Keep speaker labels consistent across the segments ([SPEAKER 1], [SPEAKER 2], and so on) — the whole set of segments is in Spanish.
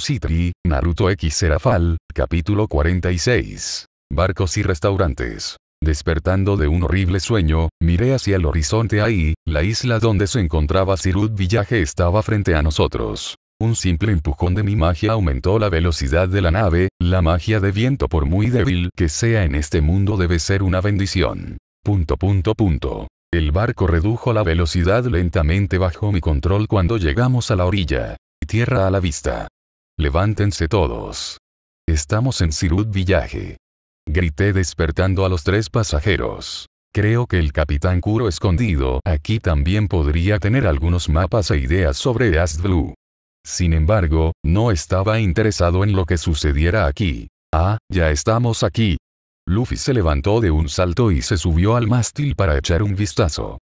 [SPEAKER 1] Citri, Naruto X Serafal, capítulo 46. Barcos y restaurantes. Despertando de un horrible sueño, miré hacia el horizonte ahí, la isla donde se encontraba Sirut Village estaba frente a nosotros. Un simple empujón de mi magia aumentó la velocidad de la nave, la magia de viento por muy débil que sea en este mundo debe ser una bendición. Punto punto punto. El barco redujo la velocidad lentamente bajo mi control cuando llegamos a la orilla. Tierra a la vista. Levántense todos. Estamos en Sirut Village. Grité despertando a los tres pasajeros. Creo que el capitán Kuro escondido aquí también podría tener algunos mapas e ideas sobre As Sin embargo, no estaba interesado en lo que sucediera aquí. Ah, ya estamos aquí. Luffy se levantó de un salto y se subió al mástil para echar un vistazo.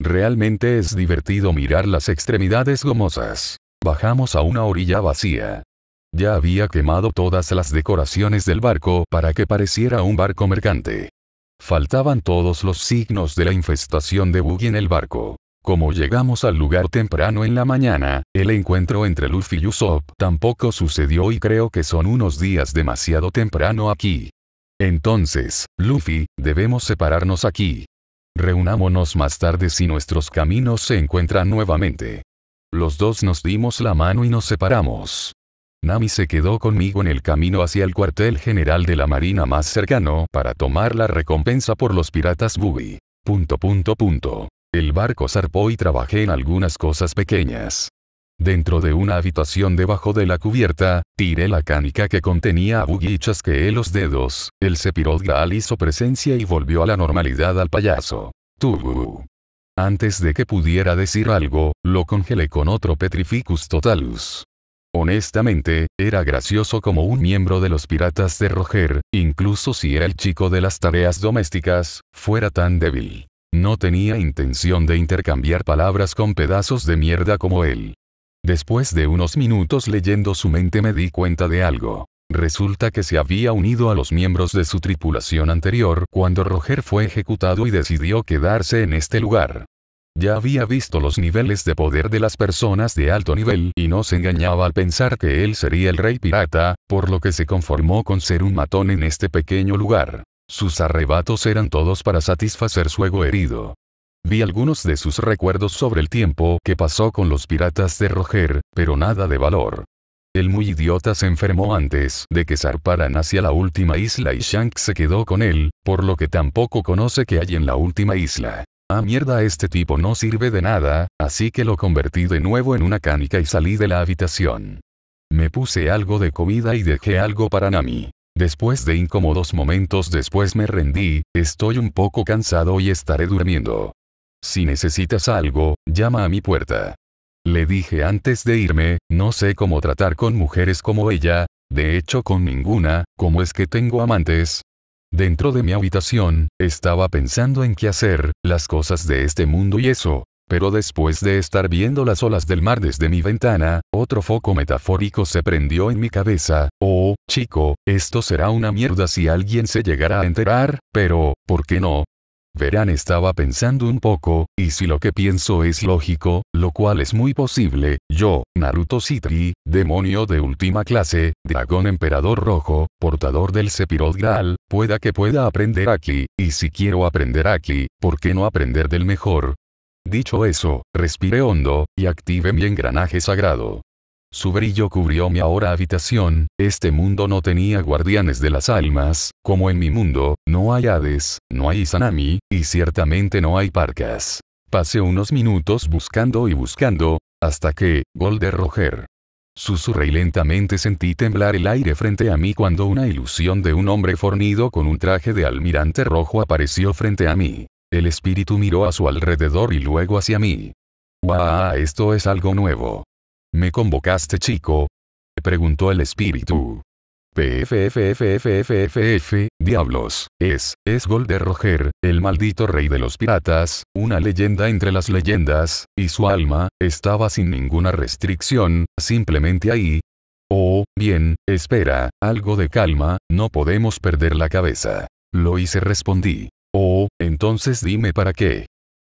[SPEAKER 1] Realmente es divertido mirar las extremidades gomosas. Bajamos a una orilla vacía. Ya había quemado todas las decoraciones del barco para que pareciera un barco mercante. Faltaban todos los signos de la infestación de Buggy en el barco. Como llegamos al lugar temprano en la mañana, el encuentro entre Luffy y Usopp tampoco sucedió y creo que son unos días demasiado temprano aquí. Entonces, Luffy, debemos separarnos aquí. Reunámonos más tarde si nuestros caminos se encuentran nuevamente. Los dos nos dimos la mano y nos separamos. Nami se quedó conmigo en el camino hacia el cuartel general de la marina más cercano para tomar la recompensa por los piratas Buggy. Punto punto El barco zarpó y trabajé en algunas cosas pequeñas. Dentro de una habitación debajo de la cubierta, tiré la canica que contenía a Buggy y chasqueé los dedos. El la al hizo presencia y volvió a la normalidad al payaso. Tú. Antes de que pudiera decir algo, lo congelé con otro Petrificus Totalus. Honestamente, era gracioso como un miembro de los piratas de Roger, incluso si era el chico de las tareas domésticas, fuera tan débil. No tenía intención de intercambiar palabras con pedazos de mierda como él. Después de unos minutos leyendo su mente me di cuenta de algo. Resulta que se había unido a los miembros de su tripulación anterior cuando Roger fue ejecutado y decidió quedarse en este lugar. Ya había visto los niveles de poder de las personas de alto nivel y no se engañaba al pensar que él sería el rey pirata, por lo que se conformó con ser un matón en este pequeño lugar. Sus arrebatos eran todos para satisfacer su ego herido. Vi algunos de sus recuerdos sobre el tiempo que pasó con los piratas de Roger, pero nada de valor. El muy idiota se enfermó antes de que zarparan hacia la última isla y Shank se quedó con él, por lo que tampoco conoce qué hay en la última isla. Ah mierda este tipo no sirve de nada, así que lo convertí de nuevo en una canica y salí de la habitación. Me puse algo de comida y dejé algo para Nami. Después de incómodos momentos después me rendí, estoy un poco cansado y estaré durmiendo. Si necesitas algo, llama a mi puerta. Le dije antes de irme, no sé cómo tratar con mujeres como ella, de hecho con ninguna, como es que tengo amantes, Dentro de mi habitación, estaba pensando en qué hacer, las cosas de este mundo y eso. Pero después de estar viendo las olas del mar desde mi ventana, otro foco metafórico se prendió en mi cabeza. Oh, chico, esto será una mierda si alguien se llegara a enterar, pero, ¿por qué no? Verán estaba pensando un poco, y si lo que pienso es lógico, lo cual es muy posible, yo, Naruto Citri, demonio de última clase, dragón emperador rojo, portador del Sephiroth Graal, pueda que pueda aprender aquí, y si quiero aprender aquí, ¿por qué no aprender del mejor? Dicho eso, respire hondo, y active mi engranaje sagrado. Su brillo cubrió mi ahora habitación, este mundo no tenía guardianes de las almas, como en mi mundo, no hay Hades, no hay Izanami, y ciertamente no hay Parcas. Pasé unos minutos buscando y buscando, hasta que, Golder Roger. Susurré lentamente sentí temblar el aire frente a mí cuando una ilusión de un hombre fornido con un traje de almirante rojo apareció frente a mí. El espíritu miró a su alrededor y luego hacia mí. ¡Guau! Esto es algo nuevo. ¿Me convocaste chico? Preguntó el espíritu. PFFFFFFF, diablos, es, es Gol Roger, el maldito rey de los piratas, una leyenda entre las leyendas, y su alma, estaba sin ninguna restricción, simplemente ahí. Oh, bien, espera, algo de calma, no podemos perder la cabeza. Lo hice respondí. Oh, entonces dime para qué.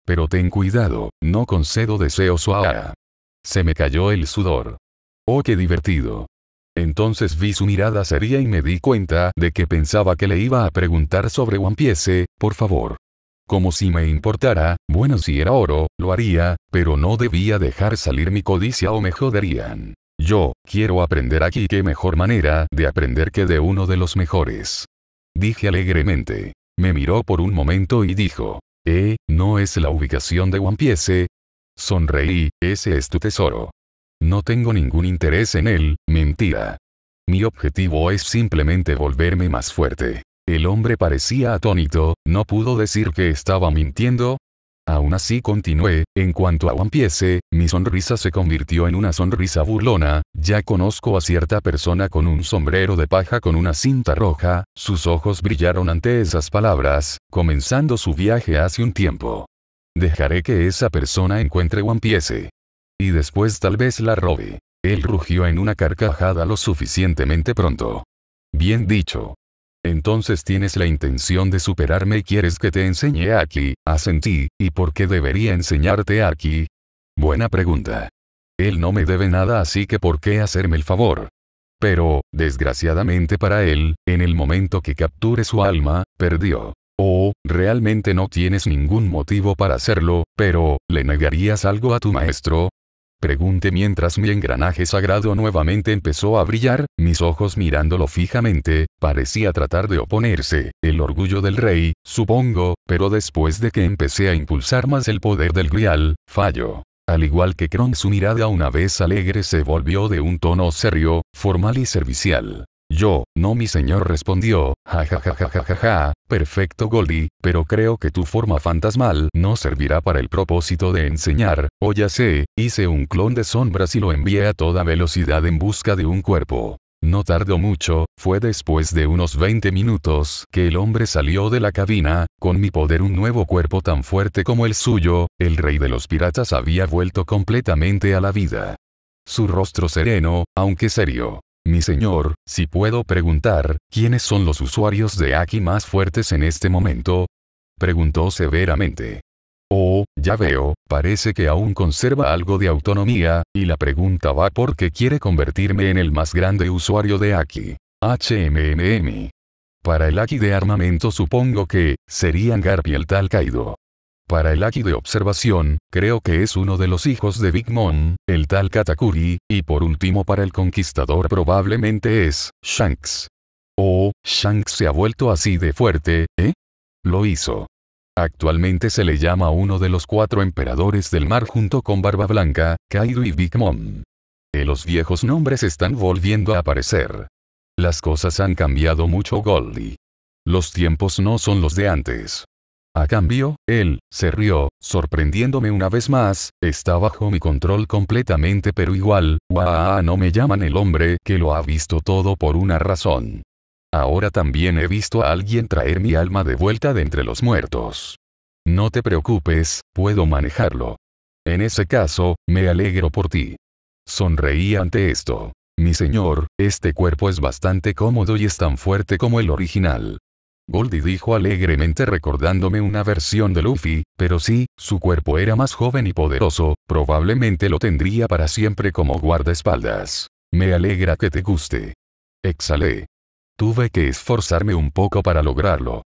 [SPEAKER 1] Pero ten cuidado, no concedo deseos a... Se me cayó el sudor. ¡Oh, qué divertido! Entonces vi su mirada seria y me di cuenta de que pensaba que le iba a preguntar sobre One Piece, por favor. Como si me importara, bueno si era oro, lo haría, pero no debía dejar salir mi codicia o me joderían. Yo, quiero aprender aquí qué mejor manera de aprender que de uno de los mejores. Dije alegremente. Me miró por un momento y dijo. Eh, no es la ubicación de One Piece, Sonreí, ese es tu tesoro. No tengo ningún interés en él, mentira. Mi objetivo es simplemente volverme más fuerte. El hombre parecía atónito, no pudo decir que estaba mintiendo. Aún así continué, en cuanto a mi sonrisa se convirtió en una sonrisa burlona, ya conozco a cierta persona con un sombrero de paja con una cinta roja, sus ojos brillaron ante esas palabras, comenzando su viaje hace un tiempo. Dejaré que esa persona encuentre One Piece. Y después tal vez la robe. Él rugió en una carcajada lo suficientemente pronto. Bien dicho. Entonces tienes la intención de superarme y quieres que te enseñe aquí, asentí, ¿y por qué debería enseñarte aquí? Buena pregunta. Él no me debe nada así que ¿por qué hacerme el favor? Pero, desgraciadamente para él, en el momento que capture su alma, perdió. Oh, realmente no tienes ningún motivo para hacerlo, pero, ¿le negarías algo a tu maestro? Pregunté mientras mi engranaje sagrado nuevamente empezó a brillar, mis ojos mirándolo fijamente, parecía tratar de oponerse, el orgullo del rey, supongo, pero después de que empecé a impulsar más el poder del grial, fallo. Al igual que Kron su mirada una vez alegre se volvió de un tono serio, formal y servicial. Yo, no mi señor respondió, ja. perfecto Goldie, pero creo que tu forma fantasmal no servirá para el propósito de enseñar, o oh, ya sé, hice un clon de sombras y lo envié a toda velocidad en busca de un cuerpo. No tardó mucho, fue después de unos 20 minutos que el hombre salió de la cabina, con mi poder un nuevo cuerpo tan fuerte como el suyo, el rey de los piratas había vuelto completamente a la vida. Su rostro sereno, aunque serio, mi señor, si puedo preguntar, ¿quiénes son los usuarios de Aki más fuertes en este momento? Preguntó severamente. Oh, ya veo, parece que aún conserva algo de autonomía, y la pregunta va porque quiere convertirme en el más grande usuario de Aki. HMMM. Para el Aki de armamento supongo que, serían Garpi el tal Kaido. Para el aquí de observación, creo que es uno de los hijos de Big Mom, el tal Katakuri, y por último para el conquistador probablemente es, Shanks. Oh, Shanks se ha vuelto así de fuerte, ¿eh? Lo hizo. Actualmente se le llama uno de los cuatro emperadores del mar junto con Barba Blanca, Kaido y Big Mom. Eh, los viejos nombres están volviendo a aparecer. Las cosas han cambiado mucho Goldie. Los tiempos no son los de antes. A cambio, él, se rió, sorprendiéndome una vez más, está bajo mi control completamente pero igual, ¡guau! no me llaman el hombre que lo ha visto todo por una razón. Ahora también he visto a alguien traer mi alma de vuelta de entre los muertos. No te preocupes, puedo manejarlo. En ese caso, me alegro por ti. Sonreí ante esto. Mi señor, este cuerpo es bastante cómodo y es tan fuerte como el original. Goldie dijo alegremente recordándome una versión de Luffy, pero sí, su cuerpo era más joven y poderoso, probablemente lo tendría para siempre como guardaespaldas. Me alegra que te guste. Exhalé. Tuve que esforzarme un poco para lograrlo.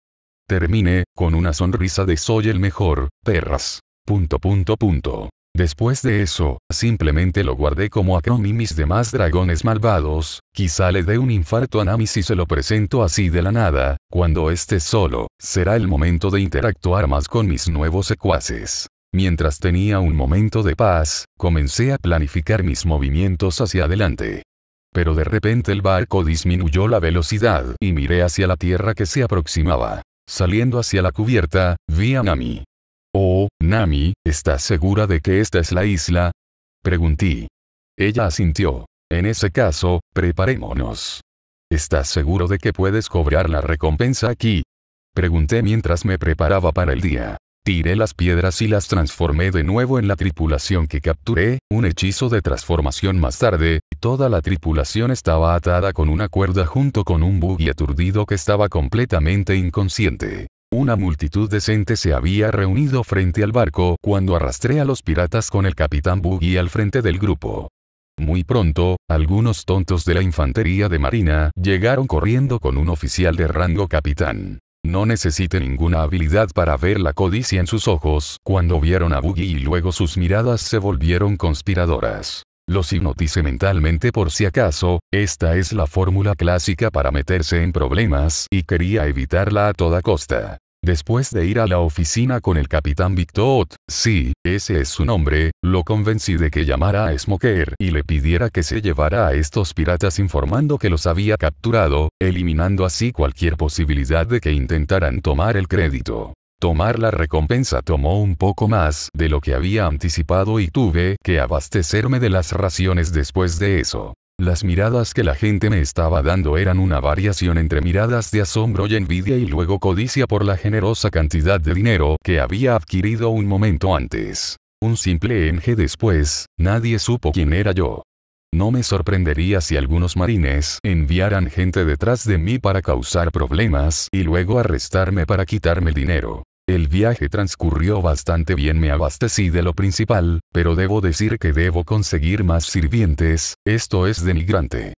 [SPEAKER 1] Terminé, con una sonrisa de soy el mejor, perras. Punto punto punto. Después de eso, simplemente lo guardé como Akron y mis demás dragones malvados, quizá le dé un infarto a Nami si se lo presento así de la nada, cuando esté solo, será el momento de interactuar más con mis nuevos secuaces. Mientras tenía un momento de paz, comencé a planificar mis movimientos hacia adelante. Pero de repente el barco disminuyó la velocidad y miré hacia la tierra que se aproximaba. Saliendo hacia la cubierta, vi a Nami. Nami, ¿estás segura de que esta es la isla? Pregunté. Ella asintió. En ese caso, preparémonos. ¿Estás seguro de que puedes cobrar la recompensa aquí? Pregunté mientras me preparaba para el día. Tiré las piedras y las transformé de nuevo en la tripulación que capturé, un hechizo de transformación más tarde, toda la tripulación estaba atada con una cuerda junto con un bug aturdido que estaba completamente inconsciente. Una multitud decente se había reunido frente al barco cuando arrastré a los piratas con el capitán Buggy al frente del grupo. Muy pronto, algunos tontos de la infantería de marina llegaron corriendo con un oficial de rango capitán. No necesite ninguna habilidad para ver la codicia en sus ojos cuando vieron a Buggy y luego sus miradas se volvieron conspiradoras. Los hipnotice mentalmente por si acaso, esta es la fórmula clásica para meterse en problemas y quería evitarla a toda costa. Después de ir a la oficina con el capitán Victor, sí, ese es su nombre, lo convencí de que llamara a Smoker y le pidiera que se llevara a estos piratas informando que los había capturado, eliminando así cualquier posibilidad de que intentaran tomar el crédito. Tomar la recompensa tomó un poco más de lo que había anticipado y tuve que abastecerme de las raciones después de eso. Las miradas que la gente me estaba dando eran una variación entre miradas de asombro y envidia y luego codicia por la generosa cantidad de dinero que había adquirido un momento antes. Un simple enje después, nadie supo quién era yo. No me sorprendería si algunos marines enviaran gente detrás de mí para causar problemas y luego arrestarme para quitarme el dinero. El viaje transcurrió bastante bien me abastecí de lo principal, pero debo decir que debo conseguir más sirvientes, esto es denigrante.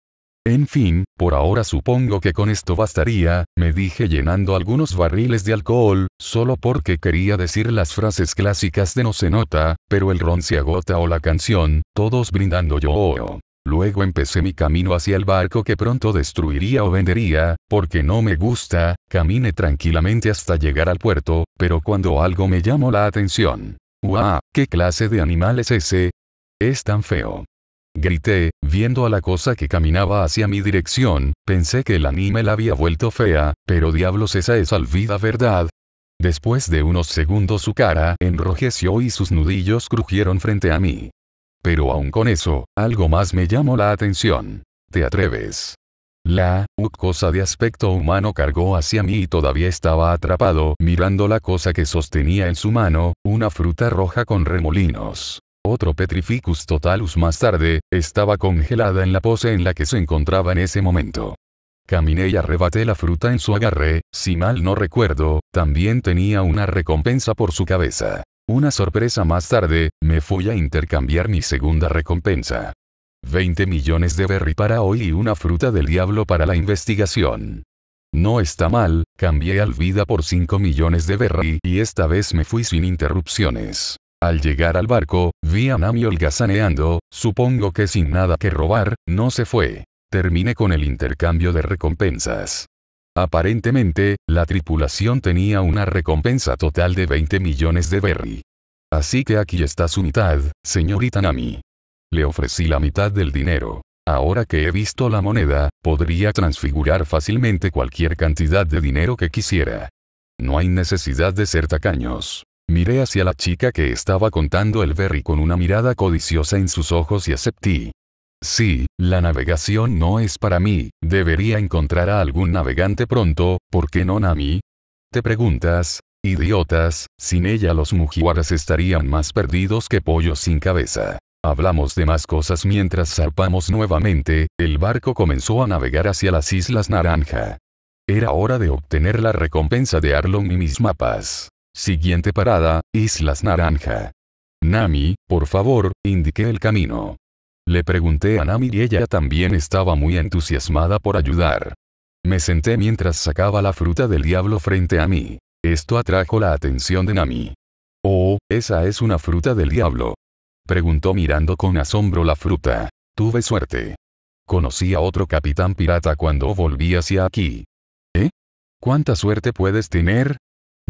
[SPEAKER 1] En fin, por ahora supongo que con esto bastaría, me dije llenando algunos barriles de alcohol, solo porque quería decir las frases clásicas de no se nota, pero el ron se agota o la canción, todos brindando yo. Luego empecé mi camino hacia el barco que pronto destruiría o vendería, porque no me gusta, caminé tranquilamente hasta llegar al puerto, pero cuando algo me llamó la atención. ¡Guau! ¿Qué clase de animal es ese? Es tan feo. Grité, viendo a la cosa que caminaba hacia mi dirección, pensé que el anime la había vuelto fea, pero diablos esa es vida, verdad. Después de unos segundos su cara enrojeció y sus nudillos crujieron frente a mí. Pero aún con eso, algo más me llamó la atención. ¿Te atreves? La cosa de aspecto humano cargó hacia mí y todavía estaba atrapado mirando la cosa que sostenía en su mano, una fruta roja con remolinos. Otro Petrificus totalus más tarde, estaba congelada en la pose en la que se encontraba en ese momento. Caminé y arrebaté la fruta en su agarre, si mal no recuerdo, también tenía una recompensa por su cabeza. Una sorpresa más tarde, me fui a intercambiar mi segunda recompensa. 20 millones de berry para hoy y una fruta del diablo para la investigación. No está mal, cambié al vida por 5 millones de berry y esta vez me fui sin interrupciones. Al llegar al barco, vi a Nami holgazaneando, supongo que sin nada que robar, no se fue. Terminé con el intercambio de recompensas. Aparentemente, la tripulación tenía una recompensa total de 20 millones de berry. Así que aquí está su mitad, señorita Nami. Le ofrecí la mitad del dinero. Ahora que he visto la moneda, podría transfigurar fácilmente cualquier cantidad de dinero que quisiera. No hay necesidad de ser tacaños. Miré hacia la chica que estaba contando el berry con una mirada codiciosa en sus ojos y acepté. Sí, la navegación no es para mí, debería encontrar a algún navegante pronto, ¿por qué no Nami? Te preguntas, idiotas, sin ella los mujiwaras estarían más perdidos que pollos sin cabeza. Hablamos de más cosas mientras zarpamos nuevamente, el barco comenzó a navegar hacia las Islas Naranja. Era hora de obtener la recompensa de Arlong y mis mapas. Siguiente parada, Islas Naranja. Nami, por favor, indique el camino. Le pregunté a Nami y ella también estaba muy entusiasmada por ayudar. Me senté mientras sacaba la fruta del diablo frente a mí. Esto atrajo la atención de Nami. Oh, esa es una fruta del diablo. Preguntó mirando con asombro la fruta. Tuve suerte. Conocí a otro capitán pirata cuando volví hacia aquí. ¿Eh? ¿Cuánta suerte puedes tener?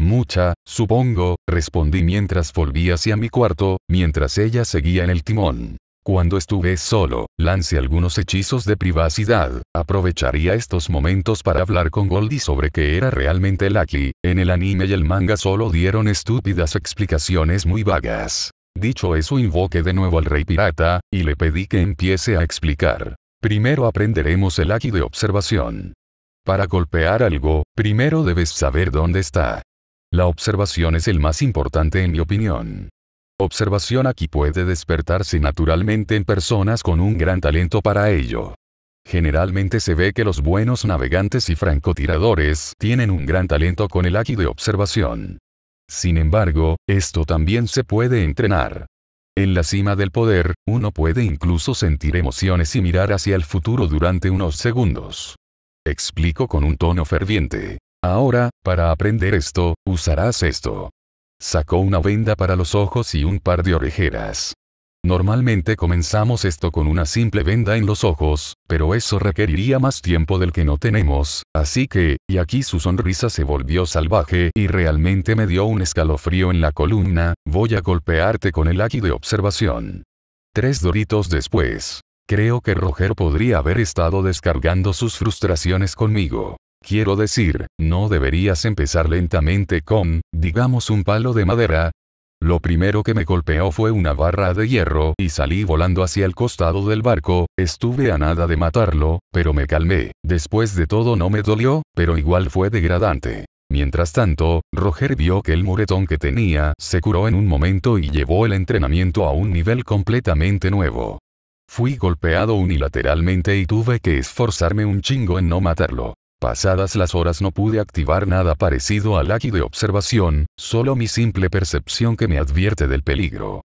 [SPEAKER 1] Mucha, supongo, respondí mientras volví hacia mi cuarto, mientras ella seguía en el timón. Cuando estuve solo, lancé algunos hechizos de privacidad, aprovecharía estos momentos para hablar con Goldie sobre qué era realmente Lucky, en el anime y el manga solo dieron estúpidas explicaciones muy vagas. Dicho eso invoqué de nuevo al rey pirata, y le pedí que empiece a explicar. Primero aprenderemos el Aki de observación. Para golpear algo, primero debes saber dónde está. La observación es el más importante en mi opinión. Observación aquí puede despertarse naturalmente en personas con un gran talento para ello. Generalmente se ve que los buenos navegantes y francotiradores tienen un gran talento con el aquí de observación. Sin embargo, esto también se puede entrenar. En la cima del poder, uno puede incluso sentir emociones y mirar hacia el futuro durante unos segundos. Explico con un tono ferviente. Ahora, para aprender esto, usarás esto. Sacó una venda para los ojos y un par de orejeras. Normalmente comenzamos esto con una simple venda en los ojos, pero eso requeriría más tiempo del que no tenemos, así que, y aquí su sonrisa se volvió salvaje y realmente me dio un escalofrío en la columna, voy a golpearte con el aquí de observación. Tres doritos después. Creo que Roger podría haber estado descargando sus frustraciones conmigo. Quiero decir, ¿no deberías empezar lentamente con, digamos, un palo de madera? Lo primero que me golpeó fue una barra de hierro y salí volando hacia el costado del barco, estuve a nada de matarlo, pero me calmé, después de todo no me dolió, pero igual fue degradante. Mientras tanto, Roger vio que el moretón que tenía se curó en un momento y llevó el entrenamiento a un nivel completamente nuevo. Fui golpeado unilateralmente y tuve que esforzarme un chingo en no matarlo. Pasadas las horas no pude activar nada parecido al aquí de observación, solo mi simple percepción que me advierte del peligro.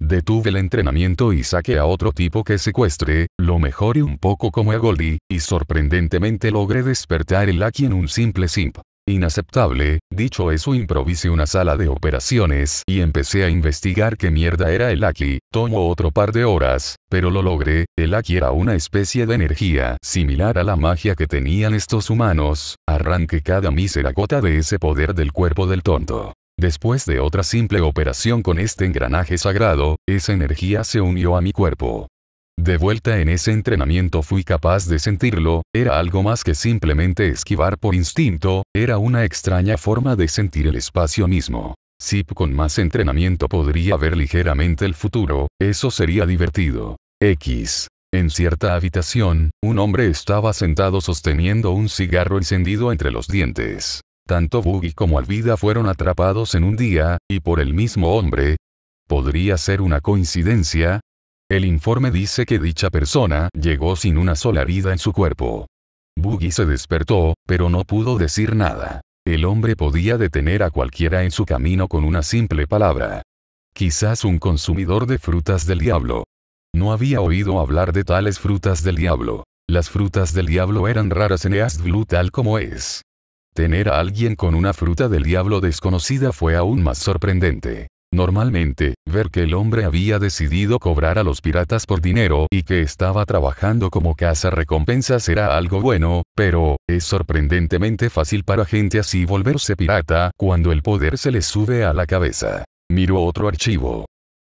[SPEAKER 1] Detuve el entrenamiento y saqué a otro tipo que secuestre, lo mejoré un poco como a Goldie, y sorprendentemente logré despertar el Aki en un simple simp. Inaceptable, dicho eso improvisé una sala de operaciones y empecé a investigar qué mierda era el Aki. Tomó otro par de horas, pero lo logré, el Aki era una especie de energía similar a la magia que tenían estos humanos, Arranqué cada mísera gota de ese poder del cuerpo del tonto. Después de otra simple operación con este engranaje sagrado, esa energía se unió a mi cuerpo. De vuelta en ese entrenamiento fui capaz de sentirlo, era algo más que simplemente esquivar por instinto, era una extraña forma de sentir el espacio mismo. Zip con más entrenamiento podría ver ligeramente el futuro, eso sería divertido. X. En cierta habitación, un hombre estaba sentado sosteniendo un cigarro encendido entre los dientes. Tanto Boogie como Alvida fueron atrapados en un día, y por el mismo hombre. ¿Podría ser una coincidencia? El informe dice que dicha persona llegó sin una sola vida en su cuerpo. Buggy se despertó, pero no pudo decir nada. El hombre podía detener a cualquiera en su camino con una simple palabra. Quizás un consumidor de frutas del diablo. No había oído hablar de tales frutas del diablo. Las frutas del diablo eran raras en East Blue tal como es. Tener a alguien con una fruta del diablo desconocida fue aún más sorprendente. Normalmente, ver que el hombre había decidido cobrar a los piratas por dinero y que estaba trabajando como caza recompensas era algo bueno, pero, es sorprendentemente fácil para gente así volverse pirata cuando el poder se le sube a la cabeza. Miró otro archivo.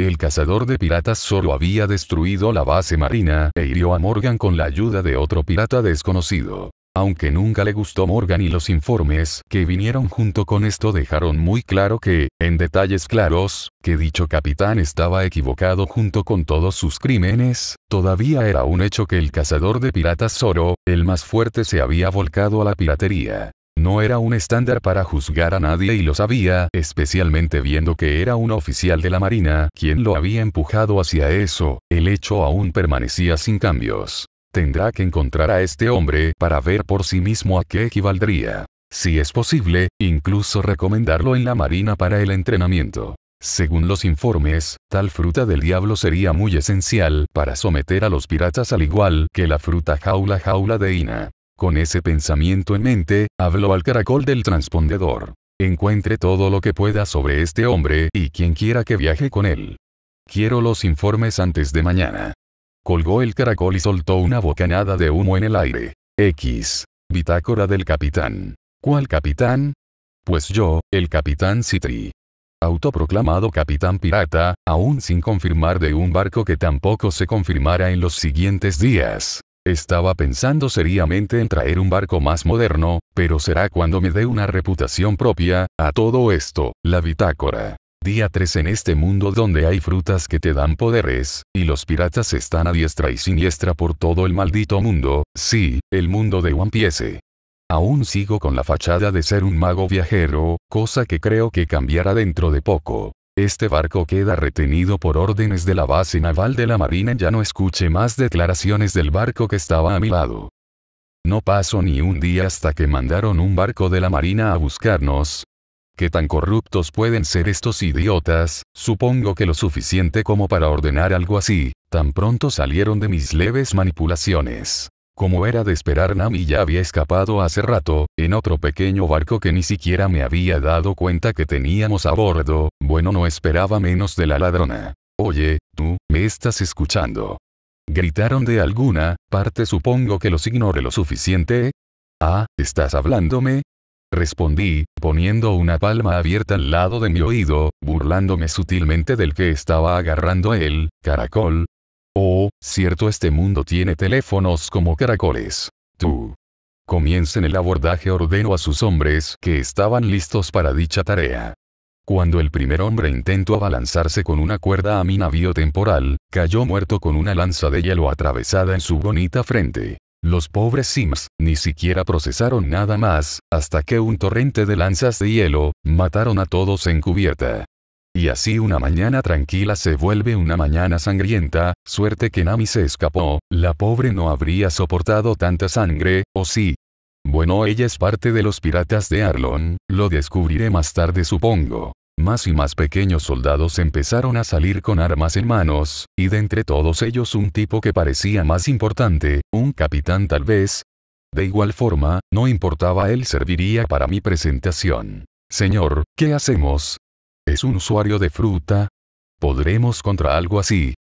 [SPEAKER 1] El cazador de piratas solo había destruido la base marina e hirió a Morgan con la ayuda de otro pirata desconocido. Aunque nunca le gustó Morgan y los informes que vinieron junto con esto dejaron muy claro que, en detalles claros, que dicho capitán estaba equivocado junto con todos sus crímenes, todavía era un hecho que el cazador de piratas Zoro, el más fuerte se había volcado a la piratería. No era un estándar para juzgar a nadie y lo sabía, especialmente viendo que era un oficial de la Marina quien lo había empujado hacia eso, el hecho aún permanecía sin cambios tendrá que encontrar a este hombre para ver por sí mismo a qué equivaldría. Si es posible, incluso recomendarlo en la marina para el entrenamiento. Según los informes, tal fruta del diablo sería muy esencial para someter a los piratas al igual que la fruta jaula jaula de Ina. Con ese pensamiento en mente, habló al caracol del transpondedor. Encuentre todo lo que pueda sobre este hombre y quien quiera que viaje con él. Quiero los informes antes de mañana. Colgó el caracol y soltó una bocanada de humo en el aire. X. Bitácora del capitán. ¿Cuál capitán? Pues yo, el capitán Citri. Autoproclamado capitán pirata, aún sin confirmar de un barco que tampoco se confirmara en los siguientes días. Estaba pensando seriamente en traer un barco más moderno, pero será cuando me dé una reputación propia, a todo esto, la bitácora. Día 3 en este mundo donde hay frutas que te dan poderes, y los piratas están a diestra y siniestra por todo el maldito mundo, sí, el mundo de One Piece. Aún sigo con la fachada de ser un mago viajero, cosa que creo que cambiará dentro de poco. Este barco queda retenido por órdenes de la base naval de la marina ya no escuché más declaraciones del barco que estaba a mi lado. No pasó ni un día hasta que mandaron un barco de la marina a buscarnos, ¿Qué tan corruptos pueden ser estos idiotas? Supongo que lo suficiente como para ordenar algo así. Tan pronto salieron de mis leves manipulaciones. Como era de esperar, Nami ya había escapado hace rato, en otro pequeño barco que ni siquiera me había dado cuenta que teníamos a bordo, bueno no esperaba menos de la ladrona. Oye, tú, ¿me estás escuchando? Gritaron de alguna parte, supongo que los ignore lo suficiente. Ah, ¿estás hablándome? respondí, poniendo una palma abierta al lado de mi oído, burlándome sutilmente del que estaba agarrando él caracol. Oh, cierto este mundo tiene teléfonos como caracoles. Tú. Comiencen el abordaje ordeno a sus hombres que estaban listos para dicha tarea. Cuando el primer hombre intentó abalanzarse con una cuerda a mi navío temporal, cayó muerto con una lanza de hielo atravesada en su bonita frente. Los pobres Sims ni siquiera procesaron nada más, hasta que un torrente de lanzas de hielo mataron a todos en cubierta. Y así una mañana tranquila se vuelve una mañana sangrienta, suerte que Nami se escapó, la pobre no habría soportado tanta sangre, ¿o sí? Bueno, ella es parte de los piratas de Arlon, lo descubriré más tarde supongo. Más y más pequeños soldados empezaron a salir con armas en manos, y de entre todos ellos un tipo que parecía más importante, un capitán tal vez. De igual forma, no importaba él serviría para mi presentación. Señor, ¿qué hacemos? ¿Es un usuario de fruta? ¿Podremos contra algo así?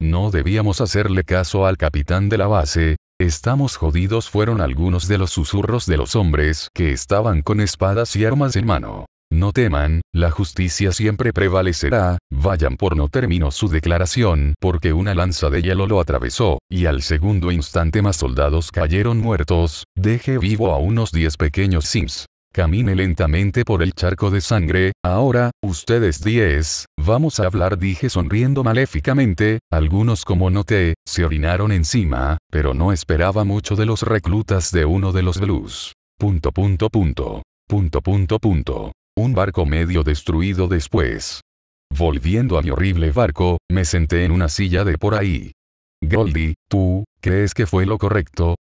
[SPEAKER 1] No debíamos hacerle caso al capitán de la base, Estamos jodidos fueron algunos de los susurros de los hombres que estaban con espadas y armas en mano. No teman, la justicia siempre prevalecerá, vayan por no terminó su declaración porque una lanza de hielo lo atravesó, y al segundo instante más soldados cayeron muertos, deje vivo a unos diez pequeños sims. Camine lentamente por el charco de sangre, ahora, ustedes 10, vamos a hablar dije sonriendo maléficamente, algunos como noté, se orinaron encima, pero no esperaba mucho de los reclutas de uno de los blues. Punto punto punto. Punto punto punto un barco medio destruido después. Volviendo a mi horrible barco, me senté en una silla de por ahí. Goldie, ¿tú, crees que fue lo correcto?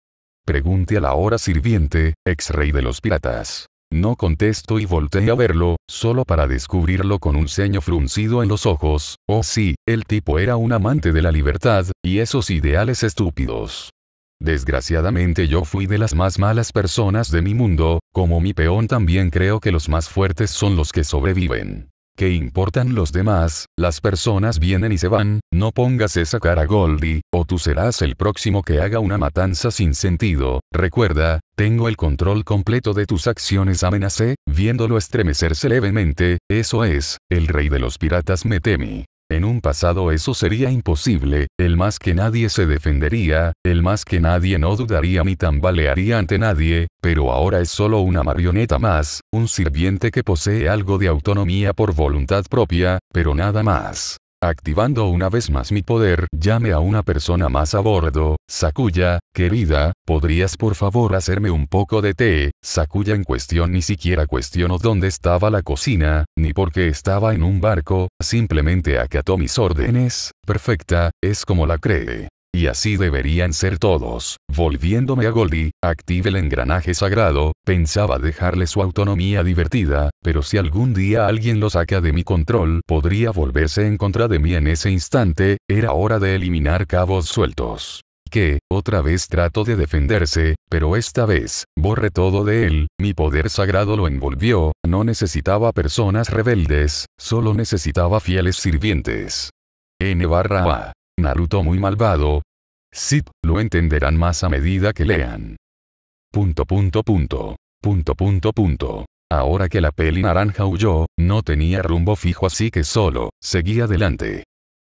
[SPEAKER 1] Pregunté a la hora sirviente, ex rey de los piratas. No contesto y volteé a verlo, solo para descubrirlo con un ceño fruncido en los ojos. Oh sí, el tipo era un amante de la libertad, y esos ideales estúpidos. Desgraciadamente yo fui de las más malas personas de mi mundo, como mi peón también creo que los más fuertes son los que sobreviven. ¿Qué importan los demás? Las personas vienen y se van, no pongas esa cara Goldie, o tú serás el próximo que haga una matanza sin sentido. Recuerda, tengo el control completo de tus acciones amenacé, viéndolo estremecerse levemente, eso es, el rey de los piratas me teme. En un pasado eso sería imposible, el más que nadie se defendería, el más que nadie no dudaría ni tambalearía ante nadie, pero ahora es solo una marioneta más, un sirviente que posee algo de autonomía por voluntad propia, pero nada más. Activando una vez más mi poder, llame a una persona más a bordo, Sakuya, querida, ¿podrías por favor hacerme un poco de té? Sakuya en cuestión ni siquiera cuestionó dónde estaba la cocina, ni por qué estaba en un barco, simplemente acató mis órdenes, perfecta, es como la cree. Y así deberían ser todos. Volviéndome a Goldie, active el engranaje sagrado, pensaba dejarle su autonomía divertida, pero si algún día alguien lo saca de mi control, podría volverse en contra de mí en ese instante, era hora de eliminar cabos sueltos que, otra vez trato de defenderse, pero esta vez, borré todo de él, mi poder sagrado lo envolvió, no necesitaba personas rebeldes, solo necesitaba fieles sirvientes. N barra A. Naruto muy malvado. Sip, lo entenderán más a medida que lean. Punto punto punto. Punto punto punto. Ahora que la peli naranja huyó, no tenía rumbo fijo así que solo, seguía adelante.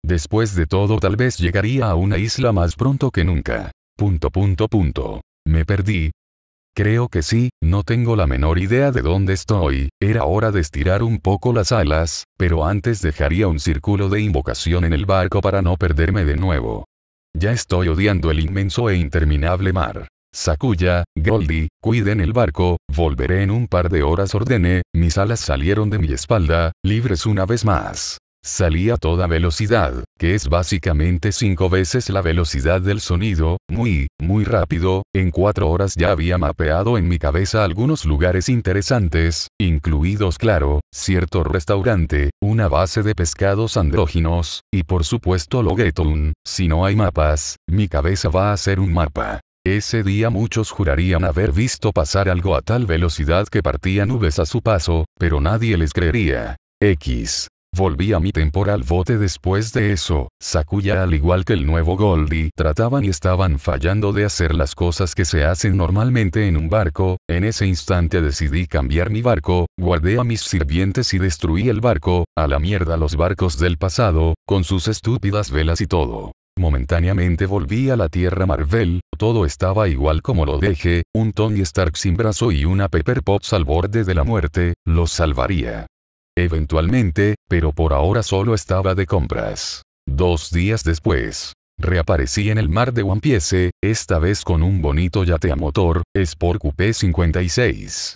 [SPEAKER 1] Después de todo tal vez llegaría a una isla más pronto que nunca. Punto punto punto. Me perdí, Creo que sí, no tengo la menor idea de dónde estoy, era hora de estirar un poco las alas, pero antes dejaría un círculo de invocación en el barco para no perderme de nuevo. Ya estoy odiando el inmenso e interminable mar. Sakuya, Goldie, cuiden el barco, volveré en un par de horas ordené, mis alas salieron de mi espalda, libres una vez más. Salí a toda velocidad, que es básicamente cinco veces la velocidad del sonido, muy, muy rápido, en cuatro horas ya había mapeado en mi cabeza algunos lugares interesantes, incluidos claro, cierto restaurante, una base de pescados andróginos, y por supuesto Logetun, si no hay mapas, mi cabeza va a ser un mapa. Ese día muchos jurarían haber visto pasar algo a tal velocidad que partían nubes a su paso, pero nadie les creería. X. Volví a mi temporal bote después de eso, Sakuya al igual que el nuevo Goldie trataban y estaban fallando de hacer las cosas que se hacen normalmente en un barco, en ese instante decidí cambiar mi barco, guardé a mis sirvientes y destruí el barco, a la mierda los barcos del pasado, con sus estúpidas velas y todo. Momentáneamente volví a la Tierra Marvel, todo estaba igual como lo dejé, un Tony Stark sin brazo y una Pepper Potts al borde de la muerte, los salvaría eventualmente, pero por ahora solo estaba de compras. Dos días después, reaparecí en el mar de One esta vez con un bonito yate a motor, Sport Coupé 56.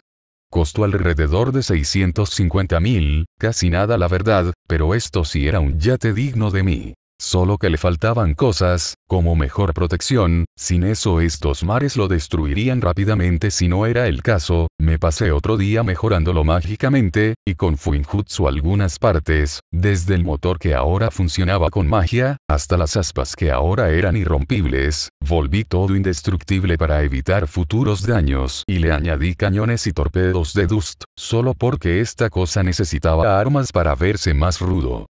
[SPEAKER 1] Costó alrededor de 650 mil, casi nada la verdad, pero esto sí era un yate digno de mí. Solo que le faltaban cosas, como mejor protección, sin eso estos mares lo destruirían rápidamente si no era el caso, me pasé otro día mejorándolo mágicamente, y con Fuinjutsu algunas partes, desde el motor que ahora funcionaba con magia, hasta las aspas que ahora eran irrompibles, volví todo indestructible para evitar futuros daños y le añadí cañones y torpedos de Dust, solo porque esta cosa necesitaba armas para verse más rudo.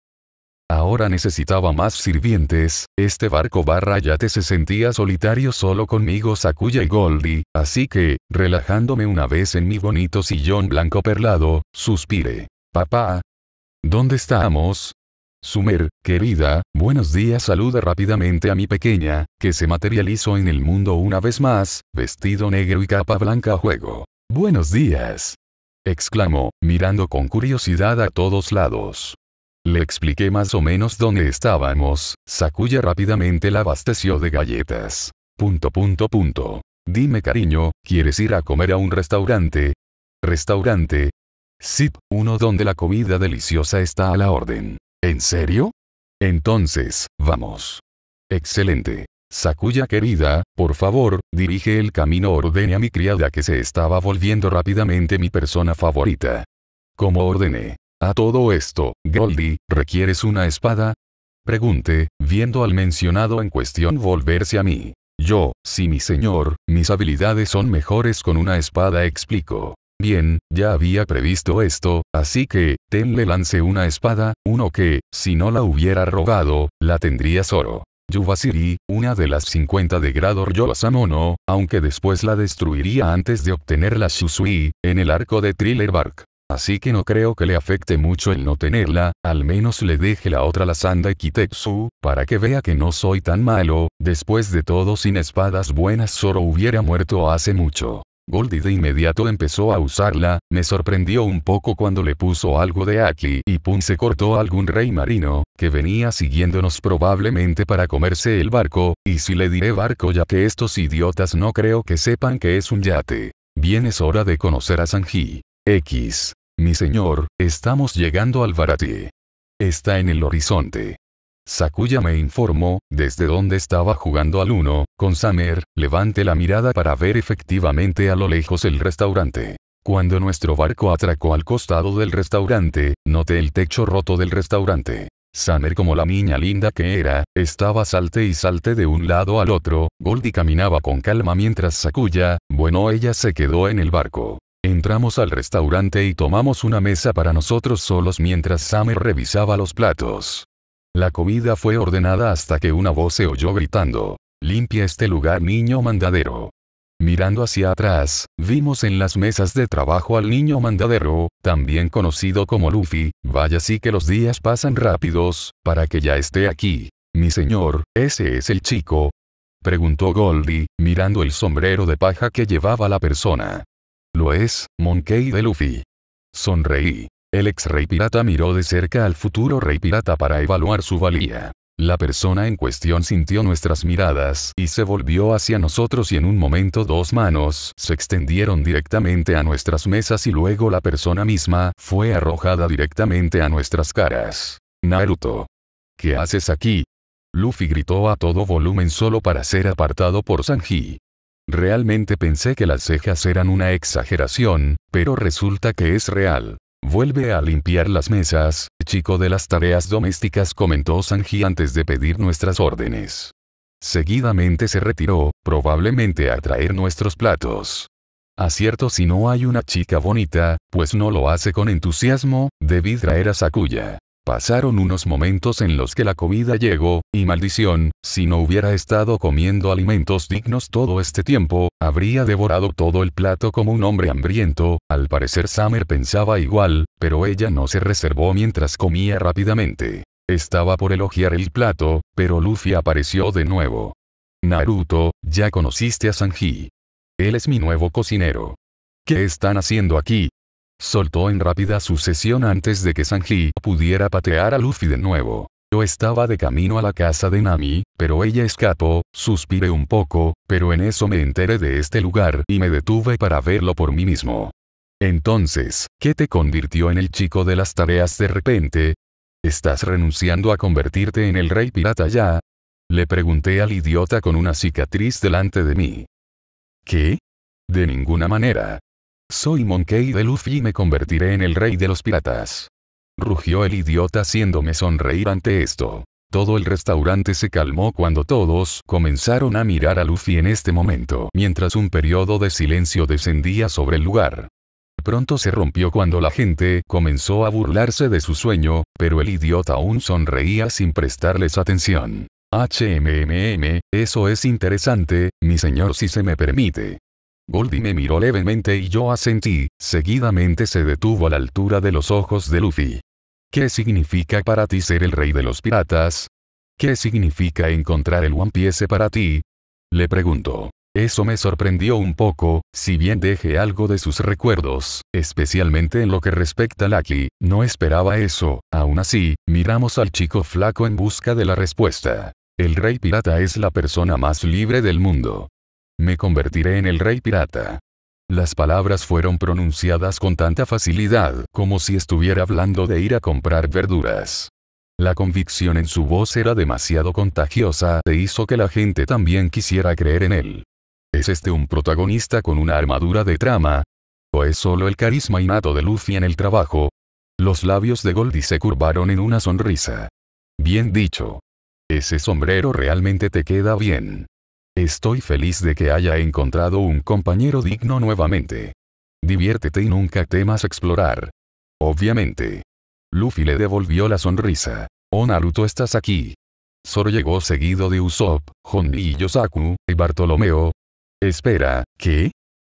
[SPEAKER 1] Ahora necesitaba más sirvientes, este barco barra ya te se sentía solitario solo conmigo Sakuya y Goldie, así que, relajándome una vez en mi bonito sillón blanco perlado, suspiré. Papá. ¿Dónde estamos? Sumer, querida, buenos días saluda rápidamente a mi pequeña, que se materializó en el mundo una vez más, vestido negro y capa blanca a juego. Buenos días. exclamó, mirando con curiosidad a todos lados. Le expliqué más o menos dónde estábamos, Sakuya rápidamente la abasteció de galletas. Punto punto punto. Dime cariño, ¿quieres ir a comer a un restaurante? ¿Restaurante? Zip uno donde la comida deliciosa está a la orden. ¿En serio? Entonces, vamos. Excelente. Sakuya querida, por favor, dirige el camino ordene a mi criada que se estaba volviendo rápidamente mi persona favorita. Como ordené, a todo esto, Goldie, ¿requieres una espada? Pregunté, viendo al mencionado en cuestión volverse a mí. Yo, sí mi señor, mis habilidades son mejores con una espada explico. Bien, ya había previsto esto, así que, Ten le lance una espada, uno que, si no la hubiera robado, la tendría solo. Yubasiri, una de las 50 de grado yubasamono aunque después la destruiría antes de obtener la Shusui, en el arco de Thriller Bark. Así que no creo que le afecte mucho el no tenerla, al menos le deje la otra la y Kitetsu, para que vea que no soy tan malo, después de todo sin espadas buenas Zoro hubiera muerto hace mucho. Goldie de inmediato empezó a usarla, me sorprendió un poco cuando le puso algo de aquí y Pun se cortó algún rey marino, que venía siguiéndonos probablemente para comerse el barco, y si le diré barco ya que estos idiotas no creo que sepan que es un yate. Bien es hora de conocer a Sanji. X. Mi señor, estamos llegando al Baratí. Está en el horizonte. Sakuya me informó, desde donde estaba jugando al uno, con Samer, levante la mirada para ver efectivamente a lo lejos el restaurante. Cuando nuestro barco atracó al costado del restaurante, noté el techo roto del restaurante. Samer como la niña linda que era, estaba salte y salte de un lado al otro, Goldie caminaba con calma mientras Sakuya, bueno ella se quedó en el barco. Entramos al restaurante y tomamos una mesa para nosotros solos mientras Summer revisaba los platos. La comida fue ordenada hasta que una voz se oyó gritando, Limpia este lugar niño mandadero. Mirando hacia atrás, vimos en las mesas de trabajo al niño mandadero, también conocido como Luffy, vaya sí que los días pasan rápidos, para que ya esté aquí. Mi señor, ese es el chico. Preguntó Goldie, mirando el sombrero de paja que llevaba la persona. Lo es, Monkey de Luffy. Sonreí. El ex rey pirata miró de cerca al futuro rey pirata para evaluar su valía. La persona en cuestión sintió nuestras miradas y se volvió hacia nosotros y en un momento dos manos se extendieron directamente a nuestras mesas y luego la persona misma fue arrojada directamente a nuestras caras. Naruto. ¿Qué haces aquí? Luffy gritó a todo volumen solo para ser apartado por Sanji. Realmente pensé que las cejas eran una exageración, pero resulta que es real. Vuelve a limpiar las mesas, chico de las tareas domésticas comentó Sanji antes de pedir nuestras órdenes. Seguidamente se retiró, probablemente a traer nuestros platos. Acierto si no hay una chica bonita, pues no lo hace con entusiasmo, debí traer a Sakuya. Pasaron unos momentos en los que la comida llegó, y maldición, si no hubiera estado comiendo alimentos dignos todo este tiempo, habría devorado todo el plato como un hombre hambriento, al parecer Summer pensaba igual, pero ella no se reservó mientras comía rápidamente. Estaba por elogiar el plato, pero Luffy apareció de nuevo. Naruto, ya conociste a Sanji. Él es mi nuevo cocinero. ¿Qué están haciendo aquí? soltó en rápida sucesión antes de que Sanji pudiera patear a Luffy de nuevo. Yo estaba de camino a la casa de Nami, pero ella escapó, suspiré un poco, pero en eso me enteré de este lugar y me detuve para verlo por mí mismo. Entonces, ¿qué te convirtió en el chico de las tareas de repente? ¿Estás renunciando a convertirte en el rey pirata ya? Le pregunté al idiota con una cicatriz delante de mí. ¿Qué? De ninguna manera. Soy Monkey de Luffy y me convertiré en el rey de los piratas. Rugió el idiota haciéndome sonreír ante esto. Todo el restaurante se calmó cuando todos comenzaron a mirar a Luffy en este momento, mientras un periodo de silencio descendía sobre el lugar. Pronto se rompió cuando la gente comenzó a burlarse de su sueño, pero el idiota aún sonreía sin prestarles atención. HMMM, eso es interesante, mi señor si se me permite. Goldie me miró levemente y yo asentí, seguidamente se detuvo a la altura de los ojos de Luffy. ¿Qué significa para ti ser el rey de los piratas? ¿Qué significa encontrar el One Piece para ti? Le preguntó. Eso me sorprendió un poco, si bien dejé algo de sus recuerdos, especialmente en lo que respecta a Lucky, no esperaba eso, aún así, miramos al chico flaco en busca de la respuesta. El rey pirata es la persona más libre del mundo me convertiré en el rey pirata. Las palabras fueron pronunciadas con tanta facilidad como si estuviera hablando de ir a comprar verduras. La convicción en su voz era demasiado contagiosa e hizo que la gente también quisiera creer en él. ¿Es este un protagonista con una armadura de trama? ¿O es solo el carisma innato de Luffy en el trabajo? Los labios de Goldie se curvaron en una sonrisa. Bien dicho. Ese sombrero realmente te queda bien. Estoy feliz de que haya encontrado un compañero digno nuevamente. Diviértete y nunca temas explorar. Obviamente. Luffy le devolvió la sonrisa. Oh Naruto estás aquí. Zoro llegó seguido de Usopp, Honni y Yosaku, y Bartolomeo. Espera, ¿qué?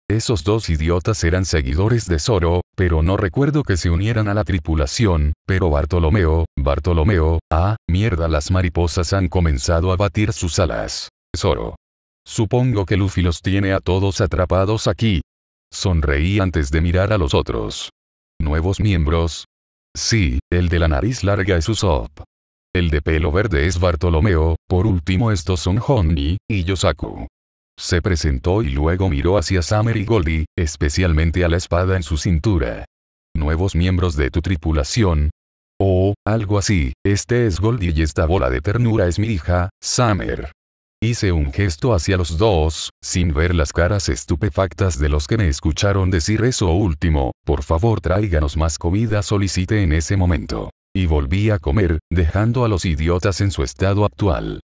[SPEAKER 1] Esos dos idiotas eran seguidores de Zoro, pero no recuerdo que se unieran a la tripulación, pero Bartolomeo, Bartolomeo, ah, mierda las mariposas han comenzado a batir sus alas. Zoro, Supongo que Luffy los tiene a todos atrapados aquí. Sonreí antes de mirar a los otros. ¿Nuevos miembros? Sí, el de la nariz larga es Usopp. El de pelo verde es Bartolomeo, por último estos son Honey, y Yosaku. Se presentó y luego miró hacia Summer y Goldie, especialmente a la espada en su cintura. ¿Nuevos miembros de tu tripulación? O, oh, algo así, este es Goldie y esta bola de ternura es mi hija, Summer. Hice un gesto hacia los dos, sin ver las caras estupefactas de los que me escucharon decir eso último, por favor tráiganos más comida solicité en ese momento. Y volví a comer, dejando a los idiotas en su estado actual.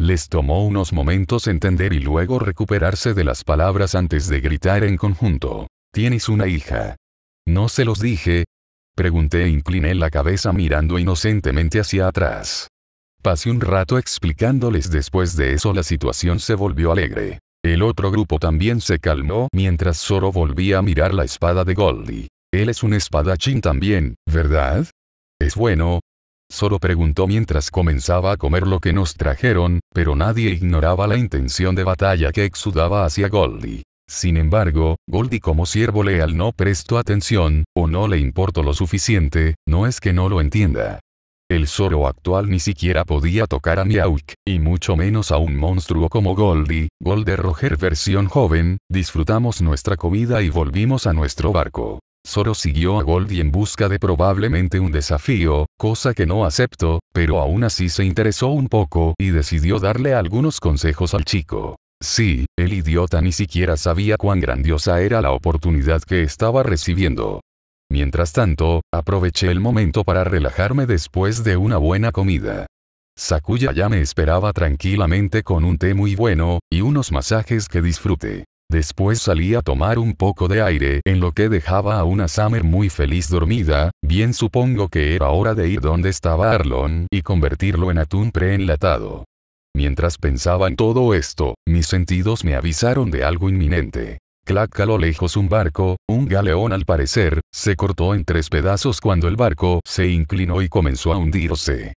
[SPEAKER 1] Les tomó unos momentos entender y luego recuperarse de las palabras antes de gritar en conjunto. Tienes una hija. ¿No se los dije? Pregunté e incliné la cabeza mirando inocentemente hacia atrás. Pasé un rato explicándoles después de eso la situación se volvió alegre. El otro grupo también se calmó mientras Zoro volvía a mirar la espada de Goldie. Él es un espadachín también, ¿verdad? Es bueno. Zoro preguntó mientras comenzaba a comer lo que nos trajeron, pero nadie ignoraba la intención de batalla que exudaba hacia Goldie. Sin embargo, Goldie como siervo leal no prestó atención, o no le importó lo suficiente, no es que no lo entienda. El Zoro actual ni siquiera podía tocar a Miauk, y mucho menos a un monstruo como Goldie, Gold de Roger versión joven, disfrutamos nuestra comida y volvimos a nuestro barco. Zoro siguió a Goldie en busca de probablemente un desafío, cosa que no aceptó, pero aún así se interesó un poco y decidió darle algunos consejos al chico. Sí, el idiota ni siquiera sabía cuán grandiosa era la oportunidad que estaba recibiendo. Mientras tanto, aproveché el momento para relajarme después de una buena comida. Sakuya ya me esperaba tranquilamente con un té muy bueno, y unos masajes que disfruté. Después salí a tomar un poco de aire, en lo que dejaba a una Summer muy feliz dormida, bien supongo que era hora de ir donde estaba Arlon y convertirlo en atún preenlatado. Mientras pensaba en todo esto, mis sentidos me avisaron de algo inminente. Clac a lo lejos un barco, un galeón al parecer, se cortó en tres pedazos cuando el barco se inclinó y comenzó a hundirse.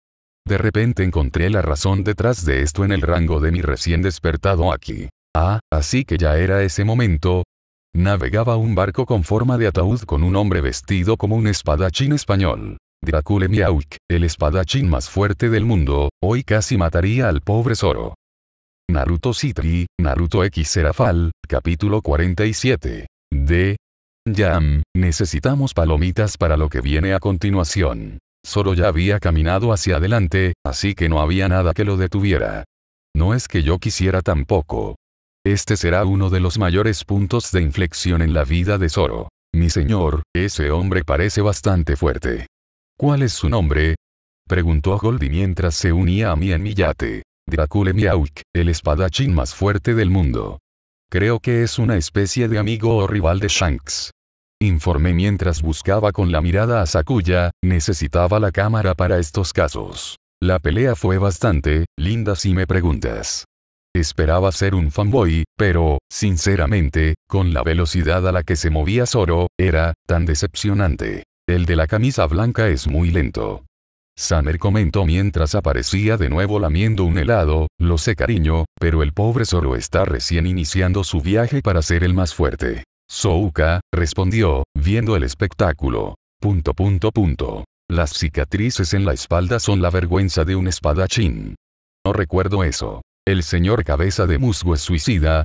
[SPEAKER 1] De repente encontré la razón detrás de esto en el rango de mi recién despertado aquí. Ah, así que ya era ese momento. Navegaba un barco con forma de ataúd con un hombre vestido como un espadachín español. Dracule Miauk, el espadachín más fuerte del mundo, hoy casi mataría al pobre Zoro. Naruto Citri, Naruto X Serafal, capítulo 47. D. Yam, necesitamos palomitas para lo que viene a continuación. Zoro ya había caminado hacia adelante, así que no había nada que lo detuviera. No es que yo quisiera tampoco. Este será uno de los mayores puntos de inflexión en la vida de Zoro. Mi señor, ese hombre parece bastante fuerte. ¿Cuál es su nombre? Preguntó Goldie mientras se unía a mí en mi yate. Dracule Miauk, el espadachín más fuerte del mundo. Creo que es una especie de amigo o rival de Shanks. Informé mientras buscaba con la mirada a Sakuya, necesitaba la cámara para estos casos. La pelea fue bastante, linda si me preguntas. Esperaba ser un fanboy, pero, sinceramente, con la velocidad a la que se movía Zoro, era, tan decepcionante. El de la camisa blanca es muy lento. Summer comentó mientras aparecía de nuevo lamiendo un helado, lo sé cariño, pero el pobre Zorro está recién iniciando su viaje para ser el más fuerte. Souka, respondió, viendo el espectáculo. Punto punto punto. Las cicatrices en la espalda son la vergüenza de un espadachín. No recuerdo eso. ¿El señor cabeza de musgo es suicida?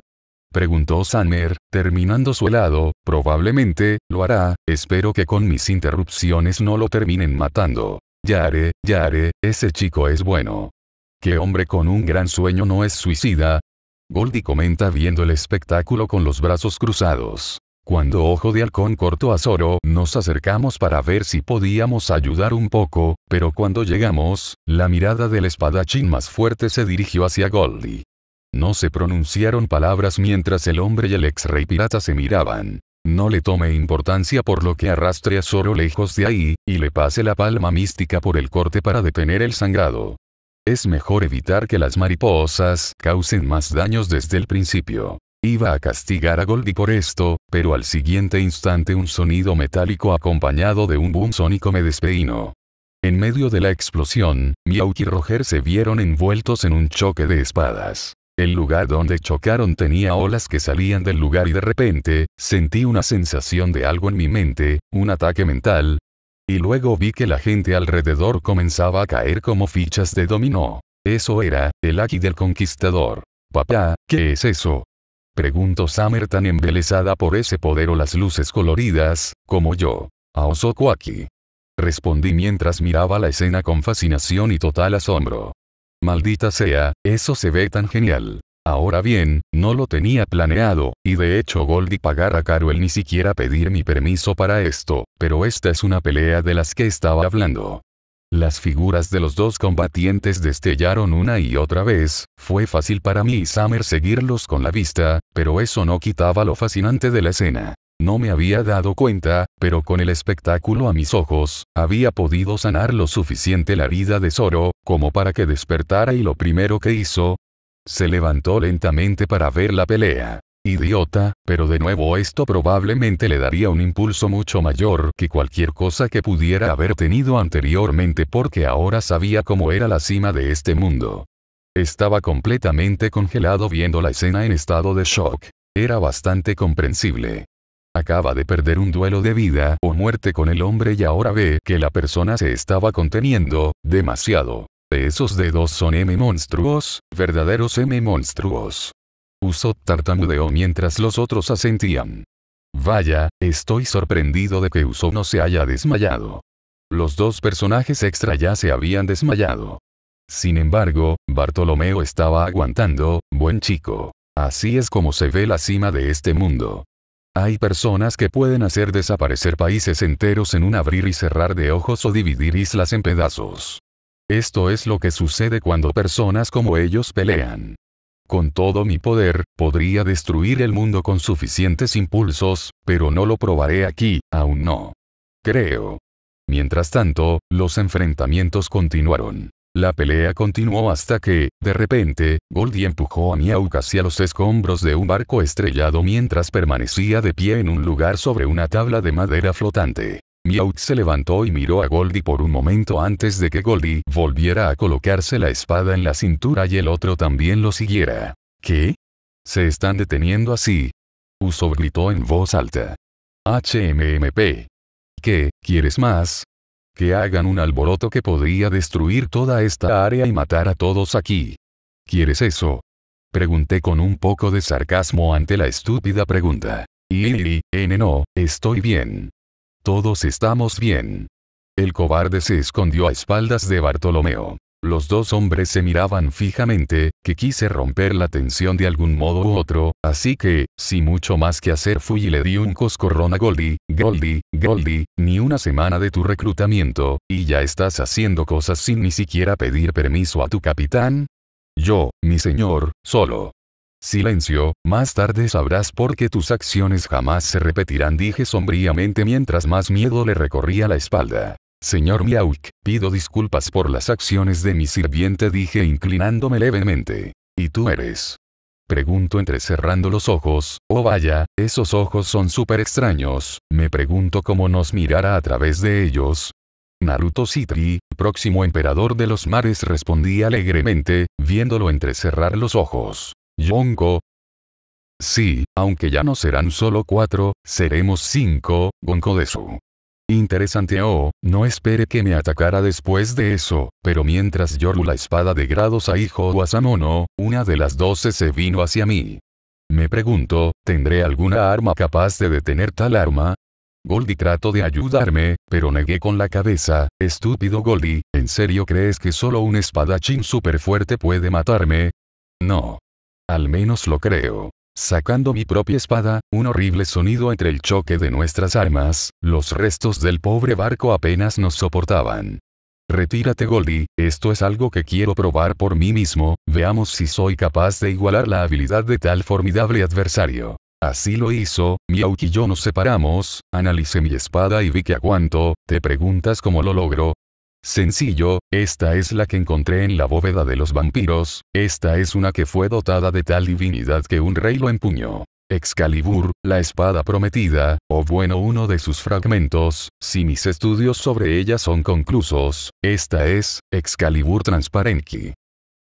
[SPEAKER 1] Preguntó Summer, terminando su helado, probablemente, lo hará, espero que con mis interrupciones no lo terminen matando. Yare, Yare, ese chico es bueno. ¿Qué hombre con un gran sueño no es suicida? Goldie comenta viendo el espectáculo con los brazos cruzados. Cuando Ojo de Halcón cortó a Zoro, nos acercamos para ver si podíamos ayudar un poco, pero cuando llegamos, la mirada del espadachín más fuerte se dirigió hacia Goldie. No se pronunciaron palabras mientras el hombre y el ex rey pirata se miraban no le tome importancia por lo que arrastre a Zoro lejos de ahí, y le pase la palma mística por el corte para detener el sangrado. Es mejor evitar que las mariposas causen más daños desde el principio. Iba a castigar a Goldie por esto, pero al siguiente instante un sonido metálico acompañado de un boom sónico me despeinó. En medio de la explosión, Miyauki y Roger se vieron envueltos en un choque de espadas. El lugar donde chocaron tenía olas que salían del lugar y de repente, sentí una sensación de algo en mi mente, un ataque mental. Y luego vi que la gente alrededor comenzaba a caer como fichas de dominó. Eso era, el aquí del conquistador. Papá, ¿qué es eso? Preguntó Summer tan embelesada por ese poder o las luces coloridas, como yo. Aosoku Aki. Respondí mientras miraba la escena con fascinación y total asombro. Maldita sea, eso se ve tan genial. Ahora bien, no lo tenía planeado, y de hecho Goldie pagara a caro ni siquiera pedir mi permiso para esto, pero esta es una pelea de las que estaba hablando. Las figuras de los dos combatientes destellaron una y otra vez, fue fácil para mí y Summer seguirlos con la vista, pero eso no quitaba lo fascinante de la escena. No me había dado cuenta, pero con el espectáculo a mis ojos, había podido sanar lo suficiente la vida de Zoro, como para que despertara y lo primero que hizo, se levantó lentamente para ver la pelea. Idiota, pero de nuevo esto probablemente le daría un impulso mucho mayor que cualquier cosa que pudiera haber tenido anteriormente porque ahora sabía cómo era la cima de este mundo. Estaba completamente congelado viendo la escena en estado de shock. Era bastante comprensible. Acaba de perder un duelo de vida o muerte con el hombre y ahora ve que la persona se estaba conteniendo, demasiado. Esos dedos son M monstruos, verdaderos M monstruos. Usó tartamudeó mientras los otros asentían. Vaya, estoy sorprendido de que Usopp no se haya desmayado. Los dos personajes extra ya se habían desmayado. Sin embargo, Bartolomeo estaba aguantando, buen chico. Así es como se ve la cima de este mundo. Hay personas que pueden hacer desaparecer países enteros en un abrir y cerrar de ojos o dividir islas en pedazos. Esto es lo que sucede cuando personas como ellos pelean. Con todo mi poder, podría destruir el mundo con suficientes impulsos, pero no lo probaré aquí, aún no. Creo. Mientras tanto, los enfrentamientos continuaron. La pelea continuó hasta que, de repente, Goldie empujó a Miauk hacia los escombros de un barco estrellado mientras permanecía de pie en un lugar sobre una tabla de madera flotante. Miauk se levantó y miró a Goldie por un momento antes de que Goldie volviera a colocarse la espada en la cintura y el otro también lo siguiera. ¿Qué? Se están deteniendo así. Uso gritó en voz alta. HMMP. ¿Qué, quieres más? que hagan un alboroto que podría destruir toda esta área y matar a todos aquí. ¿Quieres eso? Pregunté con un poco de sarcasmo ante la estúpida pregunta. Y, N no, estoy bien. Todos estamos bien. El cobarde se escondió a espaldas de Bartolomeo. Los dos hombres se miraban fijamente, que quise romper la tensión de algún modo u otro, así que, sin mucho más que hacer fui y le di un coscorrón a Goldie, Goldie, Goldie, ni una semana de tu reclutamiento, y ya estás haciendo cosas sin ni siquiera pedir permiso a tu capitán. Yo, mi señor, solo. Silencio, más tarde sabrás por qué tus acciones jamás se repetirán, dije sombríamente mientras más miedo le recorría la espalda. Señor Miauk, pido disculpas por las acciones de mi sirviente dije inclinándome levemente. ¿Y tú eres? Pregunto entrecerrando los ojos, oh vaya, esos ojos son súper extraños, me pregunto cómo nos mirará a través de ellos. Naruto Sitri, próximo emperador de los mares respondía alegremente, viéndolo entrecerrar los ojos. Yonko. Sí, aunque ya no serán solo cuatro, seremos cinco, su. Interesante oh, no espere que me atacara después de eso, pero mientras Yoru la espada de grados a hijo o samono, oh, una de las doce se vino hacia mí. Me pregunto, ¿tendré alguna arma capaz de detener tal arma? Goldie trató de ayudarme, pero negué con la cabeza, estúpido Goldie, ¿en serio crees que solo un espadachín super fuerte puede matarme? No. Al menos lo creo. Sacando mi propia espada, un horrible sonido entre el choque de nuestras armas, los restos del pobre barco apenas nos soportaban. Retírate Goldie, esto es algo que quiero probar por mí mismo, veamos si soy capaz de igualar la habilidad de tal formidable adversario. Así lo hizo, Miauki y yo nos separamos, analicé mi espada y vi que a aguanto, te preguntas cómo lo logro, Sencillo, esta es la que encontré en la bóveda de los vampiros, esta es una que fue dotada de tal divinidad que un rey lo empuñó. Excalibur, la espada prometida, o bueno uno de sus fragmentos, si mis estudios sobre ella son conclusos, esta es, Excalibur Transparenti.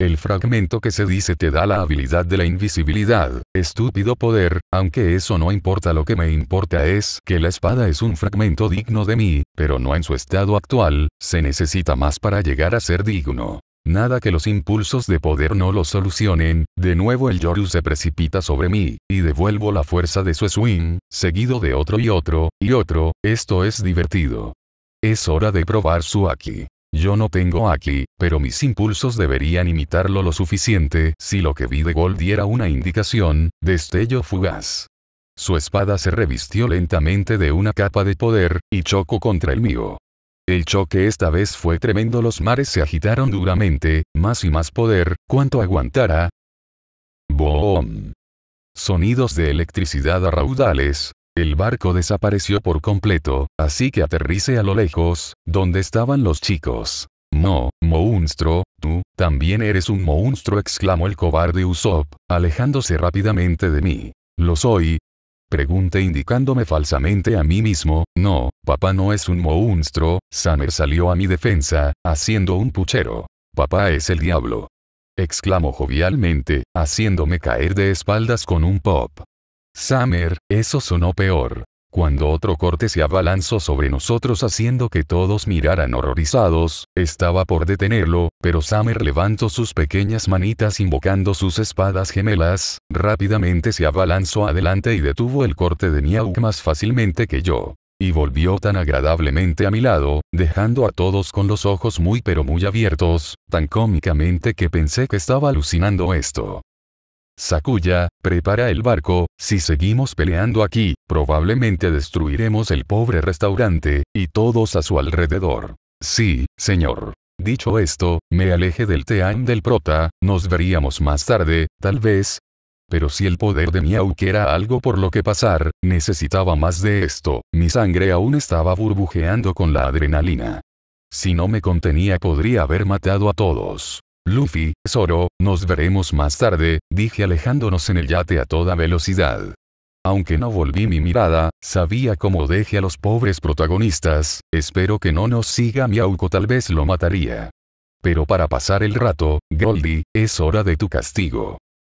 [SPEAKER 1] El fragmento que se dice te da la habilidad de la invisibilidad, estúpido poder, aunque eso no importa lo que me importa es que la espada es un fragmento digno de mí, pero no en su estado actual, se necesita más para llegar a ser digno. Nada que los impulsos de poder no lo solucionen, de nuevo el Yoru se precipita sobre mí, y devuelvo la fuerza de su swing, seguido de otro y otro, y otro, esto es divertido. Es hora de probar su aquí. Yo no tengo aquí, pero mis impulsos deberían imitarlo lo suficiente si lo que vi de Gold diera una indicación, destello fugaz. Su espada se revistió lentamente de una capa de poder, y chocó contra el mío. El choque esta vez fue tremendo, los mares se agitaron duramente, más y más poder, ¿cuánto aguantara. Boom. Sonidos de electricidad a raudales, el barco desapareció por completo, así que aterrice a lo lejos, donde estaban los chicos. No, monstruo, tú, también eres un monstruo, exclamó el cobarde Usopp, alejándose rápidamente de mí. Lo soy. Pregunté indicándome falsamente a mí mismo, no, papá no es un monstruo, Summer salió a mi defensa, haciendo un puchero. Papá es el diablo. Exclamó jovialmente, haciéndome caer de espaldas con un pop. Summer, eso sonó peor. Cuando otro corte se abalanzó sobre nosotros haciendo que todos miraran horrorizados, estaba por detenerlo, pero Summer levantó sus pequeñas manitas invocando sus espadas gemelas, rápidamente se abalanzó adelante y detuvo el corte de Niauk más fácilmente que yo. Y volvió tan agradablemente a mi lado, dejando a todos con los ojos muy pero muy abiertos, tan cómicamente que pensé que estaba alucinando esto. Sakuya, prepara el barco, si seguimos peleando aquí, probablemente destruiremos el pobre restaurante, y todos a su alrededor. Sí, señor. Dicho esto, me aleje del Team del prota, nos veríamos más tarde, tal vez. Pero si el poder de Miauk era algo por lo que pasar, necesitaba más de esto, mi sangre aún estaba burbujeando con la adrenalina. Si no me contenía podría haber matado a todos. Luffy, Zoro, nos veremos más tarde, dije alejándonos en el yate a toda velocidad. Aunque no volví mi mirada, sabía cómo dejé a los pobres protagonistas, espero que no nos siga mi auco tal vez lo mataría. Pero para pasar el rato, Goldie, es hora de tu castigo.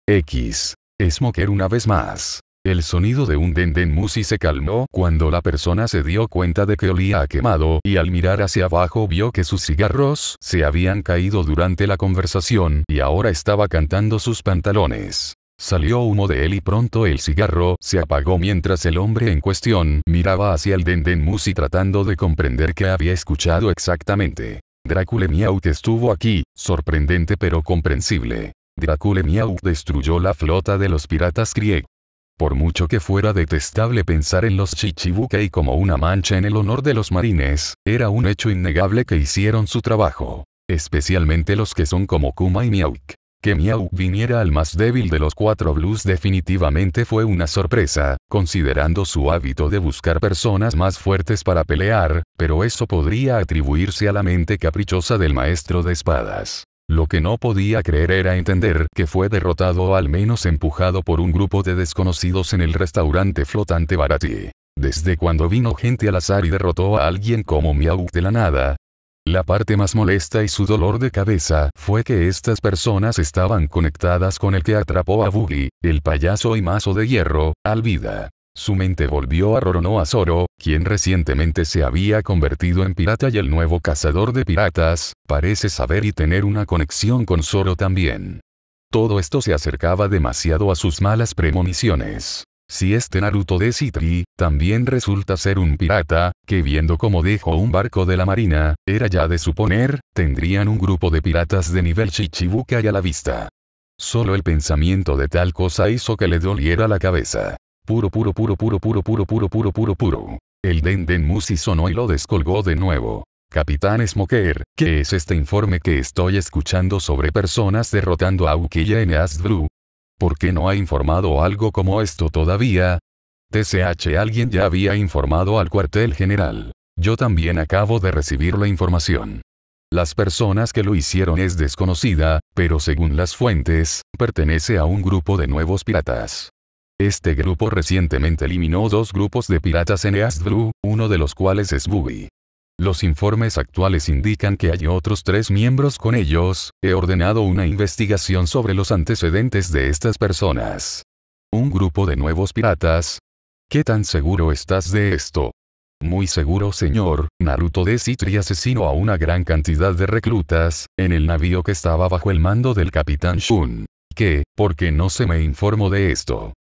[SPEAKER 1] X. Smoker una vez más. El sonido de un denden musi se calmó cuando la persona se dio cuenta de que olía a quemado y al mirar hacia abajo vio que sus cigarros se habían caído durante la conversación y ahora estaba cantando sus pantalones. Salió humo de él y pronto el cigarro se apagó mientras el hombre en cuestión miraba hacia el Denden Musi tratando de comprender qué había escuchado exactamente. Drácula Miaut estuvo aquí, sorprendente pero comprensible. Drácula Miaut destruyó la flota de los piratas Krieg. Por mucho que fuera detestable pensar en los Chichibukei como una mancha en el honor de los marines, era un hecho innegable que hicieron su trabajo. Especialmente los que son como Kuma y Miauk. Que Miauk viniera al más débil de los cuatro blues definitivamente fue una sorpresa, considerando su hábito de buscar personas más fuertes para pelear, pero eso podría atribuirse a la mente caprichosa del maestro de espadas. Lo que no podía creer era entender que fue derrotado o al menos empujado por un grupo de desconocidos en el restaurante flotante Barati. Desde cuando vino gente al azar y derrotó a alguien como Miau de la nada. La parte más molesta y su dolor de cabeza fue que estas personas estaban conectadas con el que atrapó a Boogie, el payaso y mazo de hierro, al vida. Su mente volvió a a Zoro, quien recientemente se había convertido en pirata y el nuevo cazador de piratas, parece saber y tener una conexión con Zoro también. Todo esto se acercaba demasiado a sus malas premoniciones. Si este Naruto de Citri, también resulta ser un pirata, que viendo cómo dejó un barco de la marina, era ya de suponer, tendrían un grupo de piratas de nivel Shichibukai a la vista. Solo el pensamiento de tal cosa hizo que le doliera la cabeza. Puro, puro, puro, puro, puro, puro, puro, puro, puro, puro. El Den Den Musi sonó y lo descolgó de nuevo. Capitán Smoker, ¿qué es este informe que estoy escuchando sobre personas derrotando a Ukiya en Asdru? ¿Por qué no ha informado algo como esto todavía? TCH alguien ya había informado al cuartel general. Yo también acabo de recibir la información. Las personas que lo hicieron es desconocida, pero según las fuentes, pertenece a un grupo de nuevos piratas. Este grupo recientemente eliminó dos grupos de piratas en East Blue, uno de los cuales es Bubi. Los informes actuales indican que hay otros tres miembros con ellos, he ordenado una investigación sobre los antecedentes de estas personas. Un grupo de nuevos piratas. ¿Qué tan seguro estás de esto? Muy seguro señor, Naruto de Citri asesinó a una gran cantidad de reclutas, en el navío que estaba bajo el mando del capitán Shun. ¿Qué? ¿Por qué no se me informó de esto?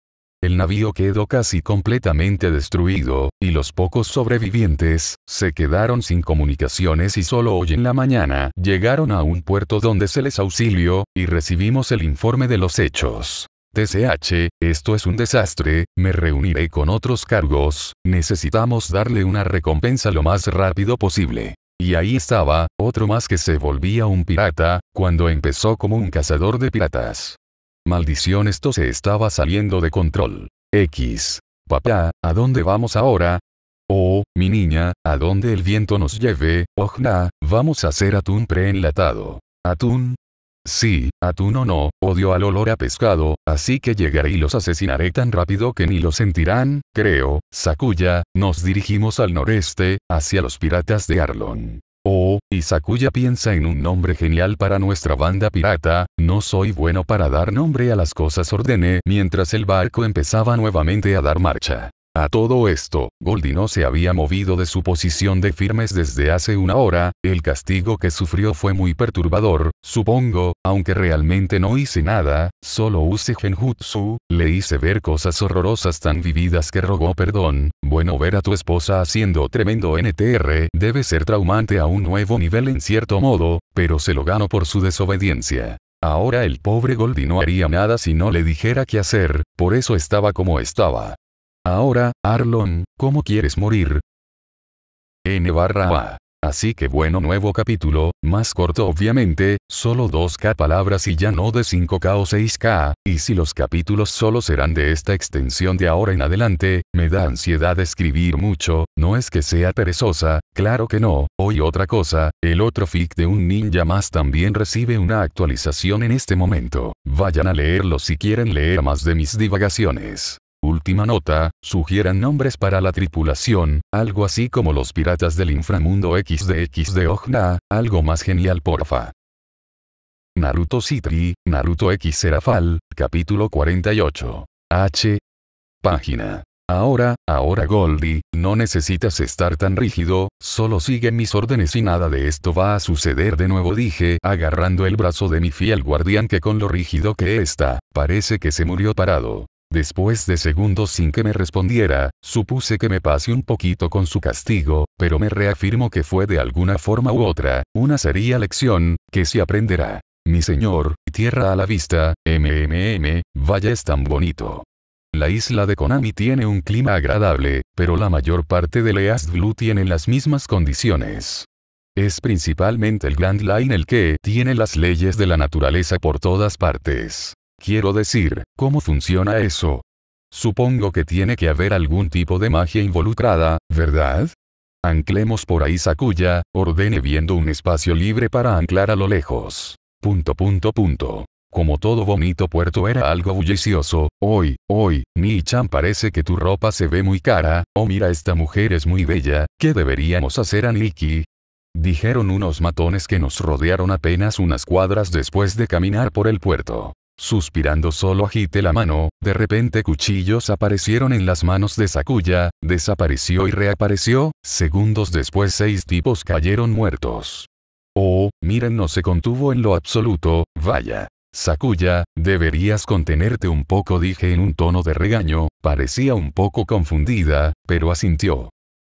[SPEAKER 1] El navío quedó casi completamente destruido, y los pocos sobrevivientes, se quedaron sin comunicaciones y solo hoy en la mañana llegaron a un puerto donde se les auxilió, y recibimos el informe de los hechos. TCH, esto es un desastre, me reuniré con otros cargos, necesitamos darle una recompensa lo más rápido posible. Y ahí estaba, otro más que se volvía un pirata, cuando empezó como un cazador de piratas. Maldición esto se estaba saliendo de control. X. Papá, ¿a dónde vamos ahora? Oh, mi niña, a dónde el viento nos lleve, ojna, vamos a hacer atún preenlatado. ¿Atún? Sí, atún o no, odio al olor a pescado, así que llegaré y los asesinaré tan rápido que ni lo sentirán, creo, Sakuya, nos dirigimos al noreste, hacia los piratas de Arlon. Oh, Sakuya piensa en un nombre genial para nuestra banda pirata, no soy bueno para dar nombre a las cosas ordené mientras el barco empezaba nuevamente a dar marcha. A todo esto, Goldie no se había movido de su posición de firmes desde hace una hora, el castigo que sufrió fue muy perturbador, supongo, aunque realmente no hice nada, solo use genjutsu, le hice ver cosas horrorosas tan vividas que rogó perdón, bueno ver a tu esposa haciendo tremendo NTR debe ser traumante a un nuevo nivel en cierto modo, pero se lo ganó por su desobediencia. Ahora el pobre Goldie no haría nada si no le dijera qué hacer, por eso estaba como estaba. Ahora, Arlon, ¿cómo quieres morir? N barra A. Así que bueno nuevo capítulo, más corto obviamente, solo 2k palabras y ya no de 5k o 6k, y si los capítulos solo serán de esta extensión de ahora en adelante, me da ansiedad escribir mucho, no es que sea perezosa, claro que no, hoy otra cosa, el otro fic de un ninja más también recibe una actualización en este momento, vayan a leerlo si quieren leer más de mis divagaciones última nota, sugieran nombres para la tripulación, algo así como los piratas del inframundo XDX de Ojna, algo más genial porfa. Naruto Citri, Naruto X Serafal, capítulo 48. H. Página. Ahora, ahora Goldie, no necesitas estar tan rígido, solo sigue mis órdenes y nada de esto va a suceder de nuevo dije, agarrando el brazo de mi fiel guardián que con lo rígido que está, parece que se murió parado. Después de segundos sin que me respondiera, supuse que me pase un poquito con su castigo, pero me reafirmo que fue de alguna forma u otra, una seria lección, que se aprenderá. Mi señor, tierra a la vista, MMM, vaya es tan bonito. La isla de Konami tiene un clima agradable, pero la mayor parte de Least Blue tiene las mismas condiciones. Es principalmente el Grand Line el que tiene las leyes de la naturaleza por todas partes. Quiero decir, ¿cómo funciona eso? Supongo que tiene que haber algún tipo de magia involucrada, ¿verdad? Anclemos por ahí Sakuya, ordene viendo un espacio libre para anclar a lo lejos. Punto punto punto. Como todo bonito puerto era algo bullicioso, hoy, hoy, Mi chan parece que tu ropa se ve muy cara, oh mira esta mujer es muy bella, ¿qué deberíamos hacer a Nikki? Dijeron unos matones que nos rodearon apenas unas cuadras después de caminar por el puerto. Suspirando solo agite la mano, de repente cuchillos aparecieron en las manos de Sakuya, desapareció y reapareció, segundos después seis tipos cayeron muertos. Oh, miren no se contuvo en lo absoluto, vaya. Sakuya, deberías contenerte un poco dije en un tono de regaño, parecía un poco confundida, pero asintió.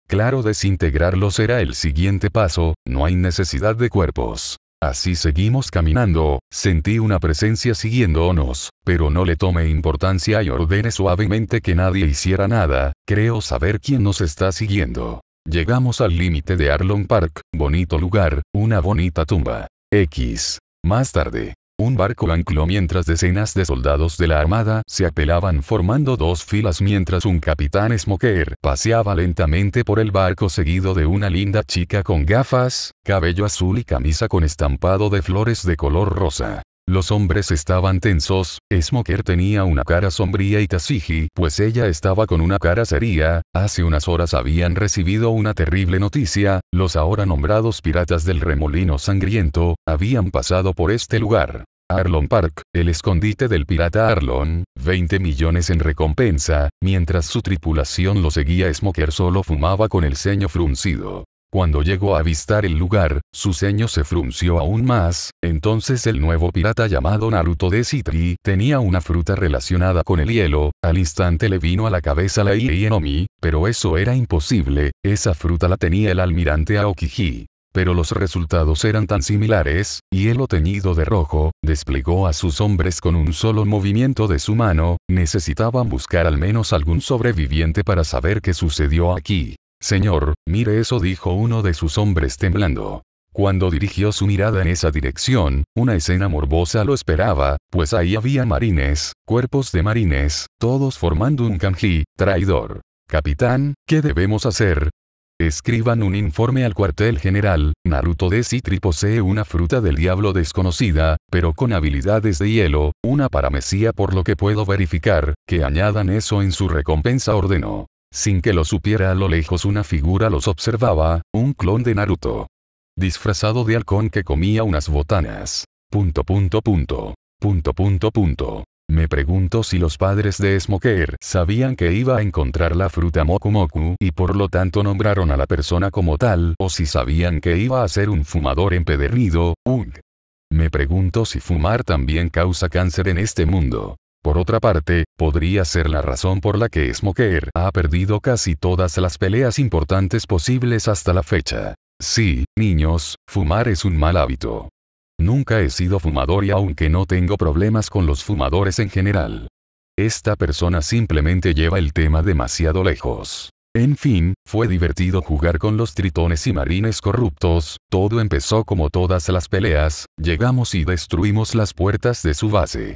[SPEAKER 1] Claro desintegrarlos será el siguiente paso, no hay necesidad de cuerpos. Así seguimos caminando, sentí una presencia siguiéndonos, pero no le tomé importancia y ordené suavemente que nadie hiciera nada, creo saber quién nos está siguiendo. Llegamos al límite de Arlong Park, bonito lugar, una bonita tumba. X. Más tarde, un barco ancló mientras decenas de soldados de la armada se apelaban formando dos filas mientras un capitán Smoker paseaba lentamente por el barco seguido de una linda chica con gafas, cabello azul y camisa con estampado de flores de color rosa. Los hombres estaban tensos, Smoker tenía una cara sombría y Tasiji, pues ella estaba con una cara seria, hace unas horas habían recibido una terrible noticia, los ahora nombrados piratas del remolino sangriento, habían pasado por este lugar. Arlon Park, el escondite del pirata Arlon, 20 millones en recompensa, mientras su tripulación lo seguía Smoker solo fumaba con el ceño fruncido. Cuando llegó a avistar el lugar, su ceño se frunció aún más, entonces el nuevo pirata llamado Naruto de Citri tenía una fruta relacionada con el hielo, al instante le vino a la cabeza la Ienomi, pero eso era imposible, esa fruta la tenía el almirante Aokiji pero los resultados eran tan similares, hielo teñido de rojo, desplegó a sus hombres con un solo movimiento de su mano, necesitaban buscar al menos algún sobreviviente para saber qué sucedió aquí. Señor, mire eso dijo uno de sus hombres temblando. Cuando dirigió su mirada en esa dirección, una escena morbosa lo esperaba, pues ahí había marines, cuerpos de marines, todos formando un kanji, traidor. Capitán, ¿qué debemos hacer? Escriban un informe al cuartel general, Naruto de Citri posee una fruta del diablo desconocida, pero con habilidades de hielo, una paramesía por lo que puedo verificar, que añadan eso en su recompensa ordenó. Sin que lo supiera a lo lejos una figura los observaba, un clon de Naruto. Disfrazado de halcón que comía unas botanas. Punto punto punto. Punto punto punto. Me pregunto si los padres de Smoker sabían que iba a encontrar la fruta Moku Moku y por lo tanto nombraron a la persona como tal o si sabían que iba a ser un fumador empedernido, un. Me pregunto si fumar también causa cáncer en este mundo. Por otra parte, podría ser la razón por la que Smoker ha perdido casi todas las peleas importantes posibles hasta la fecha. Sí, niños, fumar es un mal hábito. Nunca he sido fumador y aunque no tengo problemas con los fumadores en general. Esta persona simplemente lleva el tema demasiado lejos. En fin, fue divertido jugar con los tritones y marines corruptos, todo empezó como todas las peleas, llegamos y destruimos las puertas de su base.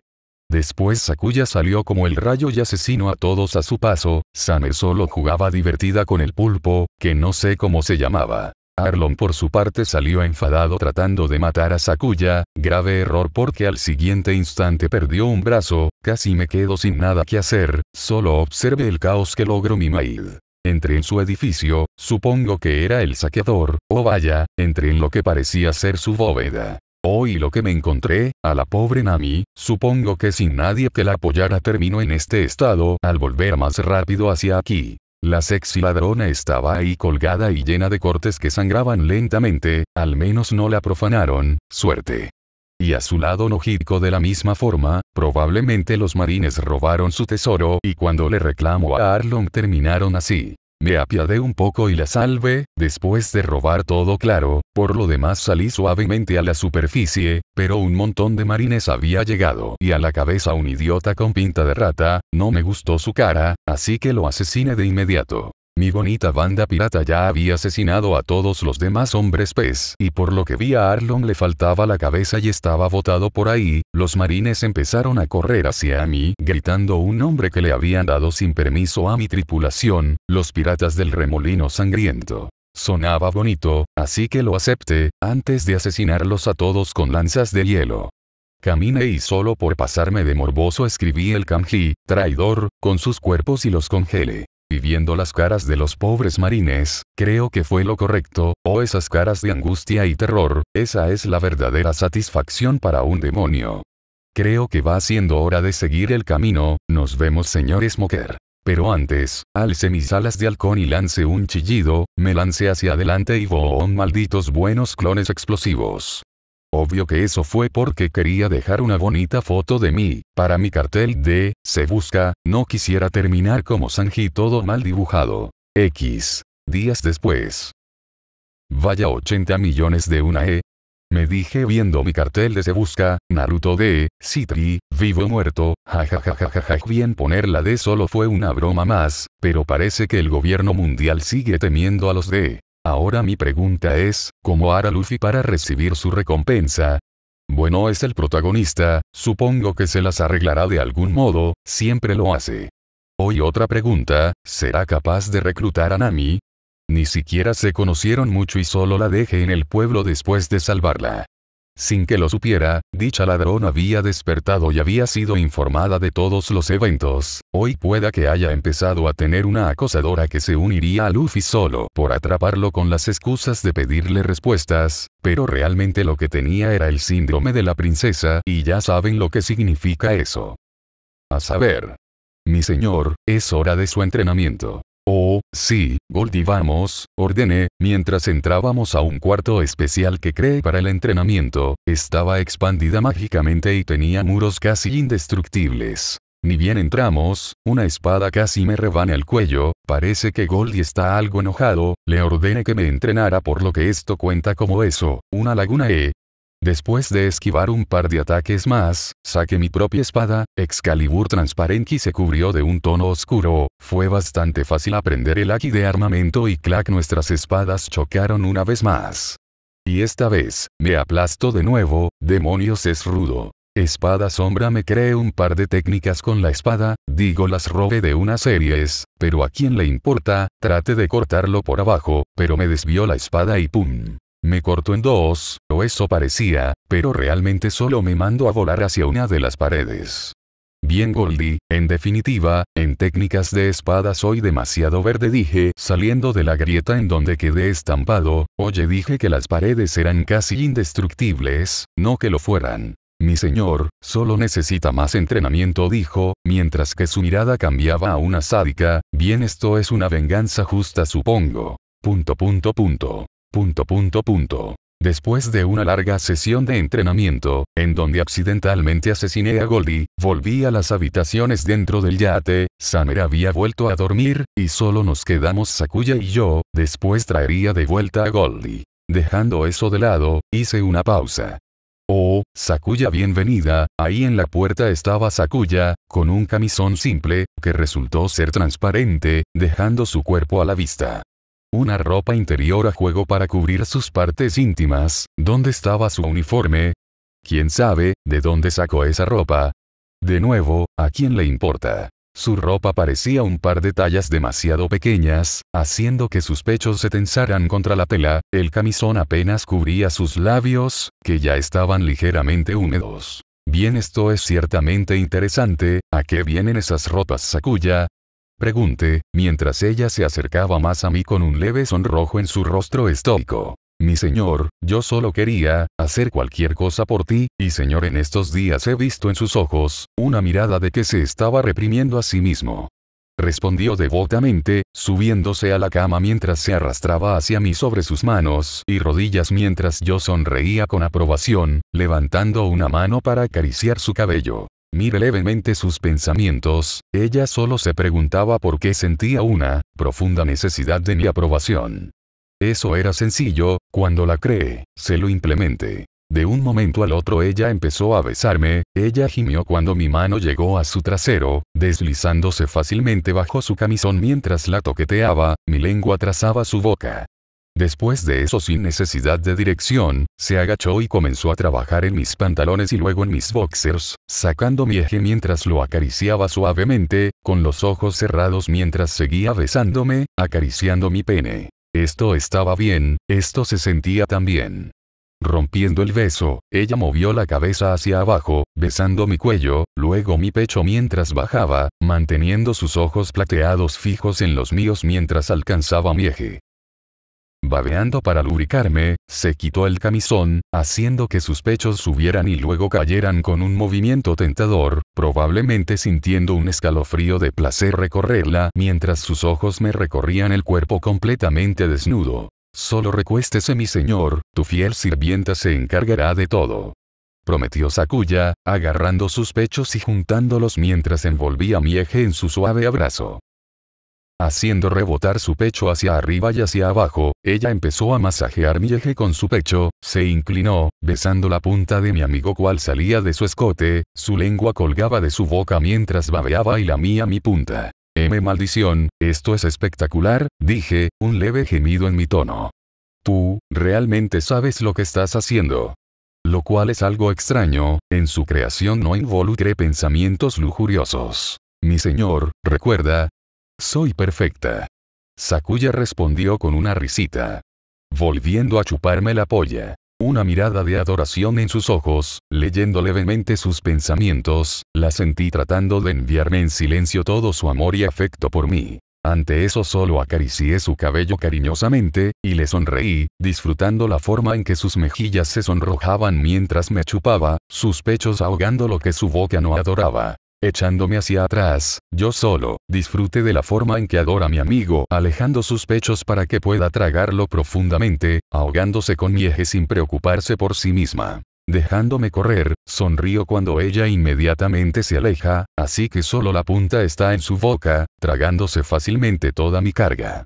[SPEAKER 1] Después Sakuya salió como el rayo y asesinó a todos a su paso, Same solo jugaba divertida con el pulpo, que no sé cómo se llamaba. Arlon por su parte salió enfadado tratando de matar a Sakuya, grave error porque al siguiente instante perdió un brazo, casi me quedo sin nada que hacer, solo observe el caos que logró mi mail. Entré en su edificio, supongo que era el saqueador, o oh, vaya, entré en lo que parecía ser su bóveda. Hoy lo que me encontré, a la pobre Nami, supongo que sin nadie que la apoyara terminó en este estado al volver más rápido hacia aquí. La sexy ladrona estaba ahí colgada y llena de cortes que sangraban lentamente, al menos no la profanaron, suerte. Y a su lado Nojiko de la misma forma, probablemente los marines robaron su tesoro y cuando le reclamó a Arlong terminaron así. Me apiadé un poco y la salvé, después de robar todo claro, por lo demás salí suavemente a la superficie, pero un montón de marines había llegado y a la cabeza un idiota con pinta de rata, no me gustó su cara, así que lo asesiné de inmediato. Mi bonita banda pirata ya había asesinado a todos los demás hombres pez y por lo que vi a Arlon le faltaba la cabeza y estaba botado por ahí, los marines empezaron a correr hacia mí, gritando un nombre que le habían dado sin permiso a mi tripulación, los piratas del remolino sangriento. Sonaba bonito, así que lo acepté, antes de asesinarlos a todos con lanzas de hielo. Caminé y solo por pasarme de morboso escribí el kanji, traidor, con sus cuerpos y los congelé y viendo las caras de los pobres marines, creo que fue lo correcto, O esas caras de angustia y terror, esa es la verdadera satisfacción para un demonio. Creo que va siendo hora de seguir el camino, nos vemos señor Smoker. Pero antes, alce mis alas de halcón y lance un chillido, me lance hacia adelante y boom malditos buenos clones explosivos. Obvio que eso fue porque quería dejar una bonita foto de mí, para mi cartel de, se busca, no quisiera terminar como Sanji todo mal dibujado. X. Días después. Vaya 80 millones de una E. Me dije viendo mi cartel de se busca, Naruto de, Citri, vivo muerto, jajajajaja. Bien poner la de solo fue una broma más, pero parece que el gobierno mundial sigue temiendo a los de Ahora mi pregunta es, ¿cómo hará Luffy para recibir su recompensa? Bueno, es el protagonista, supongo que se las arreglará de algún modo, siempre lo hace. Hoy otra pregunta, ¿será capaz de reclutar a Nami? Ni siquiera se conocieron mucho y solo la dejé en el pueblo después de salvarla. Sin que lo supiera, dicha ladrón había despertado y había sido informada de todos los eventos. Hoy pueda que haya empezado a tener una acosadora que se uniría a Luffy solo por atraparlo con las excusas de pedirle respuestas, pero realmente lo que tenía era el síndrome de la princesa y ya saben lo que significa eso. A saber. Mi señor, es hora de su entrenamiento. Oh, sí, Goldie vamos, ordené, mientras entrábamos a un cuarto especial que creé para el entrenamiento, estaba expandida mágicamente y tenía muros casi indestructibles. Ni bien entramos, una espada casi me rebana el cuello, parece que Goldie está algo enojado, le ordené que me entrenara por lo que esto cuenta como eso, una laguna E, Después de esquivar un par de ataques más, saqué mi propia espada, Excalibur transparente y se cubrió de un tono oscuro, fue bastante fácil aprender el aquí de armamento y clac nuestras espadas chocaron una vez más. Y esta vez, me aplasto de nuevo, demonios es rudo. Espada sombra me cree un par de técnicas con la espada, digo las robe de unas series, pero a quién le importa, trate de cortarlo por abajo, pero me desvió la espada y pum. Me cortó en dos, o eso parecía, pero realmente solo me mando a volar hacia una de las paredes. Bien Goldie, en definitiva, en técnicas de espada soy demasiado verde dije, saliendo de la grieta en donde quedé estampado, oye dije que las paredes eran casi indestructibles, no que lo fueran. Mi señor, solo necesita más entrenamiento dijo, mientras que su mirada cambiaba a una sádica, bien esto es una venganza justa supongo. Punto punto punto. Punto punto punto. Después de una larga sesión de entrenamiento, en donde accidentalmente asesiné a Goldie, volví a las habitaciones dentro del yate, Samer había vuelto a dormir, y solo nos quedamos Sakuya y yo, después traería de vuelta a Goldie. Dejando eso de lado, hice una pausa. Oh, Sakuya bienvenida, ahí en la puerta estaba Sakuya, con un camisón simple, que resultó ser transparente, dejando su cuerpo a la vista una ropa interior a juego para cubrir sus partes íntimas, ¿dónde estaba su uniforme? ¿Quién sabe, de dónde sacó esa ropa? De nuevo, ¿a quién le importa? Su ropa parecía un par de tallas demasiado pequeñas, haciendo que sus pechos se tensaran contra la tela, el camisón apenas cubría sus labios, que ya estaban ligeramente húmedos. Bien esto es ciertamente interesante, ¿a qué vienen esas ropas Sakuya? Pregunté, mientras ella se acercaba más a mí con un leve sonrojo en su rostro estoico. Mi señor, yo solo quería, hacer cualquier cosa por ti, y señor en estos días he visto en sus ojos, una mirada de que se estaba reprimiendo a sí mismo. Respondió devotamente, subiéndose a la cama mientras se arrastraba hacia mí sobre sus manos y rodillas mientras yo sonreía con aprobación, levantando una mano para acariciar su cabello. Mire levemente sus pensamientos, ella solo se preguntaba por qué sentía una profunda necesidad de mi aprobación. Eso era sencillo, cuando la cree, se lo implemente. De un momento al otro ella empezó a besarme, ella gimió cuando mi mano llegó a su trasero, deslizándose fácilmente bajo su camisón mientras la toqueteaba, mi lengua trazaba su boca. Después de eso sin necesidad de dirección, se agachó y comenzó a trabajar en mis pantalones y luego en mis boxers, sacando mi eje mientras lo acariciaba suavemente, con los ojos cerrados mientras seguía besándome, acariciando mi pene. Esto estaba bien, esto se sentía tan bien. Rompiendo el beso, ella movió la cabeza hacia abajo, besando mi cuello, luego mi pecho mientras bajaba, manteniendo sus ojos plateados fijos en los míos mientras alcanzaba mi eje. Babeando para lubricarme, se quitó el camisón, haciendo que sus pechos subieran y luego cayeran con un movimiento tentador, probablemente sintiendo un escalofrío de placer recorrerla mientras sus ojos me recorrían el cuerpo completamente desnudo. Solo recuéstese mi señor, tu fiel sirvienta se encargará de todo. Prometió Sakuya, agarrando sus pechos y juntándolos mientras envolvía mi eje en su suave abrazo. Haciendo rebotar su pecho hacia arriba y hacia abajo, ella empezó a masajear mi eje con su pecho, se inclinó, besando la punta de mi amigo cual salía de su escote, su lengua colgaba de su boca mientras babeaba y lamía mi punta. M maldición, esto es espectacular, dije, un leve gemido en mi tono. Tú, realmente sabes lo que estás haciendo. Lo cual es algo extraño, en su creación no involucré pensamientos lujuriosos. Mi señor, recuerda, soy perfecta. Sakuya respondió con una risita. Volviendo a chuparme la polla. Una mirada de adoración en sus ojos, leyendo levemente sus pensamientos, la sentí tratando de enviarme en silencio todo su amor y afecto por mí. Ante eso solo acaricié su cabello cariñosamente, y le sonreí, disfrutando la forma en que sus mejillas se sonrojaban mientras me chupaba, sus pechos ahogando lo que su boca no adoraba. Echándome hacia atrás, yo solo, disfrute de la forma en que adora mi amigo, alejando sus pechos para que pueda tragarlo profundamente, ahogándose con mi eje sin preocuparse por sí misma. Dejándome correr, sonrío cuando ella inmediatamente se aleja, así que solo la punta está en su boca, tragándose fácilmente toda mi carga.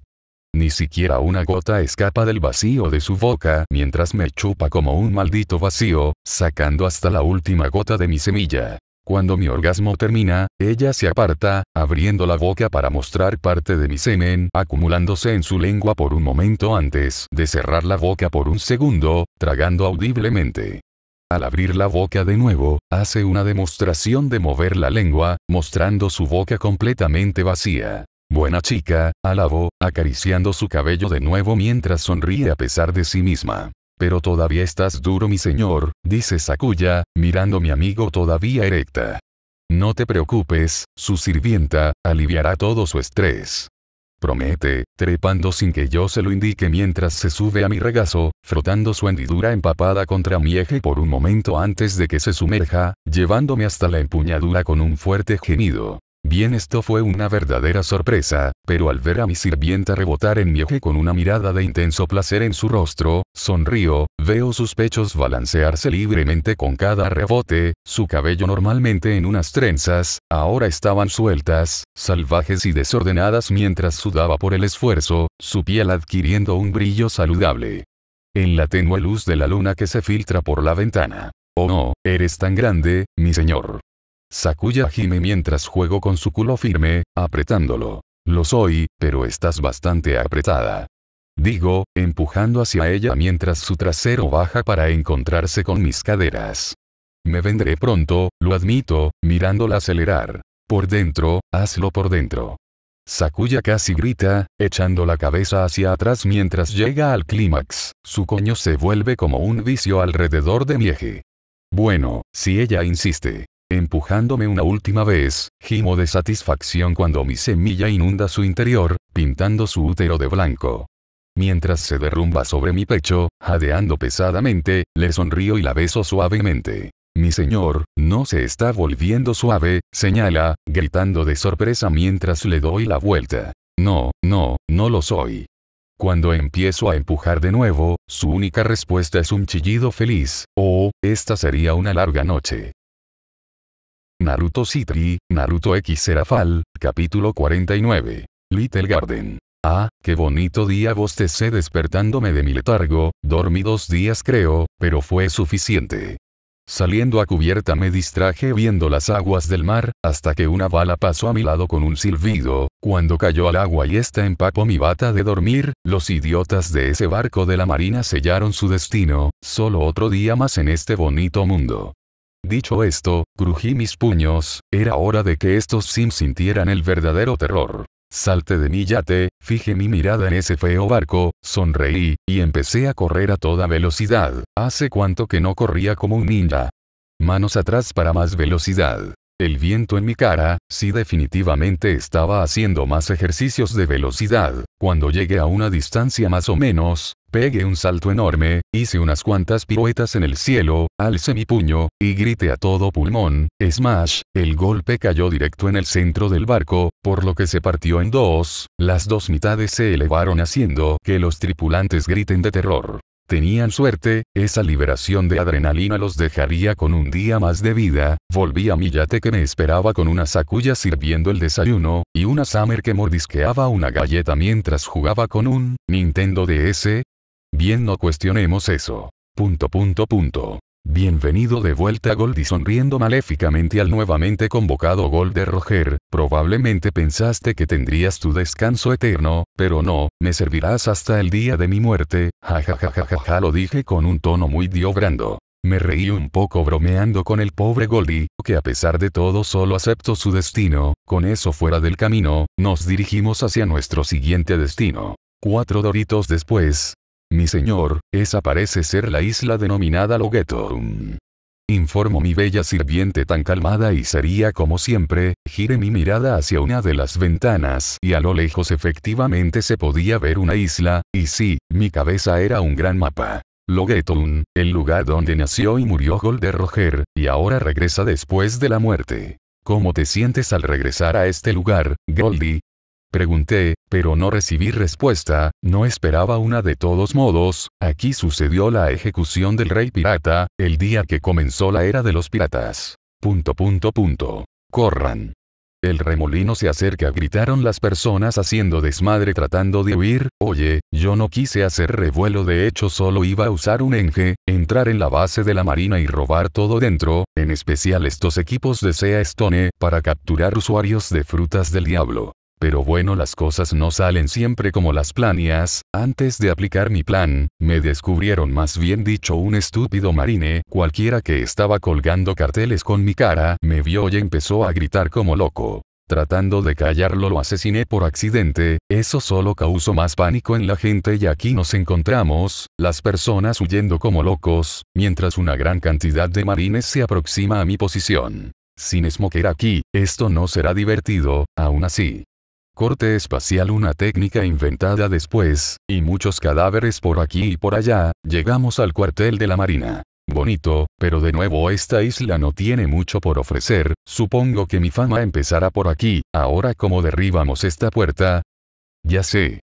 [SPEAKER 1] Ni siquiera una gota escapa del vacío de su boca mientras me chupa como un maldito vacío, sacando hasta la última gota de mi semilla. Cuando mi orgasmo termina, ella se aparta, abriendo la boca para mostrar parte de mi semen acumulándose en su lengua por un momento antes de cerrar la boca por un segundo, tragando audiblemente. Al abrir la boca de nuevo, hace una demostración de mover la lengua, mostrando su boca completamente vacía. Buena chica, alabo, acariciando su cabello de nuevo mientras sonríe a pesar de sí misma. Pero todavía estás duro mi señor, dice Sakuya, mirando a mi amigo todavía erecta. No te preocupes, su sirvienta, aliviará todo su estrés. Promete, trepando sin que yo se lo indique mientras se sube a mi regazo, frotando su hendidura empapada contra mi eje por un momento antes de que se sumerja, llevándome hasta la empuñadura con un fuerte gemido. Bien esto fue una verdadera sorpresa, pero al ver a mi sirvienta rebotar en mi oje con una mirada de intenso placer en su rostro, sonrío, veo sus pechos balancearse libremente con cada rebote, su cabello normalmente en unas trenzas, ahora estaban sueltas, salvajes y desordenadas mientras sudaba por el esfuerzo, su piel adquiriendo un brillo saludable. En la tenue luz de la luna que se filtra por la ventana. Oh no, eres tan grande, mi señor. Sakuya gime mientras juego con su culo firme, apretándolo. Lo soy, pero estás bastante apretada. Digo, empujando hacia ella mientras su trasero baja para encontrarse con mis caderas. Me vendré pronto, lo admito, mirándola acelerar. Por dentro, hazlo por dentro. Sakuya casi grita, echando la cabeza hacia atrás mientras llega al clímax, su coño se vuelve como un vicio alrededor de mi eje. Bueno, si ella insiste. Empujándome una última vez, gimo de satisfacción cuando mi semilla inunda su interior, pintando su útero de blanco. Mientras se derrumba sobre mi pecho, jadeando pesadamente, le sonrío y la beso suavemente. Mi señor, no se está volviendo suave, señala, gritando de sorpresa mientras le doy la vuelta. No, no, no lo soy. Cuando empiezo a empujar de nuevo, su única respuesta es un chillido feliz, oh, esta sería una larga noche. Naruto Citri, Naruto X Serafal, capítulo 49. Little Garden. Ah, qué bonito día bostecé despertándome de mi letargo, dormí dos días creo, pero fue suficiente. Saliendo a cubierta me distraje viendo las aguas del mar, hasta que una bala pasó a mi lado con un silbido, cuando cayó al agua y esta empapó mi bata de dormir, los idiotas de ese barco de la marina sellaron su destino, solo otro día más en este bonito mundo. Dicho esto, crují mis puños, era hora de que estos sims sintieran el verdadero terror. Salte de mi yate, fijé mi mirada en ese feo barco, sonreí, y empecé a correr a toda velocidad. Hace cuanto que no corría como un ninja. Manos atrás para más velocidad el viento en mi cara, sí definitivamente estaba haciendo más ejercicios de velocidad. Cuando llegué a una distancia más o menos, pegué un salto enorme, hice unas cuantas piruetas en el cielo, alcé mi puño, y grité a todo pulmón, smash, el golpe cayó directo en el centro del barco, por lo que se partió en dos, las dos mitades se elevaron haciendo que los tripulantes griten de terror. Tenían suerte, esa liberación de adrenalina los dejaría con un día más de vida, volví a mi yate que me esperaba con una sacuya sirviendo el desayuno, y una Summer que mordisqueaba una galleta mientras jugaba con un Nintendo DS. Bien no cuestionemos eso. Punto punto punto. Bienvenido de vuelta Goldie, sonriendo maléficamente al nuevamente convocado Gold de Roger, probablemente pensaste que tendrías tu descanso eterno, pero no, me servirás hasta el día de mi muerte, jajajajaja lo dije con un tono muy diobrando. Me reí un poco bromeando con el pobre Goldie, que a pesar de todo solo aceptó su destino, con eso fuera del camino, nos dirigimos hacia nuestro siguiente destino. Cuatro doritos después, mi señor, esa parece ser la isla denominada Logetum. Informo mi bella sirviente tan calmada y sería como siempre, gire mi mirada hacia una de las ventanas y a lo lejos efectivamente se podía ver una isla, y sí, mi cabeza era un gran mapa. Logetum, el lugar donde nació y murió Golder Roger, y ahora regresa después de la muerte. ¿Cómo te sientes al regresar a este lugar, Goldie? Pregunté, pero no recibí respuesta, no esperaba una de todos modos, aquí sucedió la ejecución del rey pirata, el día que comenzó la era de los piratas. Punto punto punto. Corran. El remolino se acerca, gritaron las personas haciendo desmadre tratando de huir, oye, yo no quise hacer revuelo de hecho solo iba a usar un enje, entrar en la base de la marina y robar todo dentro, en especial estos equipos de Sea Stone, para capturar usuarios de frutas del diablo. Pero bueno las cosas no salen siempre como las planeas, antes de aplicar mi plan, me descubrieron más bien dicho un estúpido marine, cualquiera que estaba colgando carteles con mi cara, me vio y empezó a gritar como loco. Tratando de callarlo lo asesiné por accidente, eso solo causó más pánico en la gente y aquí nos encontramos, las personas huyendo como locos, mientras una gran cantidad de marines se aproxima a mi posición. Sin Smoker aquí, esto no será divertido, aún así. Corte espacial una técnica inventada después, y muchos cadáveres por aquí y por allá, llegamos al cuartel de la Marina. Bonito, pero de nuevo esta isla no tiene mucho por ofrecer, supongo que mi fama empezará por aquí, ahora como derribamos esta puerta. Ya sé.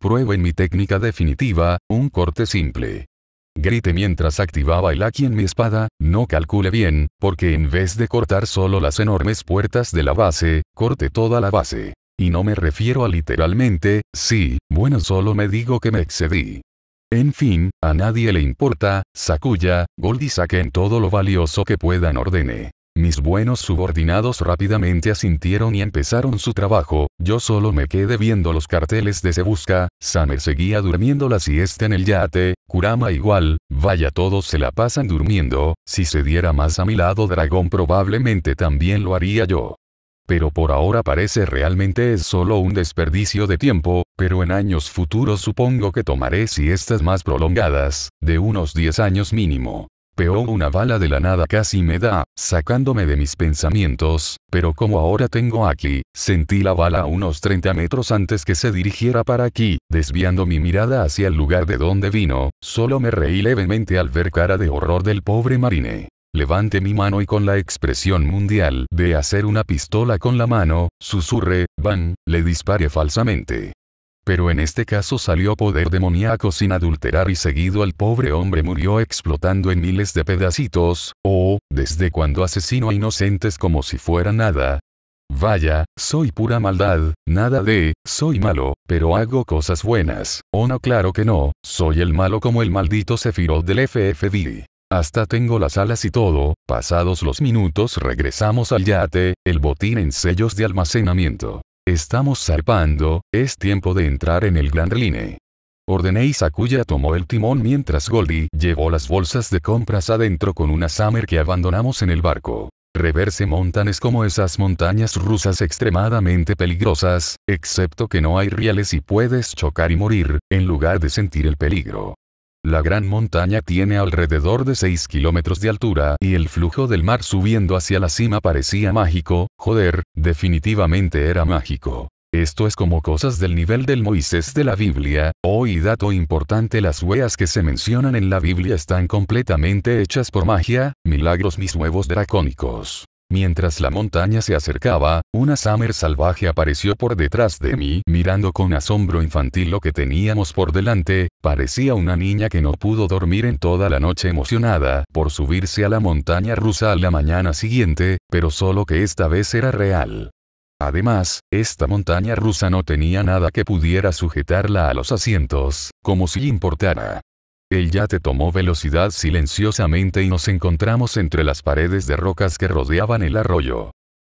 [SPEAKER 1] en mi técnica definitiva, un corte simple. Grite mientras activaba el aquí en mi espada, no calcule bien, porque en vez de cortar solo las enormes puertas de la base, corte toda la base. Y no me refiero a literalmente, sí, bueno solo me digo que me excedí. En fin, a nadie le importa, Gold y saquen todo lo valioso que puedan ordene. Mis buenos subordinados rápidamente asintieron y empezaron su trabajo, yo solo me quedé viendo los carteles de Se Busca, Summer seguía durmiendo la siesta en el yate, Kurama igual, vaya todos se la pasan durmiendo, si se diera más a mi lado Dragón probablemente también lo haría yo. Pero por ahora parece realmente es solo un desperdicio de tiempo, pero en años futuros supongo que tomaré siestas más prolongadas, de unos 10 años mínimo. Peo una bala de la nada casi me da, sacándome de mis pensamientos, pero como ahora tengo aquí, sentí la bala unos 30 metros antes que se dirigiera para aquí, desviando mi mirada hacia el lugar de donde vino, solo me reí levemente al ver cara de horror del pobre marine levante mi mano y con la expresión mundial de hacer una pistola con la mano, susurre, van, le dispare falsamente. Pero en este caso salió poder demoníaco sin adulterar y seguido el pobre hombre murió explotando en miles de pedacitos, O desde cuando asesino a inocentes como si fuera nada. Vaya, soy pura maldad, nada de, soy malo, pero hago cosas buenas, oh no claro que no, soy el malo como el maldito sefiro del FFD. Hasta tengo las alas y todo, pasados los minutos regresamos al yate, el botín en sellos de almacenamiento. Estamos zarpando, es tiempo de entrar en el Grand Line. Ordené y Sakuya tomó el timón mientras Goldie llevó las bolsas de compras adentro con una Summer que abandonamos en el barco. Reverse Mountain es como esas montañas rusas extremadamente peligrosas, excepto que no hay riales y puedes chocar y morir, en lugar de sentir el peligro. La gran montaña tiene alrededor de 6 kilómetros de altura y el flujo del mar subiendo hacia la cima parecía mágico, joder, definitivamente era mágico. Esto es como cosas del nivel del Moisés de la Biblia, hoy dato importante las huellas que se mencionan en la Biblia están completamente hechas por magia, milagros mis huevos dracónicos. Mientras la montaña se acercaba, una Summer salvaje apareció por detrás de mí, mirando con asombro infantil lo que teníamos por delante, parecía una niña que no pudo dormir en toda la noche emocionada por subirse a la montaña rusa a la mañana siguiente, pero solo que esta vez era real. Además, esta montaña rusa no tenía nada que pudiera sujetarla a los asientos, como si importara. El yate tomó velocidad silenciosamente y nos encontramos entre las paredes de rocas que rodeaban el arroyo.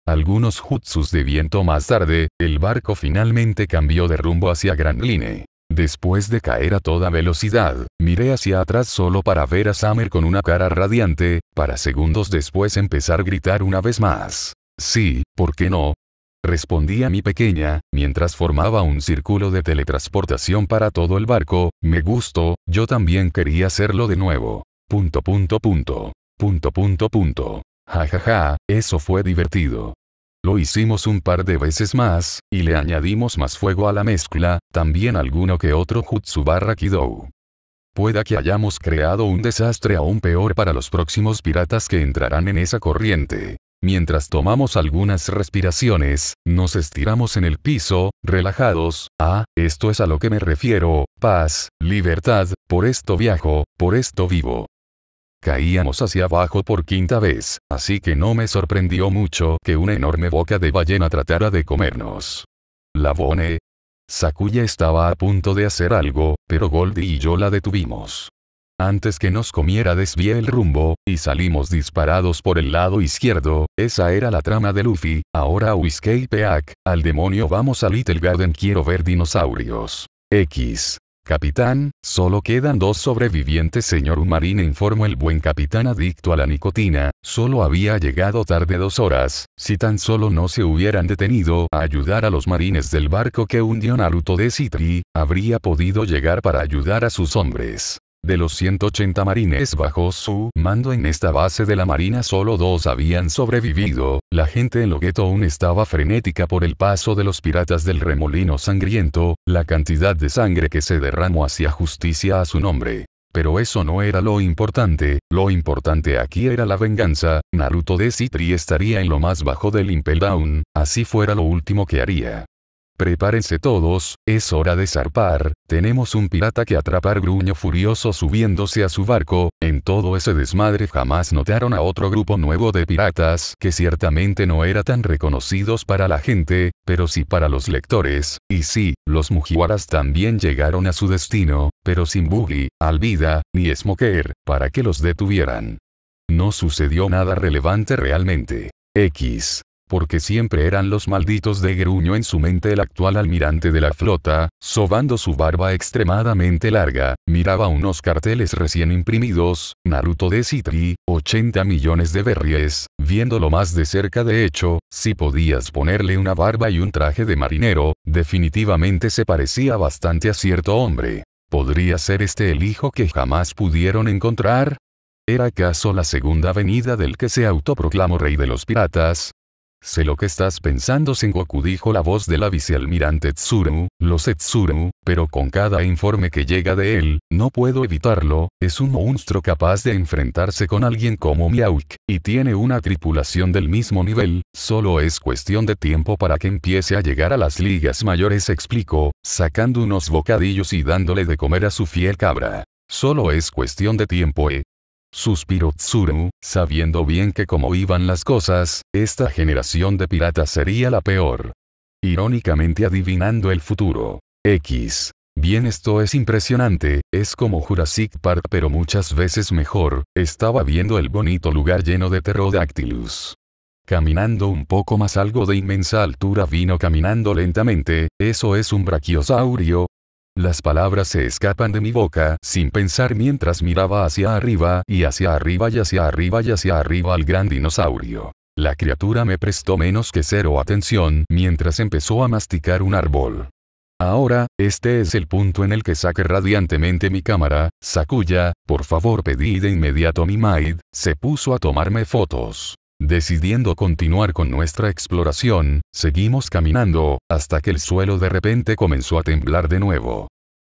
[SPEAKER 1] Algunos jutsus de viento más tarde, el barco finalmente cambió de rumbo hacia Grand Line. Después de caer a toda velocidad, miré hacia atrás solo para ver a Summer con una cara radiante, para segundos después empezar a gritar una vez más. Sí, ¿por qué no? respondía mi pequeña, mientras formaba un círculo de teletransportación para todo el barco, me gustó, yo también quería hacerlo de nuevo. Punto punto punto. Punto punto punto. Ja eso fue divertido. Lo hicimos un par de veces más, y le añadimos más fuego a la mezcla, también alguno que otro jutsu barra kidou. Pueda que hayamos creado un desastre aún peor para los próximos piratas que entrarán en esa corriente. Mientras tomamos algunas respiraciones, nos estiramos en el piso, relajados, ah, esto es a lo que me refiero, paz, libertad, por esto viajo, por esto vivo. Caíamos hacia abajo por quinta vez, así que no me sorprendió mucho que una enorme boca de ballena tratara de comernos. La Bone. Sakuya estaba a punto de hacer algo, pero Goldie y yo la detuvimos. Antes que nos comiera desvié el rumbo, y salimos disparados por el lado izquierdo, esa era la trama de Luffy, ahora Whiskey Peak, al demonio vamos a Little Garden quiero ver dinosaurios. X. Capitán, solo quedan dos sobrevivientes señor Marine informó el buen capitán adicto a la nicotina, solo había llegado tarde dos horas, si tan solo no se hubieran detenido a ayudar a los marines del barco que hundió Naruto de Citri, habría podido llegar para ayudar a sus hombres. De los 180 marines bajo su mando en esta base de la Marina solo dos habían sobrevivido, la gente en aún estaba frenética por el paso de los piratas del remolino sangriento, la cantidad de sangre que se derramó hacia justicia a su nombre. Pero eso no era lo importante, lo importante aquí era la venganza, Naruto de Citri estaría en lo más bajo del Impel Down, así fuera lo último que haría. Prepárense todos, es hora de zarpar, tenemos un pirata que atrapar gruño furioso subiéndose a su barco, en todo ese desmadre jamás notaron a otro grupo nuevo de piratas que ciertamente no era tan reconocidos para la gente, pero sí para los lectores, y sí, los mujiwaras también llegaron a su destino, pero sin Buggy, Alvida, ni Smoker, para que los detuvieran. No sucedió nada relevante realmente. X porque siempre eran los malditos de Gruño en su mente el actual almirante de la flota, sobando su barba extremadamente larga, miraba unos carteles recién imprimidos, Naruto de Citri, 80 millones de berries, viéndolo más de cerca de hecho, si podías ponerle una barba y un traje de marinero, definitivamente se parecía bastante a cierto hombre. ¿Podría ser este el hijo que jamás pudieron encontrar? ¿Era acaso la segunda venida del que se autoproclamó rey de los piratas? Sé lo que estás pensando Sengoku dijo la voz de la vicealmirante Tsuru, lo sé Tsuru, pero con cada informe que llega de él, no puedo evitarlo, es un monstruo capaz de enfrentarse con alguien como Miauk, y tiene una tripulación del mismo nivel, solo es cuestión de tiempo para que empiece a llegar a las ligas mayores explicó, sacando unos bocadillos y dándole de comer a su fiel cabra. Solo es cuestión de tiempo, ¿eh? Suspiró Tsuru, sabiendo bien que como iban las cosas, esta generación de piratas sería la peor. Irónicamente adivinando el futuro. X. Bien esto es impresionante, es como Jurassic Park pero muchas veces mejor, estaba viendo el bonito lugar lleno de pterodactylus. Caminando un poco más algo de inmensa altura vino caminando lentamente, eso es un brachiosaurio, las palabras se escapan de mi boca, sin pensar mientras miraba hacia arriba, y hacia arriba y hacia arriba y hacia arriba al gran dinosaurio. La criatura me prestó menos que cero atención mientras empezó a masticar un árbol. Ahora, este es el punto en el que saque radiantemente mi cámara, Sakuya, por favor pedí de inmediato mi maid, se puso a tomarme fotos. Decidiendo continuar con nuestra exploración, seguimos caminando, hasta que el suelo de repente comenzó a temblar de nuevo.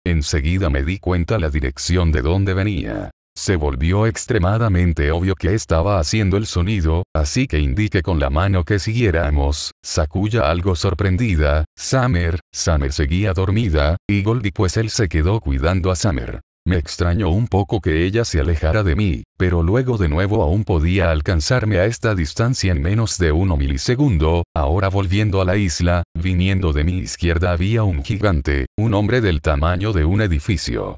[SPEAKER 1] Enseguida me di cuenta la dirección de donde venía. Se volvió extremadamente obvio que estaba haciendo el sonido, así que indiqué con la mano que siguiéramos, Sakuya algo sorprendida, Summer, Samer seguía dormida, y Goldie pues él se quedó cuidando a Summer. Me extrañó un poco que ella se alejara de mí, pero luego de nuevo aún podía alcanzarme a esta distancia en menos de uno milisegundo, ahora volviendo a la isla, viniendo de mi izquierda había un gigante, un hombre del tamaño de un edificio.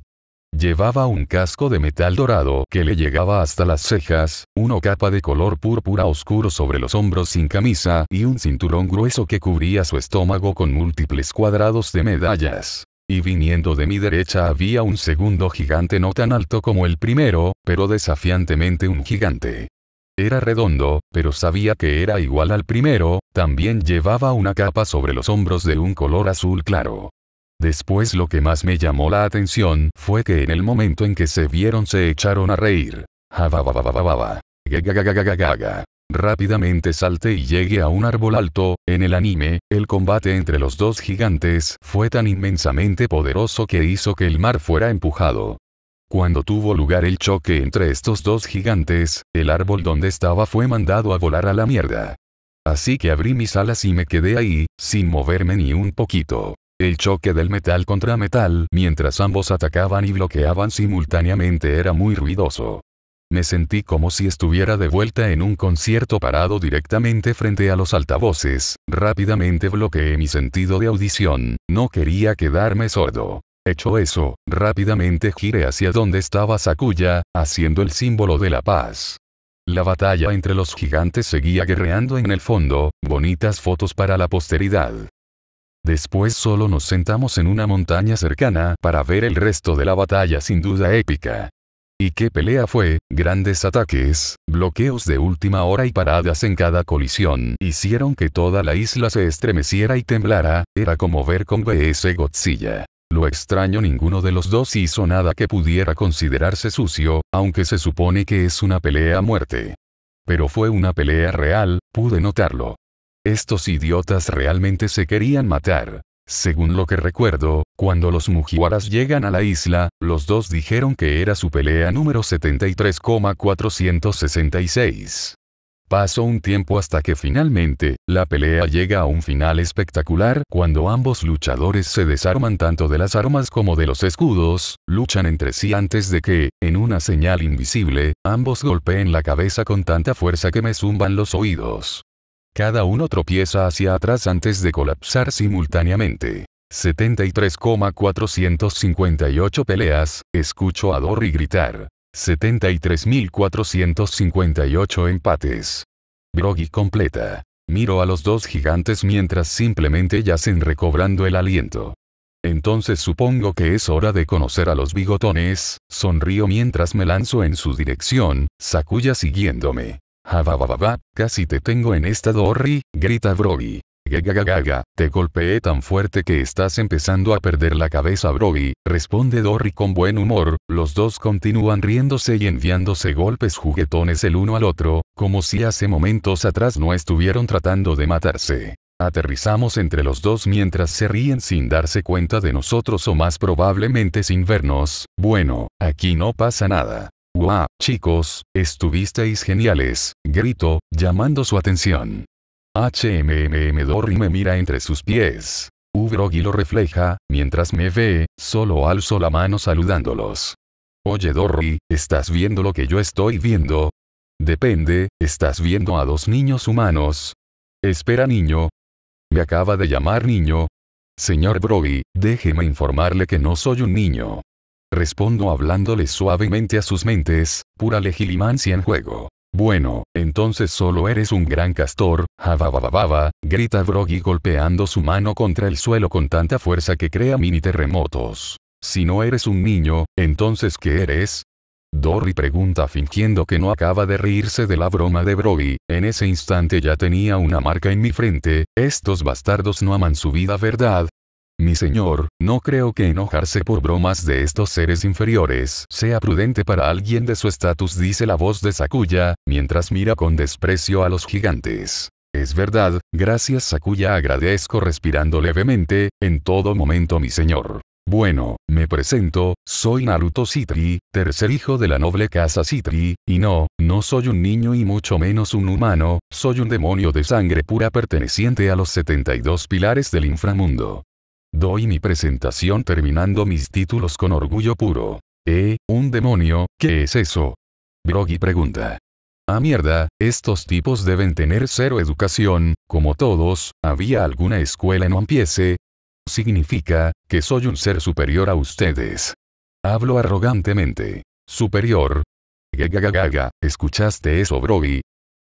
[SPEAKER 1] Llevaba un casco de metal dorado que le llegaba hasta las cejas, una capa de color púrpura oscuro sobre los hombros sin camisa y un cinturón grueso que cubría su estómago con múltiples cuadrados de medallas y viniendo de mi derecha había un segundo gigante no tan alto como el primero, pero desafiantemente un gigante. Era redondo, pero sabía que era igual al primero, también llevaba una capa sobre los hombros de un color azul claro. Después lo que más me llamó la atención fue que en el momento en que se vieron se echaron a reír. Rápidamente salte y llegué a un árbol alto, en el anime, el combate entre los dos gigantes fue tan inmensamente poderoso que hizo que el mar fuera empujado. Cuando tuvo lugar el choque entre estos dos gigantes, el árbol donde estaba fue mandado a volar a la mierda. Así que abrí mis alas y me quedé ahí, sin moverme ni un poquito. El choque del metal contra metal mientras ambos atacaban y bloqueaban simultáneamente era muy ruidoso. Me sentí como si estuviera de vuelta en un concierto parado directamente frente a los altavoces. Rápidamente bloqueé mi sentido de audición, no quería quedarme sordo. Hecho eso, rápidamente giré hacia donde estaba Sakuya, haciendo el símbolo de la paz. La batalla entre los gigantes seguía guerreando en el fondo, bonitas fotos para la posteridad. Después solo nos sentamos en una montaña cercana para ver el resto de la batalla sin duda épica. ¿Y qué pelea fue? Grandes ataques, bloqueos de última hora y paradas en cada colisión hicieron que toda la isla se estremeciera y temblara, era como ver con BS Godzilla. Lo extraño ninguno de los dos hizo nada que pudiera considerarse sucio, aunque se supone que es una pelea a muerte. Pero fue una pelea real, pude notarlo. Estos idiotas realmente se querían matar. Según lo que recuerdo, cuando los Mujiwaras llegan a la isla, los dos dijeron que era su pelea número 73,466. Pasó un tiempo hasta que finalmente, la pelea llega a un final espectacular cuando ambos luchadores se desarman tanto de las armas como de los escudos, luchan entre sí antes de que, en una señal invisible, ambos golpeen la cabeza con tanta fuerza que me zumban los oídos. Cada uno tropieza hacia atrás antes de colapsar simultáneamente. 73,458 peleas, escucho a Dory gritar. 73.458 empates. Broggy completa. Miro a los dos gigantes mientras simplemente yacen recobrando el aliento. Entonces supongo que es hora de conocer a los bigotones, sonrío mientras me lanzo en su dirección, Sakuya siguiéndome. Jabababa, ah, casi te tengo en esta Dory, grita gaga gaga, te golpeé tan fuerte que estás empezando a perder la cabeza Brody, responde Dory con buen humor, los dos continúan riéndose y enviándose golpes juguetones el uno al otro, como si hace momentos atrás no estuvieron tratando de matarse. Aterrizamos entre los dos mientras se ríen sin darse cuenta de nosotros o más probablemente sin vernos, bueno, aquí no pasa nada chicos, estuvisteis geniales! grito, llamando su atención. HMMM Dory me mira entre sus pies. Ubrogi lo refleja, mientras me ve, solo alzo la mano saludándolos. Oye Dory, ¿estás viendo lo que yo estoy viendo? Depende, ¿estás viendo a dos niños humanos? Espera niño. Me acaba de llamar niño. Señor Brogi, déjeme informarle que no soy un niño. Respondo hablándole suavemente a sus mentes, pura legilimancia en juego. Bueno, entonces solo eres un gran castor, jababababa, grita Broggy golpeando su mano contra el suelo con tanta fuerza que crea mini terremotos. Si no eres un niño, entonces ¿qué eres? Dory pregunta fingiendo que no acaba de reírse de la broma de Broggy, en ese instante ya tenía una marca en mi frente, estos bastardos no aman su vida verdad, mi señor, no creo que enojarse por bromas de estos seres inferiores sea prudente para alguien de su estatus, dice la voz de Sakuya, mientras mira con desprecio a los gigantes. Es verdad, gracias Sakuya agradezco respirando levemente, en todo momento mi señor. Bueno, me presento, soy Naruto Sitri, tercer hijo de la noble casa Sitri, y no, no soy un niño y mucho menos un humano, soy un demonio de sangre pura perteneciente a los 72 pilares del inframundo. Doy mi presentación terminando mis títulos con orgullo puro. ¿Eh? ¿Un demonio? ¿Qué es eso? Broggy pregunta. Ah mierda, estos tipos deben tener cero educación, como todos, ¿había alguna escuela en Piece. Significa, que soy un ser superior a ustedes. Hablo arrogantemente. Superior. Gagagagaga, ¿escuchaste eso Brogi?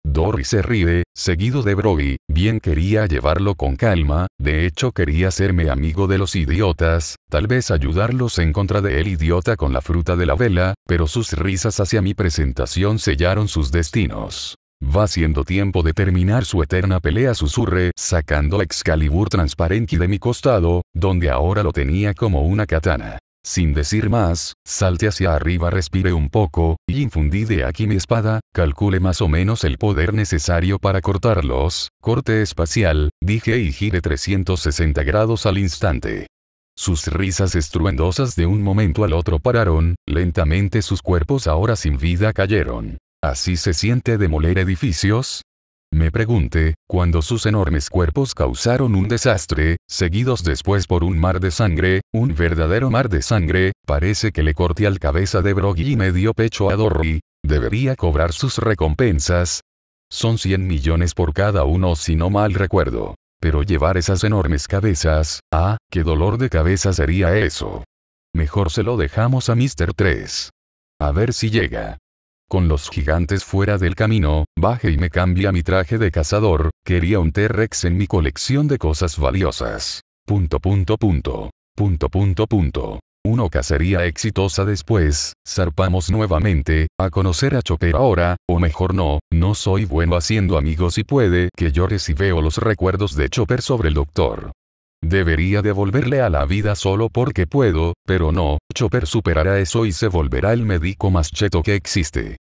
[SPEAKER 1] Dory se ríe, seguido de Brody, bien quería llevarlo con calma, de hecho quería serme amigo de los idiotas, tal vez ayudarlos en contra de el idiota con la fruta de la vela, pero sus risas hacia mi presentación sellaron sus destinos. Va siendo tiempo de terminar su eterna pelea susurre, sacando Excalibur transparente de mi costado, donde ahora lo tenía como una katana. Sin decir más, salte hacia arriba, respire un poco, y infundí de aquí mi espada, calcule más o menos el poder necesario para cortarlos, corte espacial, dije y gire 360 grados al instante. Sus risas estruendosas de un momento al otro pararon, lentamente sus cuerpos ahora sin vida cayeron. Así se siente demoler edificios, me pregunté, cuando sus enormes cuerpos causaron un desastre, seguidos después por un mar de sangre, un verdadero mar de sangre, parece que le corté al cabeza de Broggy y me dio pecho a Dory. Debería cobrar sus recompensas. Son 100 millones por cada uno si no mal recuerdo. Pero llevar esas enormes cabezas, ah, qué dolor de cabeza sería eso. Mejor se lo dejamos a Mr. 3. A ver si llega con los gigantes fuera del camino, baje y me cambia mi traje de cazador, quería un T-Rex en mi colección de cosas valiosas. Punto punto punto. Punto punto punto. Uno cacería exitosa después, zarpamos nuevamente, a conocer a Chopper ahora, o mejor no, no soy bueno haciendo amigos y puede que llores y veo los recuerdos de Chopper sobre el doctor. Debería devolverle a la vida solo porque puedo, pero no, Chopper superará eso y se volverá el médico más cheto que existe.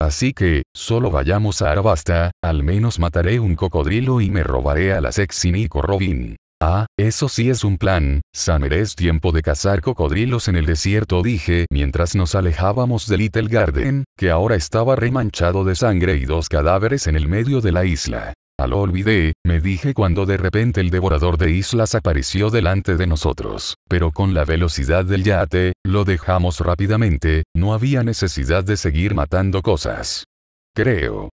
[SPEAKER 1] Así que, solo vayamos a Arabasta, al menos mataré un cocodrilo y me robaré a la sexy Nico Robin. Ah, eso sí es un plan, Samer es tiempo de cazar cocodrilos en el desierto dije mientras nos alejábamos de Little Garden, que ahora estaba remanchado de sangre y dos cadáveres en el medio de la isla. Al ah, olvidé, me dije cuando de repente el devorador de islas apareció delante de nosotros. Pero con la velocidad del yate, lo dejamos rápidamente, no había necesidad de seguir matando cosas. Creo.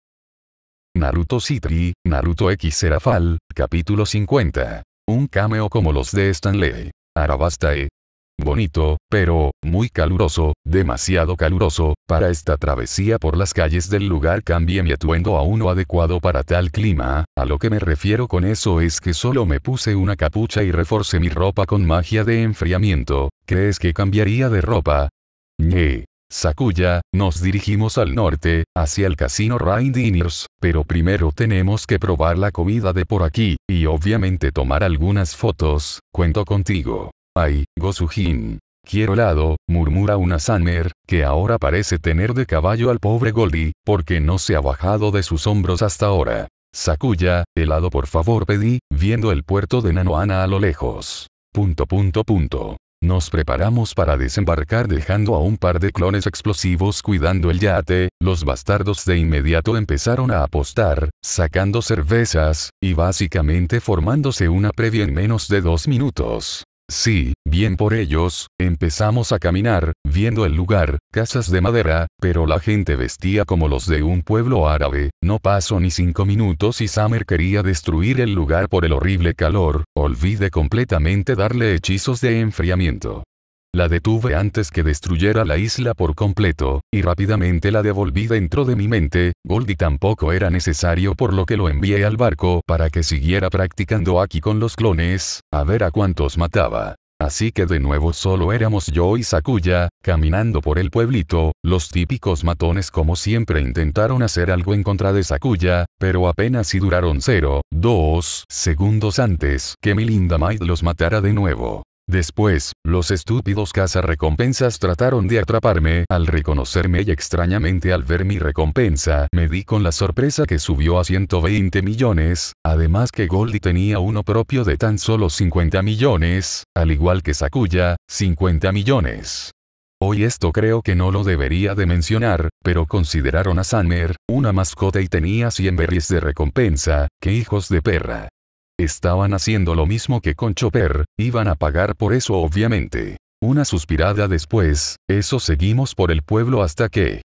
[SPEAKER 1] Naruto Citri, Naruto X Serafal, capítulo 50. Un cameo como los de Stanley. Arabastae, bonito, pero, muy caluroso, demasiado caluroso, para esta travesía por las calles del lugar cambié mi atuendo a uno adecuado para tal clima, a lo que me refiero con eso es que solo me puse una capucha y reforcé mi ropa con magia de enfriamiento, ¿crees que cambiaría de ropa? Ñe. Sakuya, nos dirigimos al norte, hacia el casino diners pero primero tenemos que probar la comida de por aquí, y obviamente tomar algunas fotos, cuento contigo. Ay, Gosujin. Quiero lado, murmura una Summer, que ahora parece tener de caballo al pobre Goldie, porque no se ha bajado de sus hombros hasta ahora. Sakuya, helado por favor pedí, viendo el puerto de Nanoana a lo lejos. Punto punto punto. Nos preparamos para desembarcar dejando a un par de clones explosivos cuidando el yate, los bastardos de inmediato empezaron a apostar, sacando cervezas, y básicamente formándose una previa en menos de dos minutos. Sí, bien por ellos, empezamos a caminar, viendo el lugar, casas de madera, pero la gente vestía como los de un pueblo árabe, no pasó ni cinco minutos y Summer quería destruir el lugar por el horrible calor, olvide completamente darle hechizos de enfriamiento. La detuve antes que destruyera la isla por completo, y rápidamente la devolví dentro de mi mente, Goldie tampoco era necesario por lo que lo envié al barco para que siguiera practicando aquí con los clones, a ver a cuántos mataba. Así que de nuevo solo éramos yo y Sakuya, caminando por el pueblito, los típicos matones como siempre intentaron hacer algo en contra de Sakuya, pero apenas si duraron 0, 2 segundos antes que mi linda Maid los matara de nuevo. Después, los estúpidos cazarrecompensas trataron de atraparme, al reconocerme y extrañamente al ver mi recompensa, me di con la sorpresa que subió a 120 millones, además que Goldie tenía uno propio de tan solo 50 millones, al igual que Sakuya, 50 millones. Hoy esto creo que no lo debería de mencionar, pero consideraron a Summer, una mascota y tenía 100 berries de recompensa, que hijos de perra. Estaban haciendo lo mismo que con Chopper, iban a pagar por eso obviamente. Una suspirada después, eso seguimos por el pueblo hasta que...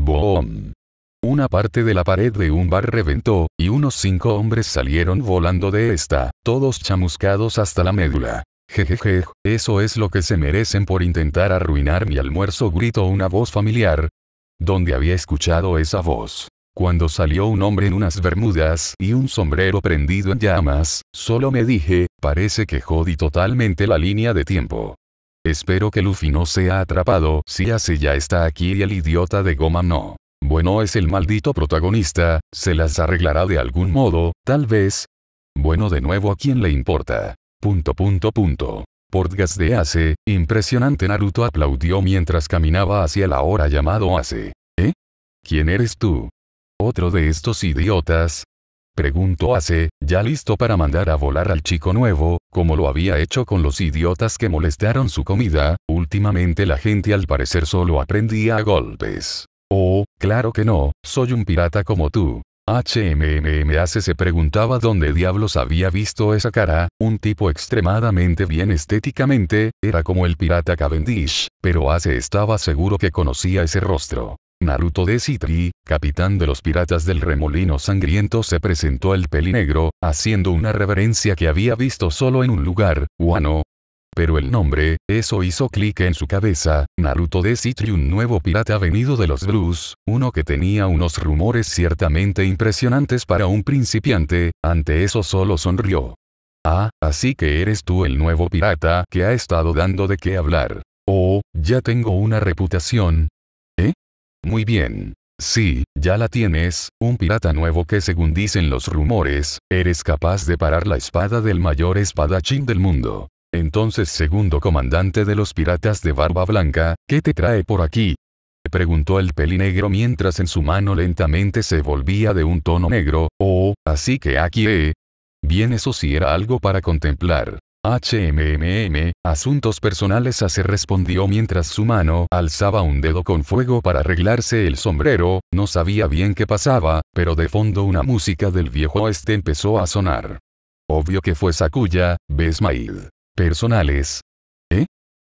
[SPEAKER 1] ¡Boom! Una parte de la pared de un bar reventó, y unos cinco hombres salieron volando de esta, todos chamuscados hasta la médula. Jejeje, eso es lo que se merecen por intentar arruinar mi almuerzo, gritó una voz familiar. ¿Dónde había escuchado esa voz? Cuando salió un hombre en unas bermudas y un sombrero prendido en llamas, solo me dije, parece que jodí totalmente la línea de tiempo. Espero que Luffy no sea atrapado si hace ya está aquí y el idiota de goma no. Bueno es el maldito protagonista, se las arreglará de algún modo, tal vez. Bueno de nuevo a quién le importa. Punto punto punto. Portgas de Ace, impresionante Naruto aplaudió mientras caminaba hacia la hora llamado Ace. ¿Eh? ¿Quién eres tú? ¿Otro de estos idiotas? Preguntó Ace, ya listo para mandar a volar al chico nuevo, como lo había hecho con los idiotas que molestaron su comida, últimamente la gente al parecer solo aprendía a golpes. Oh, claro que no, soy un pirata como tú. HMMM Ace se preguntaba dónde diablos había visto esa cara, un tipo extremadamente bien estéticamente, era como el pirata Cavendish, pero Ace estaba seguro que conocía ese rostro. Naruto de Citri, capitán de los piratas del remolino sangriento se presentó al pelinegro, haciendo una reverencia que había visto solo en un lugar, Wano. Pero el nombre, eso hizo clic en su cabeza, Naruto de Citri un nuevo pirata venido de los Blues, uno que tenía unos rumores ciertamente impresionantes para un principiante, ante eso solo sonrió. Ah, así que eres tú el nuevo pirata que ha estado dando de qué hablar. Oh, ya tengo una reputación, muy bien. Sí, ya la tienes, un pirata nuevo que según dicen los rumores, eres capaz de parar la espada del mayor espadachín del mundo. Entonces segundo comandante de los piratas de Barba Blanca, ¿qué te trae por aquí? preguntó el pelinegro mientras en su mano lentamente se volvía de un tono negro, oh, así que aquí eh. Bien eso sí era algo para contemplar. HMMM, asuntos personales se respondió mientras su mano alzaba un dedo con fuego para arreglarse el sombrero, no sabía bien qué pasaba, pero de fondo una música del viejo oeste empezó a sonar. Obvio que fue Sakuya, Besmaid. Personales,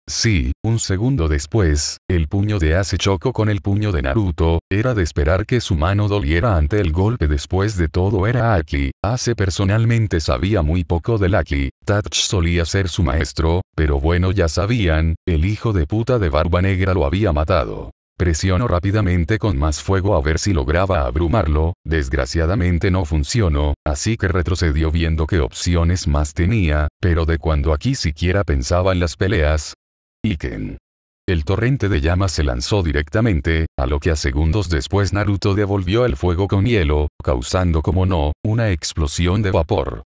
[SPEAKER 1] Sí, un segundo después, el puño de Ace chocó con el puño de Naruto, era de esperar que su mano doliera ante el golpe después de todo era Aki, Ace personalmente sabía muy poco del Aki, Tatch solía ser su maestro, pero bueno ya sabían, el hijo de puta de barba negra lo había matado. Presionó rápidamente con más fuego a ver si lograba abrumarlo, desgraciadamente no funcionó, así que retrocedió viendo qué opciones más tenía, pero de cuando aquí siquiera pensaba en las peleas, Iken. El torrente de llamas se lanzó directamente, a lo que a segundos después Naruto devolvió el fuego con hielo, causando como no, una explosión de vapor.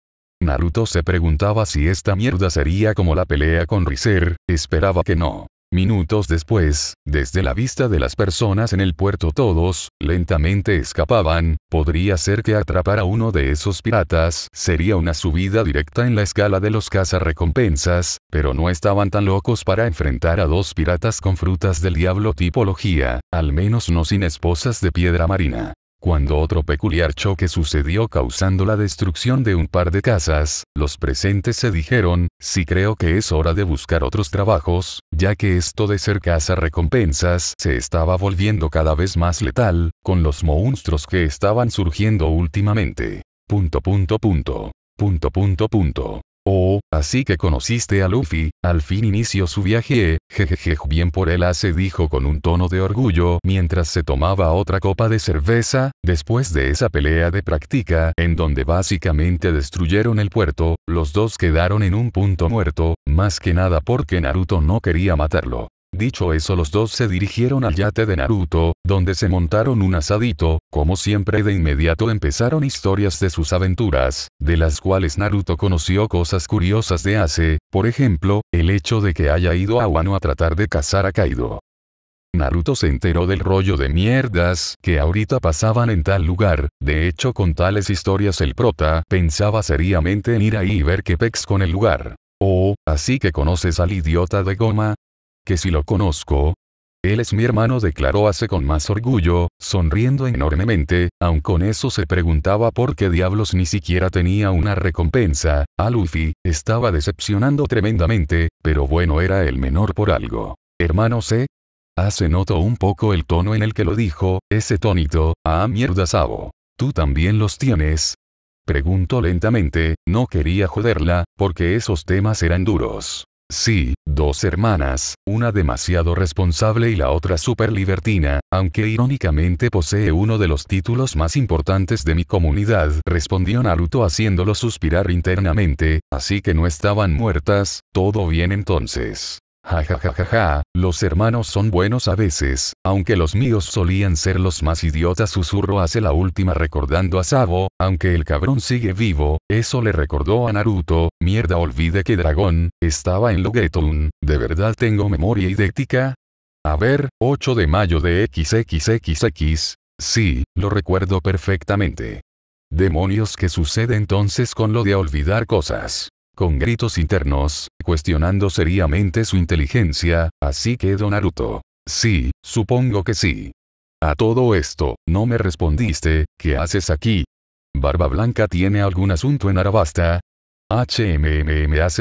[SPEAKER 1] Naruto se preguntaba si esta mierda sería como la pelea con Riser, esperaba que no. Minutos después, desde la vista de las personas en el puerto todos, lentamente escapaban, podría ser que atrapar a uno de esos piratas sería una subida directa en la escala de los cazarrecompensas, pero no estaban tan locos para enfrentar a dos piratas con frutas del diablo tipología, al menos no sin esposas de piedra marina cuando otro peculiar choque sucedió causando la destrucción de un par de casas, los presentes se dijeron, si creo que es hora de buscar otros trabajos, ya que esto de ser casa recompensas se estaba volviendo cada vez más letal, con los monstruos que estaban surgiendo últimamente. punto punto. Punto punto punto. Oh, así que conociste a Luffy, al fin inició su viaje, jejeje bien por él se dijo con un tono de orgullo mientras se tomaba otra copa de cerveza, después de esa pelea de práctica, en donde básicamente destruyeron el puerto, los dos quedaron en un punto muerto, más que nada porque Naruto no quería matarlo. Dicho eso los dos se dirigieron al yate de Naruto, donde se montaron un asadito, como siempre de inmediato empezaron historias de sus aventuras, de las cuales Naruto conoció cosas curiosas de hace, por ejemplo, el hecho de que haya ido a Wano a tratar de cazar a Kaido. Naruto se enteró del rollo de mierdas que ahorita pasaban en tal lugar, de hecho con tales historias el prota pensaba seriamente en ir ahí y ver qué pex con el lugar. Oh, así que conoces al idiota de goma, que si lo conozco, él es mi hermano, declaró hace con más orgullo, sonriendo enormemente, aun con eso se preguntaba por qué diablos ni siquiera tenía una recompensa, a Luffy, estaba decepcionando tremendamente, pero bueno era el menor por algo. Hermano C. Hace noto un poco el tono en el que lo dijo, ese tónito, ah mierda Sabo. Tú también los tienes. Preguntó lentamente, no quería joderla, porque esos temas eran duros. Sí, dos hermanas, una demasiado responsable y la otra super libertina, aunque irónicamente posee uno de los títulos más importantes de mi comunidad, respondió Naruto haciéndolo suspirar internamente, así que no estaban muertas, todo bien entonces. Ja ja, ja, ja, los hermanos son buenos a veces, aunque los míos solían ser los más idiotas. Susurro hace la última recordando a Sabo, aunque el cabrón sigue vivo, eso le recordó a Naruto, mierda olvide que Dragón, estaba en Logetun, ¿de verdad tengo memoria idéntica? A ver, 8 de mayo de XXXX. Sí, lo recuerdo perfectamente. Demonios, ¿qué sucede entonces con lo de olvidar cosas? con gritos internos, cuestionando seriamente su inteligencia, así quedó Naruto. Sí, supongo que sí. A todo esto, no me respondiste, ¿qué haces aquí? ¿Barba Blanca tiene algún asunto en Arabasta? hace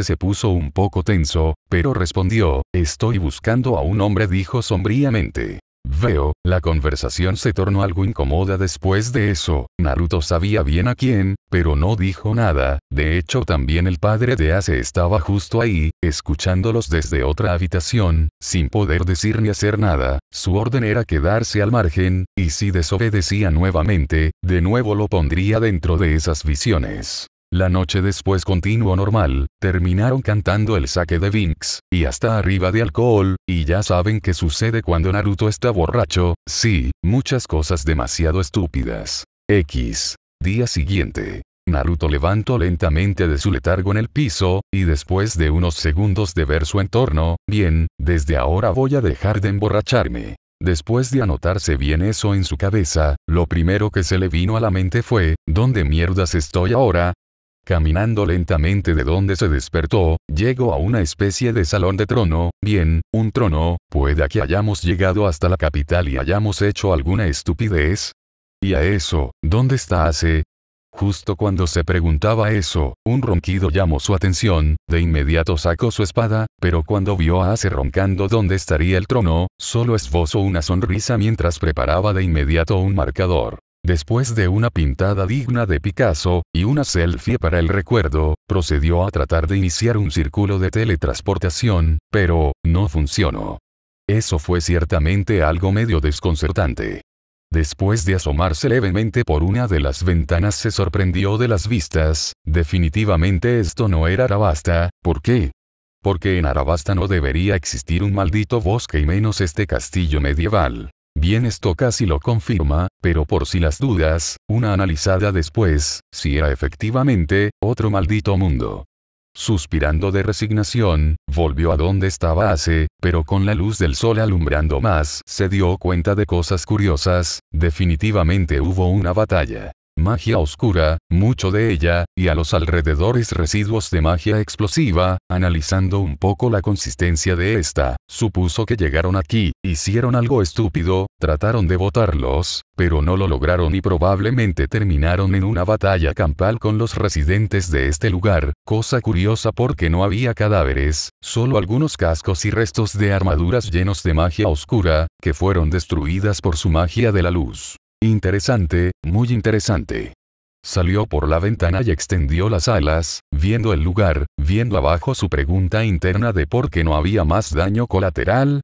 [SPEAKER 1] se puso un poco tenso, pero respondió, estoy buscando a un hombre dijo sombríamente. Veo, la conversación se tornó algo incómoda después de eso, Naruto sabía bien a quién, pero no dijo nada, de hecho también el padre de Ace estaba justo ahí, escuchándolos desde otra habitación, sin poder decir ni hacer nada, su orden era quedarse al margen, y si desobedecía nuevamente, de nuevo lo pondría dentro de esas visiones. La noche después continuó normal, terminaron cantando el saque de Vinx, y hasta arriba de alcohol, y ya saben qué sucede cuando Naruto está borracho, sí, muchas cosas demasiado estúpidas. X. Día siguiente. Naruto levantó lentamente de su letargo en el piso, y después de unos segundos de ver su entorno, bien, desde ahora voy a dejar de emborracharme. Después de anotarse bien eso en su cabeza, lo primero que se le vino a la mente fue, ¿dónde mierdas estoy ahora? Caminando lentamente de donde se despertó, llegó a una especie de salón de trono, bien, un trono, ¿puede que hayamos llegado hasta la capital y hayamos hecho alguna estupidez. Y a eso, ¿dónde está Ace? Justo cuando se preguntaba eso, un ronquido llamó su atención, de inmediato sacó su espada, pero cuando vio a Ace roncando dónde estaría el trono, solo esbozó una sonrisa mientras preparaba de inmediato un marcador. Después de una pintada digna de Picasso, y una selfie para el recuerdo, procedió a tratar de iniciar un círculo de teletransportación, pero, no funcionó. Eso fue ciertamente algo medio desconcertante. Después de asomarse levemente por una de las ventanas se sorprendió de las vistas, definitivamente esto no era Arabasta, ¿por qué? Porque en Arabasta no debería existir un maldito bosque y menos este castillo medieval. Bien esto casi lo confirma, pero por si las dudas, una analizada después, si era efectivamente, otro maldito mundo. Suspirando de resignación, volvió a donde estaba hace, pero con la luz del sol alumbrando más, se dio cuenta de cosas curiosas, definitivamente hubo una batalla magia oscura, mucho de ella, y a los alrededores residuos de magia explosiva, analizando un poco la consistencia de esta, supuso que llegaron aquí, hicieron algo estúpido, trataron de botarlos, pero no lo lograron y probablemente terminaron en una batalla campal con los residentes de este lugar, cosa curiosa porque no había cadáveres, solo algunos cascos y restos de armaduras llenos de magia oscura, que fueron destruidas por su magia de la luz. Interesante, muy interesante. Salió por la ventana y extendió las alas, viendo el lugar, viendo abajo su pregunta interna de por qué no había más daño colateral.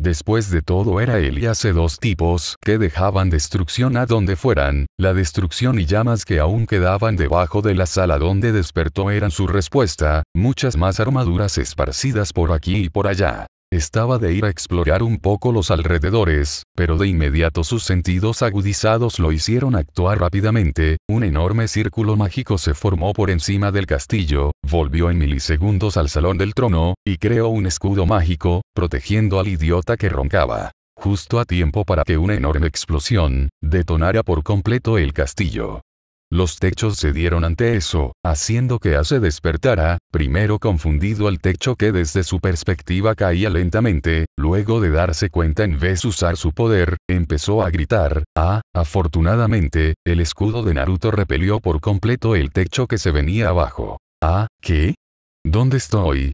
[SPEAKER 1] Después de todo era él y hace dos tipos que dejaban destrucción a donde fueran, la destrucción y llamas que aún quedaban debajo de la sala donde despertó eran su respuesta, muchas más armaduras esparcidas por aquí y por allá. Estaba de ir a explorar un poco los alrededores, pero de inmediato sus sentidos agudizados lo hicieron actuar rápidamente, un enorme círculo mágico se formó por encima del castillo, volvió en milisegundos al salón del trono, y creó un escudo mágico, protegiendo al idiota que roncaba. Justo a tiempo para que una enorme explosión, detonara por completo el castillo. Los techos cedieron ante eso, haciendo que A despertara, primero confundido al techo que desde su perspectiva caía lentamente, luego de darse cuenta en vez de usar su poder, empezó a gritar, ah, afortunadamente, el escudo de Naruto repelió por completo el techo que se venía abajo. Ah, ¿qué? ¿Dónde estoy?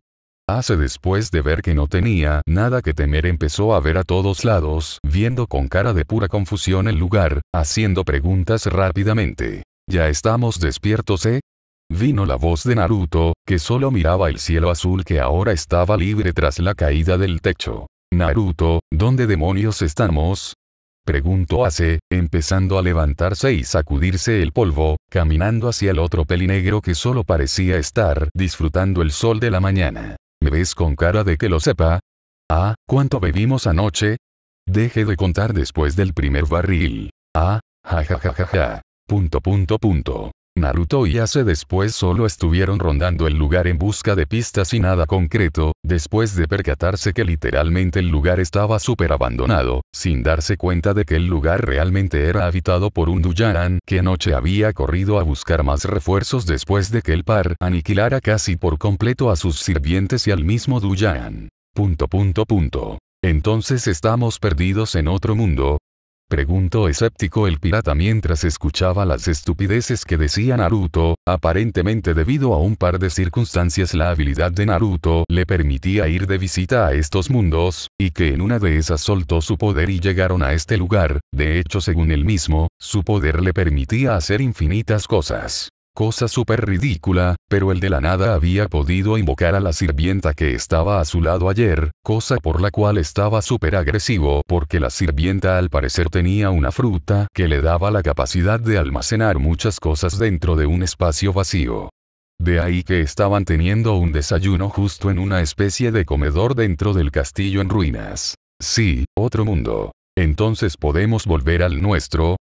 [SPEAKER 1] Hace después de ver que no tenía nada que temer empezó a ver a todos lados, viendo con cara de pura confusión el lugar, haciendo preguntas rápidamente. ¿Ya estamos despiertos eh? Vino la voz de Naruto, que solo miraba el cielo azul que ahora estaba libre tras la caída del techo. Naruto, ¿dónde demonios estamos? Preguntó Ace, empezando a levantarse y sacudirse el polvo, caminando hacia el otro pelinegro que solo parecía estar disfrutando el sol de la mañana. ¿Me ves con cara de que lo sepa? Ah, ¿cuánto bebimos anoche? Deje de contar después del primer barril. Ah, jajajajaja. Punto punto punto. Naruto y Ace después solo estuvieron rondando el lugar en busca de pistas y nada concreto, después de percatarse que literalmente el lugar estaba súper abandonado, sin darse cuenta de que el lugar realmente era habitado por un Duyaran que anoche había corrido a buscar más refuerzos después de que el par aniquilara casi por completo a sus sirvientes y al mismo Duyaran. Punto punto punto. Entonces estamos perdidos en otro mundo, Preguntó escéptico el pirata mientras escuchaba las estupideces que decía Naruto, aparentemente debido a un par de circunstancias la habilidad de Naruto le permitía ir de visita a estos mundos, y que en una de esas soltó su poder y llegaron a este lugar, de hecho según él mismo, su poder le permitía hacer infinitas cosas cosa súper ridícula, pero el de la nada había podido invocar a la sirvienta que estaba a su lado ayer, cosa por la cual estaba súper agresivo porque la sirvienta al parecer tenía una fruta que le daba la capacidad de almacenar muchas cosas dentro de un espacio vacío. De ahí que estaban teniendo un desayuno justo en una especie de comedor dentro del castillo en ruinas. Sí, otro mundo. Entonces podemos volver al nuestro,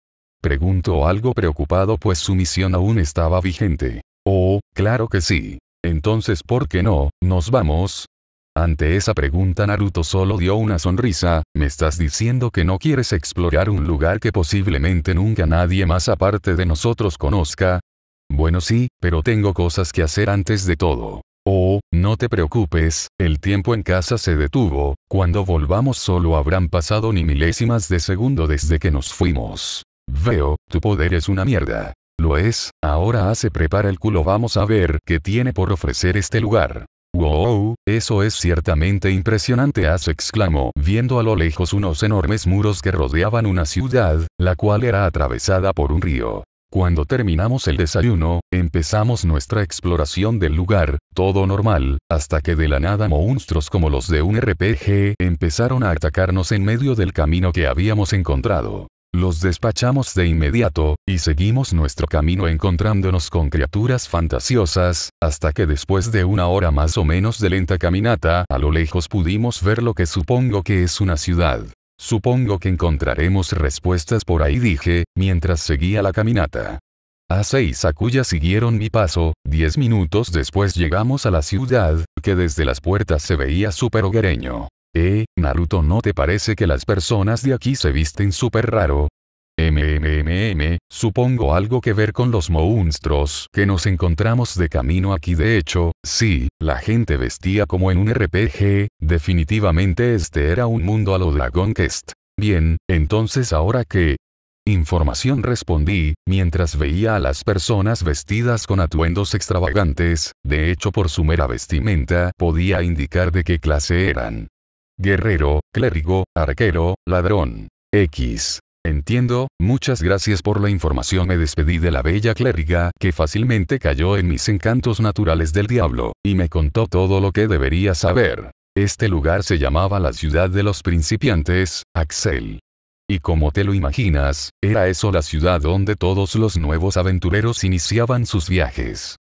[SPEAKER 1] Preguntó algo preocupado pues su misión aún estaba vigente. Oh, claro que sí. Entonces, ¿por qué no? ¿Nos vamos? Ante esa pregunta Naruto solo dio una sonrisa, ¿me estás diciendo que no quieres explorar un lugar que posiblemente nunca nadie más aparte de nosotros conozca? Bueno sí, pero tengo cosas que hacer antes de todo. Oh, no te preocupes, el tiempo en casa se detuvo, cuando volvamos solo habrán pasado ni milésimas de segundo desde que nos fuimos. Veo, tu poder es una mierda. Lo es, ahora hace prepara el culo vamos a ver qué tiene por ofrecer este lugar. Wow, eso es ciertamente impresionante, As exclamó, viendo a lo lejos unos enormes muros que rodeaban una ciudad, la cual era atravesada por un río. Cuando terminamos el desayuno, empezamos nuestra exploración del lugar, todo normal, hasta que de la nada monstruos como los de un RPG empezaron a atacarnos en medio del camino que habíamos encontrado. Los despachamos de inmediato, y seguimos nuestro camino encontrándonos con criaturas fantasiosas, hasta que después de una hora más o menos de lenta caminata, a lo lejos pudimos ver lo que supongo que es una ciudad. Supongo que encontraremos respuestas por ahí dije, mientras seguía la caminata. A seis Sakuya siguieron mi paso, diez minutos después llegamos a la ciudad, que desde las puertas se veía súper hogareño. Eh, Naruto ¿no te parece que las personas de aquí se visten súper raro? MMMM, supongo algo que ver con los monstruos que nos encontramos de camino aquí de hecho, sí, la gente vestía como en un RPG, definitivamente este era un mundo a lo Dragon Quest. Bien, entonces ahora qué. Información respondí, mientras veía a las personas vestidas con atuendos extravagantes, de hecho por su mera vestimenta podía indicar de qué clase eran guerrero, clérigo, arquero, ladrón. X. Entiendo, muchas gracias por la información. Me despedí de la bella clériga que fácilmente cayó en mis encantos naturales del diablo, y me contó todo lo que debería saber. Este lugar se llamaba la ciudad de los principiantes, Axel. Y como te lo imaginas, era eso la ciudad donde todos los nuevos aventureros iniciaban sus viajes.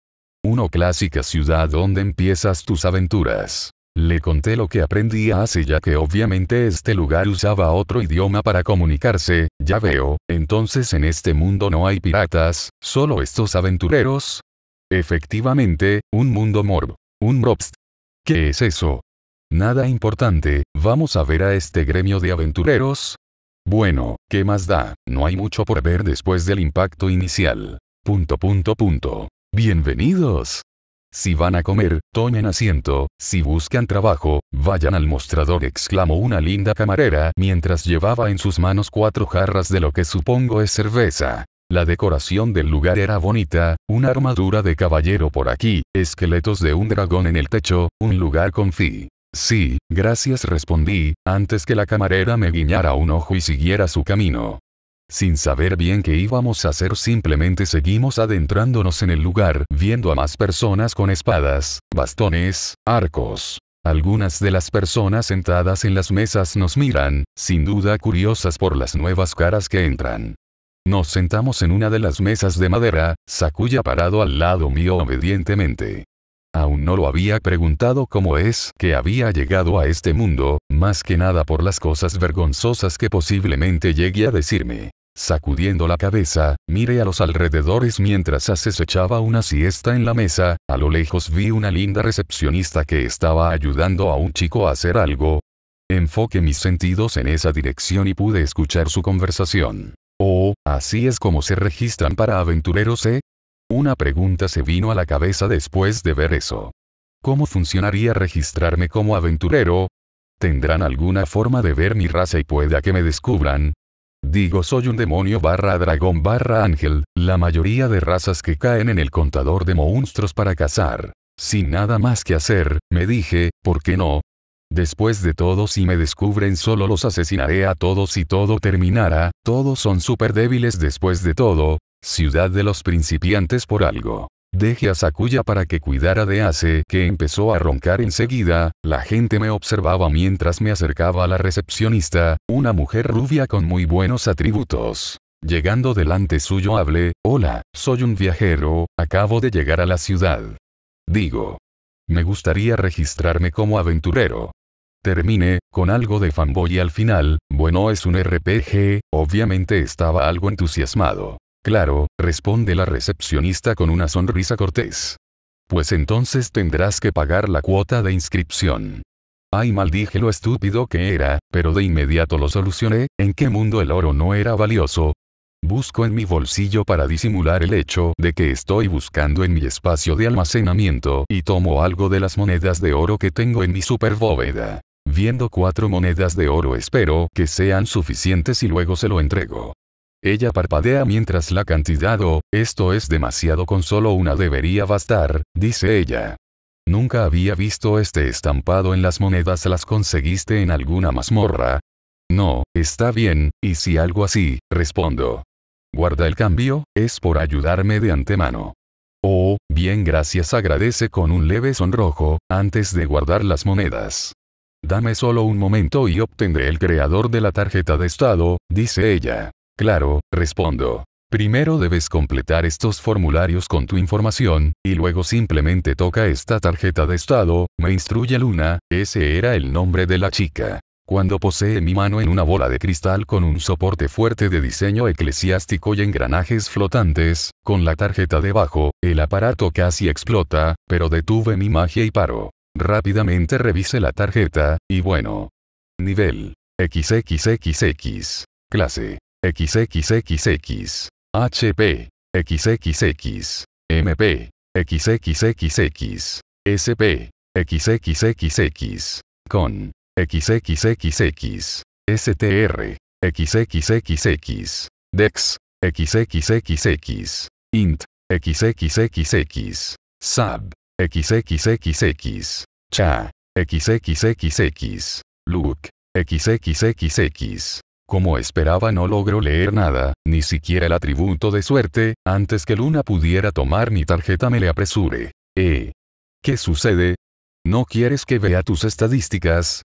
[SPEAKER 1] Una clásica ciudad donde empiezas tus aventuras. Le conté lo que aprendí hace ya que obviamente este lugar usaba otro idioma para comunicarse, ya veo, entonces en este mundo no hay piratas, solo estos aventureros. Efectivamente, un mundo morb. Un mobst. ¿Qué es eso? Nada importante, vamos a ver a este gremio de aventureros. Bueno, ¿qué más da? No hay mucho por ver después del impacto inicial. Punto punto punto. Bienvenidos. Si van a comer, tomen asiento, si buscan trabajo, vayan al mostrador, exclamó una linda camarera mientras llevaba en sus manos cuatro jarras de lo que supongo es cerveza. La decoración del lugar era bonita, una armadura de caballero por aquí, esqueletos de un dragón en el techo, un lugar con fi. Sí, gracias respondí, antes que la camarera me guiñara un ojo y siguiera su camino. Sin saber bien qué íbamos a hacer simplemente seguimos adentrándonos en el lugar, viendo a más personas con espadas, bastones, arcos. Algunas de las personas sentadas en las mesas nos miran, sin duda curiosas por las nuevas caras que entran. Nos sentamos en una de las mesas de madera, Sakuya parado al lado mío obedientemente. Aún no lo había preguntado cómo es que había llegado a este mundo, más que nada por las cosas vergonzosas que posiblemente llegue a decirme. Sacudiendo la cabeza, miré a los alrededores mientras Aces una siesta en la mesa, a lo lejos vi una linda recepcionista que estaba ayudando a un chico a hacer algo. Enfoqué mis sentidos en esa dirección y pude escuchar su conversación. Oh, así es como se registran para aventureros, ¿eh? Una pregunta se vino a la cabeza después de ver eso. ¿Cómo funcionaría registrarme como aventurero? ¿Tendrán alguna forma de ver mi raza y pueda que me descubran? Digo soy un demonio barra dragón barra ángel, la mayoría de razas que caen en el contador de monstruos para cazar. Sin nada más que hacer, me dije, ¿por qué no? Después de todo si me descubren solo los asesinaré a todos y todo terminará, todos son súper débiles después de todo, ciudad de los principiantes por algo. Dejé a Sakuya para que cuidara de Ace que empezó a roncar enseguida, la gente me observaba mientras me acercaba a la recepcionista, una mujer rubia con muy buenos atributos. Llegando delante suyo hablé, hola, soy un viajero, acabo de llegar a la ciudad. Digo. Me gustaría registrarme como aventurero. Terminé, con algo de fanboy al final, bueno es un RPG, obviamente estaba algo entusiasmado. Claro, responde la recepcionista con una sonrisa cortés. Pues entonces tendrás que pagar la cuota de inscripción. Ay, maldije lo estúpido que era, pero de inmediato lo solucioné, ¿en qué mundo el oro no era valioso? Busco en mi bolsillo para disimular el hecho de que estoy buscando en mi espacio de almacenamiento y tomo algo de las monedas de oro que tengo en mi superbóveda. Viendo cuatro monedas de oro espero que sean suficientes y luego se lo entrego. Ella parpadea mientras la cantidad o, esto es demasiado con solo una debería bastar, dice ella. Nunca había visto este estampado en las monedas, las conseguiste en alguna mazmorra. No, está bien, y si algo así, respondo. Guarda el cambio, es por ayudarme de antemano. Oh, bien gracias agradece con un leve sonrojo, antes de guardar las monedas. Dame solo un momento y obtendré el creador de la tarjeta de estado, dice ella. Claro, respondo. Primero debes completar estos formularios con tu información, y luego simplemente toca esta tarjeta de estado, me instruye Luna, ese era el nombre de la chica. Cuando posee mi mano en una bola de cristal con un soporte fuerte de diseño eclesiástico y engranajes flotantes, con la tarjeta debajo, el aparato casi explota, pero detuve mi magia y paro. Rápidamente revise la tarjeta, y bueno. Nivel. XXXX. Clase. XXXX, HP, XXX, MP, XXXX, SP, XXXX, CON, XXXX, STR, XXXX, DEX, XXXX, INT, XXXX, SAB, XXXX, CHA, XXXX, look XXXX, como esperaba no logro leer nada, ni siquiera el atributo de suerte, antes que Luna pudiera tomar mi tarjeta me le apresure. ¿Eh? ¿Qué sucede? ¿No quieres que vea tus estadísticas?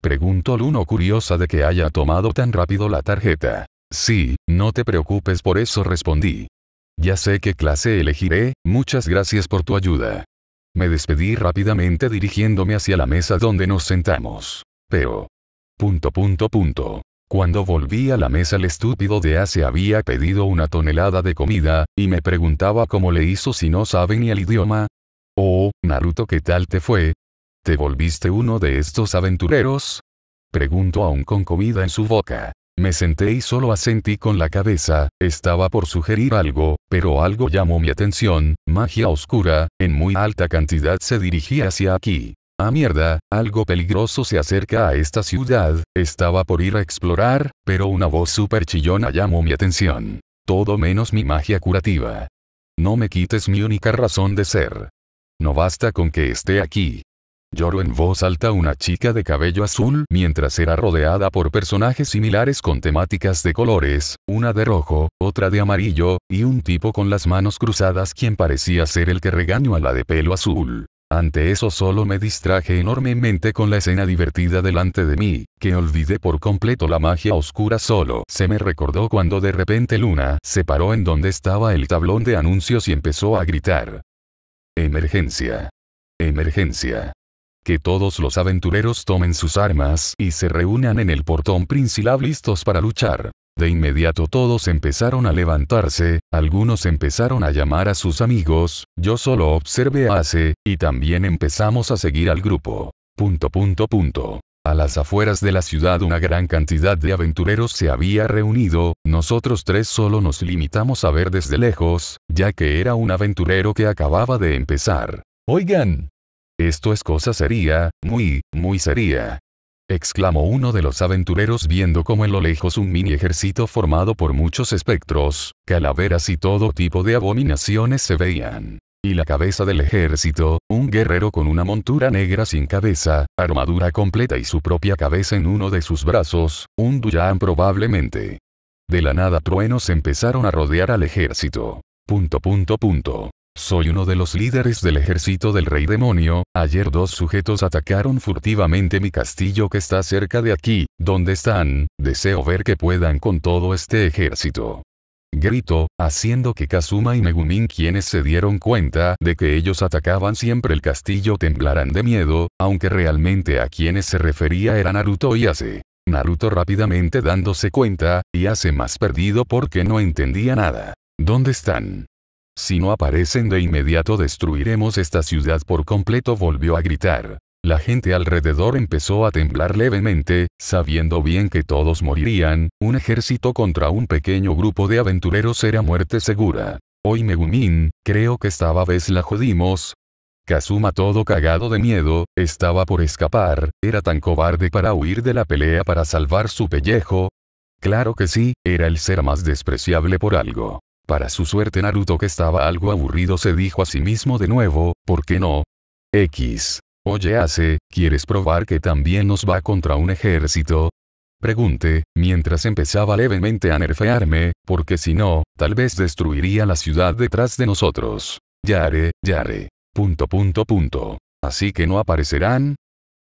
[SPEAKER 1] Preguntó Luna curiosa de que haya tomado tan rápido la tarjeta. Sí, no te preocupes por eso respondí. Ya sé qué clase elegiré, muchas gracias por tu ayuda. Me despedí rápidamente dirigiéndome hacia la mesa donde nos sentamos. Pero... Punto punto punto. Cuando volví a la mesa el estúpido de se había pedido una tonelada de comida, y me preguntaba cómo le hizo si no sabe ni el idioma. Oh, Naruto, ¿qué tal te fue? ¿Te volviste uno de estos aventureros? Preguntó aún con comida en su boca. Me senté y solo asentí con la cabeza, estaba por sugerir algo, pero algo llamó mi atención, magia oscura, en muy alta cantidad se dirigía hacia aquí. Ah mierda, algo peligroso se acerca a esta ciudad, estaba por ir a explorar, pero una voz super chillona llamó mi atención. Todo menos mi magia curativa. No me quites mi única razón de ser. No basta con que esté aquí. Lloro en voz alta una chica de cabello azul mientras era rodeada por personajes similares con temáticas de colores, una de rojo, otra de amarillo, y un tipo con las manos cruzadas quien parecía ser el que regañó a la de pelo azul. Ante eso solo me distraje enormemente con la escena divertida delante de mí, que olvidé por completo la magia oscura solo. Se me recordó cuando de repente Luna se paró en donde estaba el tablón de anuncios y empezó a gritar. Emergencia. Emergencia. Que todos los aventureros tomen sus armas y se reúnan en el portón principal listos para luchar. De inmediato todos empezaron a levantarse, algunos empezaron a llamar a sus amigos, yo solo observé a Ace, y también empezamos a seguir al grupo. Punto punto punto. A las afueras de la ciudad una gran cantidad de aventureros se había reunido, nosotros tres solo nos limitamos a ver desde lejos, ya que era un aventurero que acababa de empezar. Oigan. Esto es cosa seria, muy, muy seria exclamó uno de los aventureros viendo como en lo lejos un mini ejército formado por muchos espectros, calaveras y todo tipo de abominaciones se veían. Y la cabeza del ejército, un guerrero con una montura negra sin cabeza, armadura completa y su propia cabeza en uno de sus brazos, un Duyan probablemente. De la nada truenos empezaron a rodear al ejército. Punto punto punto. Soy uno de los líderes del ejército del rey demonio, ayer dos sujetos atacaron furtivamente mi castillo que está cerca de aquí, ¿dónde están? Deseo ver que puedan con todo este ejército. Grito, haciendo que Kazuma y Megumin quienes se dieron cuenta de que ellos atacaban siempre el castillo temblaran de miedo, aunque realmente a quienes se refería era Naruto y Ace. Naruto rápidamente dándose cuenta, y hace más perdido porque no entendía nada. ¿Dónde están? Si no aparecen de inmediato destruiremos esta ciudad por completo volvió a gritar. La gente alrededor empezó a temblar levemente, sabiendo bien que todos morirían, un ejército contra un pequeño grupo de aventureros era muerte segura. Hoy Megumin, creo que esta vez la jodimos. Kazuma todo cagado de miedo, estaba por escapar, era tan cobarde para huir de la pelea para salvar su pellejo. Claro que sí, era el ser más despreciable por algo. Para su suerte Naruto que estaba algo aburrido se dijo a sí mismo de nuevo, ¿por qué no? X. Oye Ace, ¿quieres probar que también nos va contra un ejército? Pregunté, mientras empezaba levemente a nerfearme, porque si no, tal vez destruiría la ciudad detrás de nosotros. Yare, yare. Punto punto punto. Así que no aparecerán,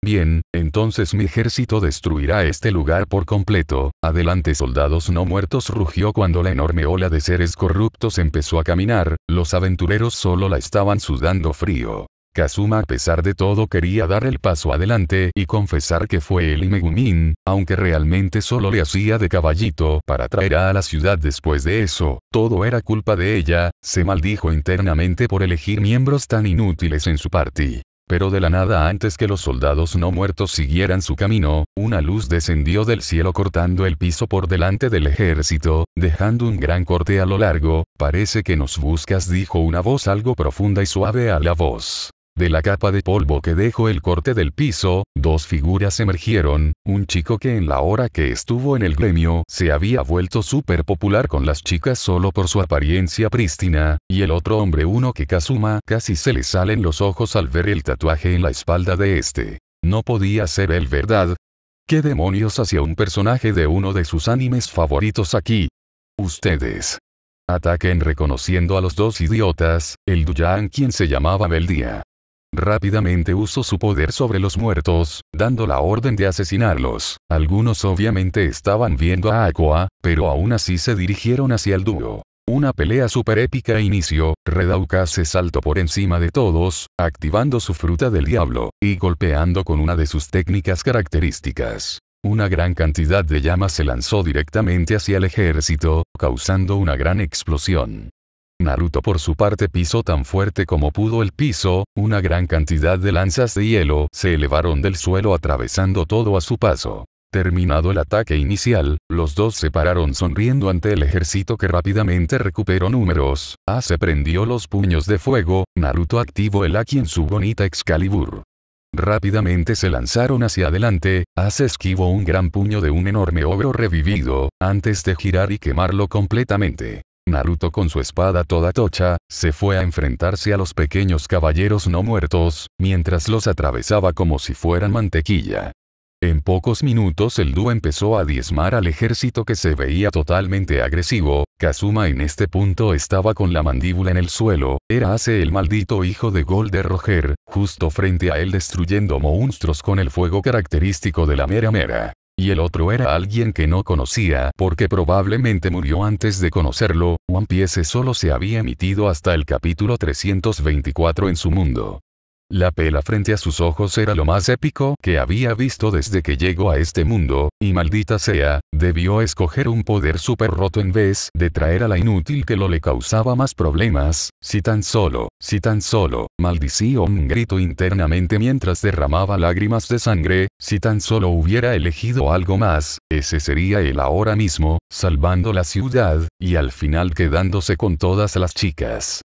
[SPEAKER 1] Bien, entonces mi ejército destruirá este lugar por completo. Adelante soldados no muertos rugió cuando la enorme ola de seres corruptos empezó a caminar, los aventureros solo la estaban sudando frío. Kazuma a pesar de todo quería dar el paso adelante y confesar que fue el Megumin, aunque realmente solo le hacía de caballito para traer a la ciudad después de eso, todo era culpa de ella, se maldijo internamente por elegir miembros tan inútiles en su party. Pero de la nada antes que los soldados no muertos siguieran su camino, una luz descendió del cielo cortando el piso por delante del ejército, dejando un gran corte a lo largo, parece que nos buscas dijo una voz algo profunda y suave a la voz. De la capa de polvo que dejó el corte del piso, dos figuras emergieron, un chico que en la hora que estuvo en el gremio se había vuelto súper popular con las chicas solo por su apariencia prístina, y el otro hombre uno que Kazuma casi se le salen los ojos al ver el tatuaje en la espalda de este. No podía ser él verdad. ¿Qué demonios hacía un personaje de uno de sus animes favoritos aquí? Ustedes. Ataquen reconociendo a los dos idiotas, el Duyan quien se llamaba Beldía. Rápidamente usó su poder sobre los muertos, dando la orden de asesinarlos. Algunos obviamente estaban viendo a Aqua, pero aún así se dirigieron hacia el dúo. Una pelea super épica inició, Redauka se saltó por encima de todos, activando su fruta del diablo, y golpeando con una de sus técnicas características. Una gran cantidad de llamas se lanzó directamente hacia el ejército, causando una gran explosión. Naruto por su parte pisó tan fuerte como pudo el piso, una gran cantidad de lanzas de hielo se elevaron del suelo atravesando todo a su paso. Terminado el ataque inicial, los dos se pararon sonriendo ante el ejército que rápidamente recuperó números. A ah, se prendió los puños de fuego, Naruto activó el Aki en su bonita Excalibur. Rápidamente se lanzaron hacia adelante, Ace ah, esquivó un gran puño de un enorme ogro revivido, antes de girar y quemarlo completamente. Naruto con su espada toda tocha, se fue a enfrentarse a los pequeños caballeros no muertos, mientras los atravesaba como si fueran mantequilla. En pocos minutos el dúo empezó a diezmar al ejército que se veía totalmente agresivo, Kazuma en este punto estaba con la mandíbula en el suelo, era hace el maldito hijo de Gold de Roger, justo frente a él destruyendo monstruos con el fuego característico de la mera mera y el otro era alguien que no conocía porque probablemente murió antes de conocerlo, One Piece solo se había emitido hasta el capítulo 324 en su mundo. La pela frente a sus ojos era lo más épico que había visto desde que llegó a este mundo, y maldita sea, debió escoger un poder súper roto en vez de traer a la inútil que lo le causaba más problemas, si tan solo, si tan solo, maldició un grito internamente mientras derramaba lágrimas de sangre, si tan solo hubiera elegido algo más, ese sería él ahora mismo, salvando la ciudad, y al final quedándose con todas las chicas.